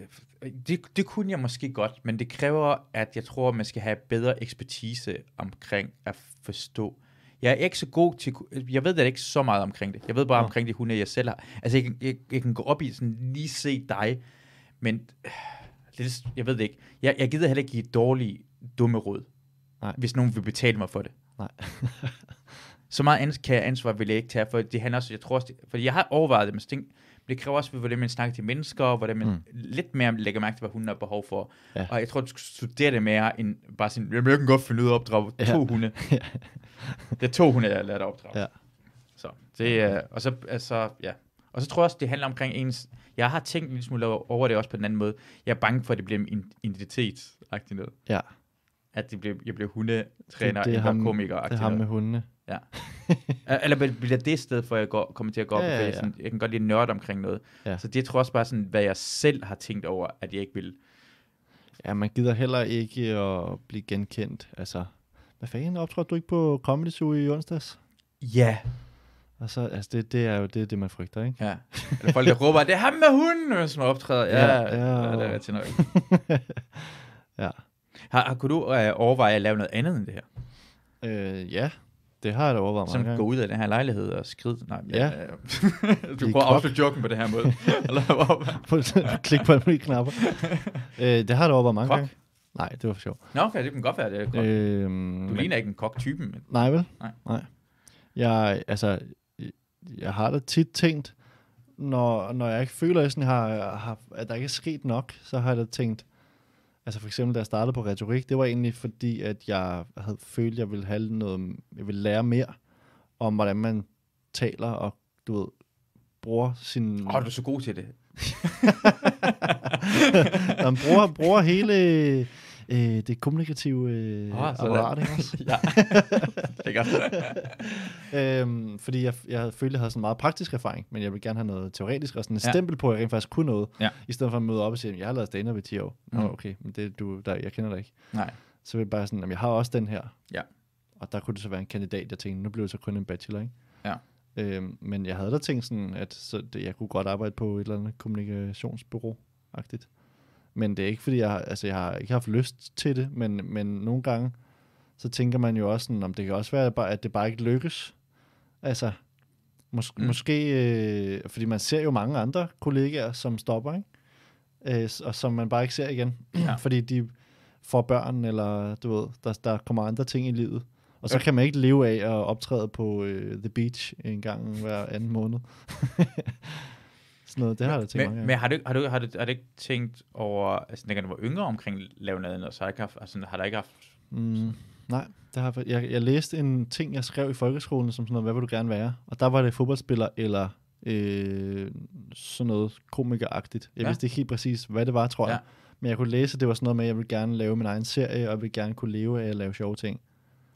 det, det kunne jeg måske godt, men det kræver, at jeg tror, man skal have bedre ekspertise omkring at forstå. Jeg er ikke så god til... Jeg ved da ikke så meget omkring det. Jeg ved bare ja. omkring de hunde, jeg selv har. Altså, jeg, jeg, jeg kan gå op i sådan lige se dig, men... Øh, lidt, jeg ved det ikke. Jeg, jeg gider heller ikke give dårlige dumme råd. Nej. hvis nogen vil betale mig for det. Nej. så meget ans- kan ansvar vil jeg ikke tage, for det handler også, jeg tror også, det, fordi jeg har overvejet det, men ting, det kræver også, hvordan man snakker til mennesker, og hvordan man mm. lidt mere lægger mærke til, hvad hunden har behov for. Ja. Og jeg tror, du skal studere det mere, end bare sådan, jeg kan godt finde ud af at opdrage ja. to hunde. det er to hunde, jeg har lært at opdrage. Ja. Så det okay. øh, og så, altså, ja. Og så tror jeg også, det handler omkring ens, jeg har tænkt en lille smule over det også på den anden måde. Jeg er bange for, at det bliver en identitet. Noget. Ja at det bliver, jeg blev hundetræner det, det er komiker Det er ham med hundene. Ja. Eller bliver det sted, for jeg går, kommer til at gå op ja, ja, ja. Sådan, jeg kan godt lide nørde omkring noget. Ja. Så det tror jeg også bare sådan, hvad jeg selv har tænkt over, at jeg ikke vil. Ja, man gider heller ikke at blive genkendt. Altså, hvad fanden optrådte du ikke på Comedy Show i onsdags? Ja. Og så, altså, altså det, det er jo det, det, man frygter, ikke? Ja. Eller folk, der råber, det er ham med hunden, som optræder. Ja, ja, ja, ja det er rigtig nok. ja. Har, har kunne du øh, overveje at lave noget andet end det her? Øh, ja, det har jeg da overvejet Som gå ud af den her lejlighed og skride. Nej, ja. ja. Jeg, du prøver at afslutte joken på det her måde. Klik på en ny knap. øh, det har jeg da overvejet mange gange. Nej, det var for sjovt. Nå, okay, det kan godt være, det er godt. Øhm, du ligner ikke en kok-typen. Men... Nej, vel? Nej. nej. Jeg, altså, jeg har da tit tænkt, når, når jeg ikke føler, at, jeg har, har, at der ikke er sket nok, så har jeg da tænkt, Altså for eksempel, da jeg startede på retorik, det var egentlig fordi, at jeg havde følt, at jeg ville, have noget, jeg ville lære mere om, hvordan man taler og du ved, bruger sin... Åh, oh, du er så god til det. man bruger, bruger hele øh, det kommunikative øh, oh, apparat, ikke også? ja, det er godt. øhm, fordi jeg, jeg følte, jeg havde sådan meget praktisk erfaring, men jeg ville gerne have noget teoretisk, og sådan en ja. stempel på, at jeg rent faktisk kunne noget, ja. i stedet for at møde op og sige, jeg har lavet stand-up i 10 år. Nå, mm. okay, men det, du, der, jeg kender dig ikke. Nej. Så vil jeg bare sådan, at jeg har også den her. Ja. Og der kunne det så være en kandidat, jeg tænkte, nu bliver det så kun en bachelor, ikke? Ja. Øhm, men jeg havde da tænkt sådan, at så det, jeg kunne godt arbejde på et eller andet kommunikationsbureau-agtigt. Men det er ikke, fordi jeg, altså, jeg har ikke haft lyst til det, men, men nogle gange, så tænker man jo også sådan, om det kan også være, at det bare ikke lykkes. Altså, mås- mm. måske, øh, fordi man ser jo mange andre kollegaer, som stopper, ikke? Øh, og som man bare ikke ser igen, ja. fordi de får børn, eller du ved, der, der kommer andre ting i livet. Og så kan man ikke leve af at optræde på øh, The Beach en gang hver anden måned. sådan noget. Det har jeg tænkt men, mange Men har du, har, du, har, du, har du ikke tænkt over, altså dengang du var yngre omkring lavnaden og så har, haft, altså har du ikke haft... Mm, nej, det har jeg, jeg, jeg læste en ting, jeg skrev i folkeskolen, som sådan noget, hvad vil du gerne være? Og der var det fodboldspiller eller øh, sådan noget komikeragtigt. Jeg ja. vidste ikke helt præcis, hvad det var, tror ja. jeg. Men jeg kunne læse, det var sådan noget med, at jeg ville gerne lave min egen serie, og jeg ville gerne kunne leve af at lave sjove ting.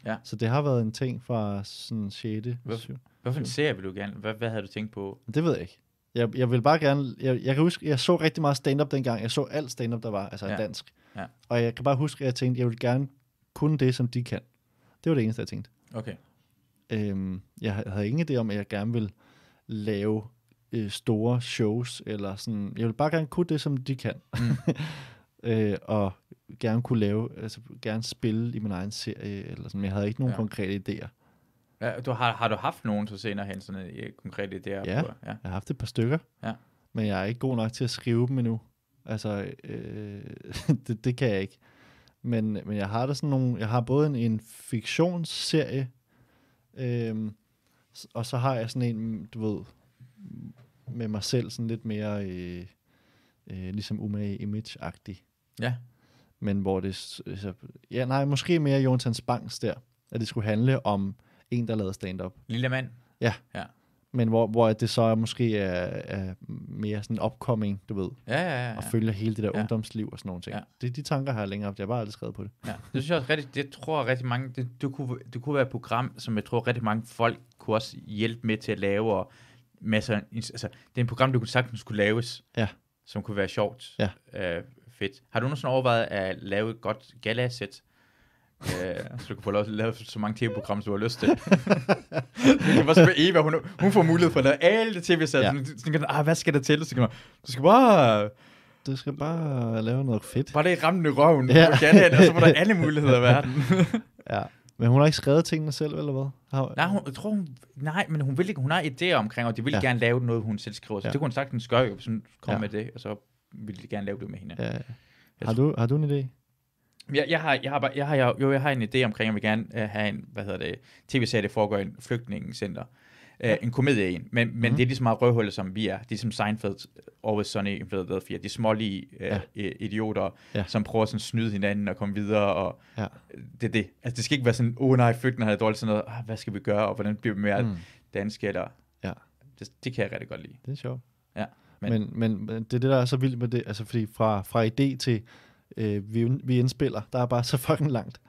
Ja. Så det har været en ting fra sådan 6. 7. Hvorfor en serie vil du gerne? Hvad, hvad havde du tænkt på? Det ved jeg ikke. Jeg, jeg vil bare gerne... Jeg, jeg kan huske, jeg så rigtig meget stand-up dengang. Jeg så alt stand-up, der var, altså ja. dansk. Ja. Og jeg kan bare huske, at jeg tænkte, jeg vil gerne kunne det, som de kan. Det var det eneste, jeg tænkte. Okay. Øhm, jeg havde ingen idé om, at jeg gerne vil lave øh, store shows, eller sådan, jeg vil bare gerne kunne det, som de kan. Mm. øh, og gerne kunne lave, altså gerne spille i min egen serie, eller sådan, men jeg havde ikke nogen ja. konkrete idéer. Ja, du har, har du haft nogen så senere hen, sådan en konkret idé? Ja, på, ja, jeg har haft et par stykker, ja. men jeg er ikke god nok til at skrive dem endnu. Altså, øh, det, det kan jeg ikke. Men, men jeg har der sådan nogle, jeg har både en, en fiktionsserie, øh, og så har jeg sådan en, du ved, med mig selv sådan lidt mere øh, øh, ligesom Umage Image-agtig. Ja. Men hvor det, så, altså, ja nej, måske mere Jonathan Spangs der, at det skulle handle om en, der lavede stand-up. Lille mand? Ja. ja. Men hvor, hvor det så er måske er, er mere sådan opkoming, du ved. Ja, ja, ja, ja. Og følger hele det der ja. ungdomsliv og sådan nogle ting. Ja. Det, de tanker har længere op. Jeg har bare aldrig skrevet på det. Ja. Det synes jeg også rigtig, det tror rigtig mange, det, det, kunne, det kunne være et program, som jeg tror rigtig mange folk kunne også hjælpe med til at lave. Og masser, altså, det er et program, du kunne sagtens skulle laves, ja. som kunne være sjovt. Ja. Øh, fedt. Har du nogensinde overvejet at lave et godt galasæt? Øh, så du kan få lov til at lave så mange tv-programmer, som du har lyst til. det kan også med Eva, hun, hun får mulighed for at lave alle de tv serier ja. Så kan ah, hvad skal der til? Så kan man, du skal bare... Du skal bare lave noget fedt. Bare det ramme i røven ja. på Janet, og så var der alle muligheder i verden. ja. Men hun har ikke skrevet tingene selv, eller hvad? Har... Nej, hun, jeg tror, hun, nej, men hun, vil ikke, hun har idéer omkring, og de vil ja. gerne lave noget, hun selv skriver. Så ja. det kunne hun sagtens gøre, hvis hun kom ja. med det, og så ville de gerne lave det med hende. Ja. Har, du, har du en idé? Jeg, jeg, har, jeg, har, jeg, har, jo, jeg har en idé omkring, at vi gerne uh, have en, hvad hedder det, tv-serie, der foregår i en flygtningecenter. Uh, en komedie en, men, men mm. det er lige så meget røvhullet, som vi er. Det er som Seinfeld, Always Sunny in Philadelphia. De, de, de smålige uh, ja. idioter, ja. som prøver sådan at snyde hinanden og komme videre. Og ja. det, det. Altså, det skal ikke være sådan, oh, nej, flygtningen havde dårligt sådan noget. Ah, hvad skal vi gøre, og hvordan bliver vi mere mm. danske? Eller... Ja. Det, det kan jeg rigtig godt lide. Det er sjovt. Ja. Men, men, men det er det, der er så vildt med det, altså fordi fra, fra idé til øh, vi, vi indspiller. Der er bare så fucking langt.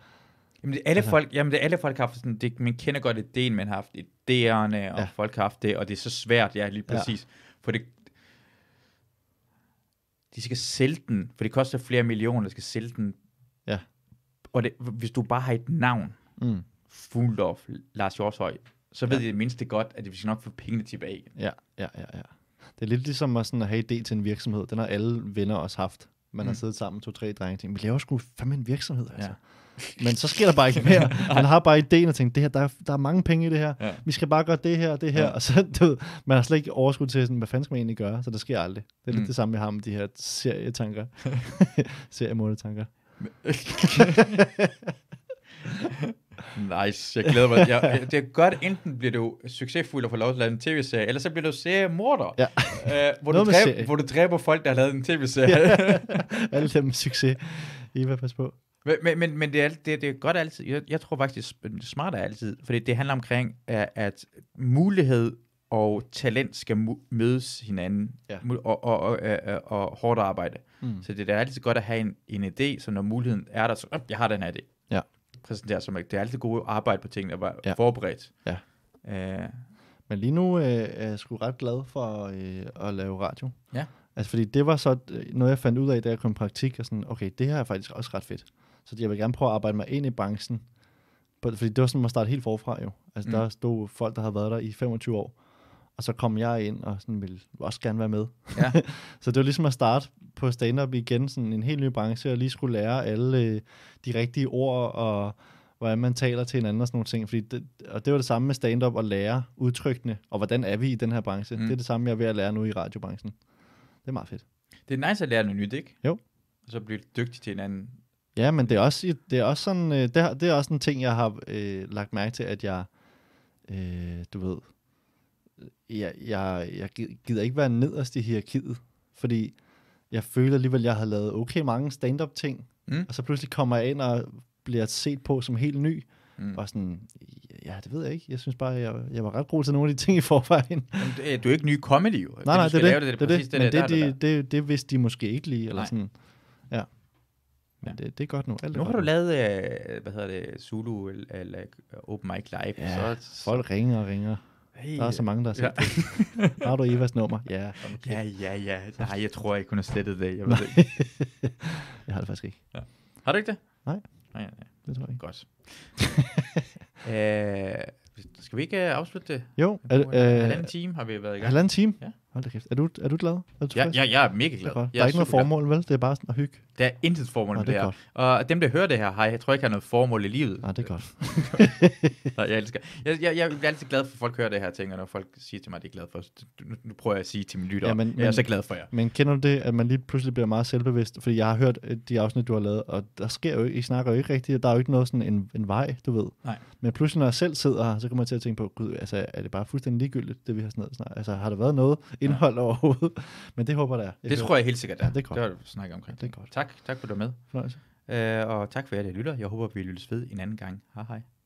Jamen det, er alle altså. folk, jamen det er alle folk har haft sådan, det, man kender godt ideen, man har haft idéerne, og ja. folk har haft det, og det er så svært, ja, lige præcis. Ja. For det, de skal sælge den, for det koster flere millioner, der skal sælge den. Ja. Og det, hvis du bare har et navn, mm. fuldt of Lars Jorshøj, så ved ja. jeg det mindste godt, at vi skal nok få pengene tilbage. Ja, ja, ja, ja. Det er lidt ligesom at, sådan at have idé til en virksomhed. Den har alle venner også haft. Man mm. har siddet sammen, to-tre drenge, og tænkt, vi laver sgu fandme en virksomhed, altså. Ja. Men så sker der bare ikke mere. Man har bare ideen og tænkt, det her, der, er, der er mange penge i det her. Ja. Vi skal bare gøre det her og det her. Ja. Og så, du man har slet ikke overskud til, sådan, hvad fanden skal man egentlig gøre? Så det sker aldrig. Det er mm. lidt det samme, jeg har med de her serietanker. seriemåletanker. Nice, jeg glæder mig. Jeg, det er godt, enten bliver du succesfuld og får lov til at lave en tv-serie, eller så bliver du seriemorder, ja. øh, hvor, du dræber, serie. hvor du dræber folk, der har lavet en tv-serie. ja. Alle dem succes. Eva, pas på. Men, men, men, det, er, det, det er godt altid. Jeg, jeg tror faktisk, det smart er altid, fordi det handler omkring, at, at mulighed og talent skal mødes hinanden, ja. og, og, og, og, øh, øh, og hårdt arbejde. Mm. Så det er altid godt at have en, en idé, så når muligheden er der, så op, jeg har den her idé præsentere sig med. Det er altid gode arbejde på tingene, og være ja. forberedt. Ja. Æh, øh. Men lige nu øh, er jeg sgu ret glad for øh, at lave radio. Ja. Altså, fordi det var så øh, noget, jeg fandt ud af, da jeg kom i praktik, og sådan, okay, det her er faktisk også ret fedt. Så jeg vil gerne prøve at arbejde mig ind i branchen, fordi det var sådan, man startede helt forfra jo. Altså, mm. der stod folk, der havde været der i 25 år, og så kom jeg ind og sådan ville også gerne være med. Ja. så det var ligesom at starte på stand-up igen, sådan en helt ny branche, og lige skulle lære alle øh, de rigtige ord, og hvordan man taler til hinanden og sådan nogle ting. Fordi det, og det var det samme med stand-up at lære udtrykkende, og hvordan er vi i den her branche. Mm. Det er det samme, jeg er ved at lære nu i radiobranchen. Det er meget fedt. Det er nice at lære noget nyt, ikke? Jo. Og så blive dygtig til hinanden. Ja, men det er også, det er også sådan, øh, det er, det er også en ting, jeg har øh, lagt mærke til, at jeg, øh, du ved, jeg, jeg, jeg gider ikke være nederst i hierarkiet, fordi jeg føler alligevel, at jeg har lavet okay mange stand-up ting, mm. og så pludselig kommer jeg ind og bliver set på som helt ny, Mm. Og sådan, ja, det ved jeg ikke. Jeg synes bare, jeg, jeg var ret god til nogle af de ting i forvejen. Jamen, du er jo ikke ny comedy, jo. Nej, nej, det er det. Det, det, det, det, det, det, der, det, der. det, det vidste de måske ikke lige, eller nej. sådan. Ja. Men ja. det, det er godt nu. Alt nu har du lavet, øh, hvad hedder det, Zulu eller, eller Open Mic Live. Ja, så, folk ringer og ringer. Hey. Der er så mange, der har ja. set det. Har du Evas nummer? Ja. Okay. Ja, ja, ja. Nej, jeg tror, jeg kunne have slettet det. Jeg, ved det ikke. jeg har det faktisk ikke. Ja. Har du ikke det? Nej. Nej, nej. Det tror jeg ikke. Godt. Æh, skal vi ikke øh, afslutte det? Jo. Øh, øh, halvanden time har vi været i gang. Halvanden time? Ja. Hold da kæft. Er du, er du glad? Er du ja, ja, jeg er mega glad. Er der er, er ikke noget formål, glad. vel? Det er bare sådan at hygge. Der er intet formål Nå, med det, det her. Godt. Og dem, der hører det her, har, jeg tror ikke, har noget formål i livet. Nej, det er godt. Nej, jeg elsker. Jeg, jeg, jeg, er altid glad for, at folk hører det her ting, og når folk siger til mig, at de er glad for, nu, nu prøver jeg at sige til mine lytter, ja, men, jeg er så glad for jer. Men kender du det, at man lige pludselig bliver meget selvbevidst? Fordi jeg har hørt de afsnit, du har lavet, og der sker jo, I snakker jo ikke rigtigt, og der er jo ikke noget sådan en, en vej, du ved. Nej. Men pludselig, når jeg selv sidder her, så kommer jeg til at tænke på, gud, altså, er det bare fuldstændig ligegyldigt, det vi har sådan noget? Altså, har der været noget indhold ja. overhovedet. Men det håber jeg, der Det, tror jeg helt sikkert, der ja, det er godt. Det var snakke omkring. Det er godt. Tak, tak for at du er med. Fornøjelse. Øh, og tak for jer, der lytter. Jeg håber, vi lyttes ved en anden gang. Hej hej.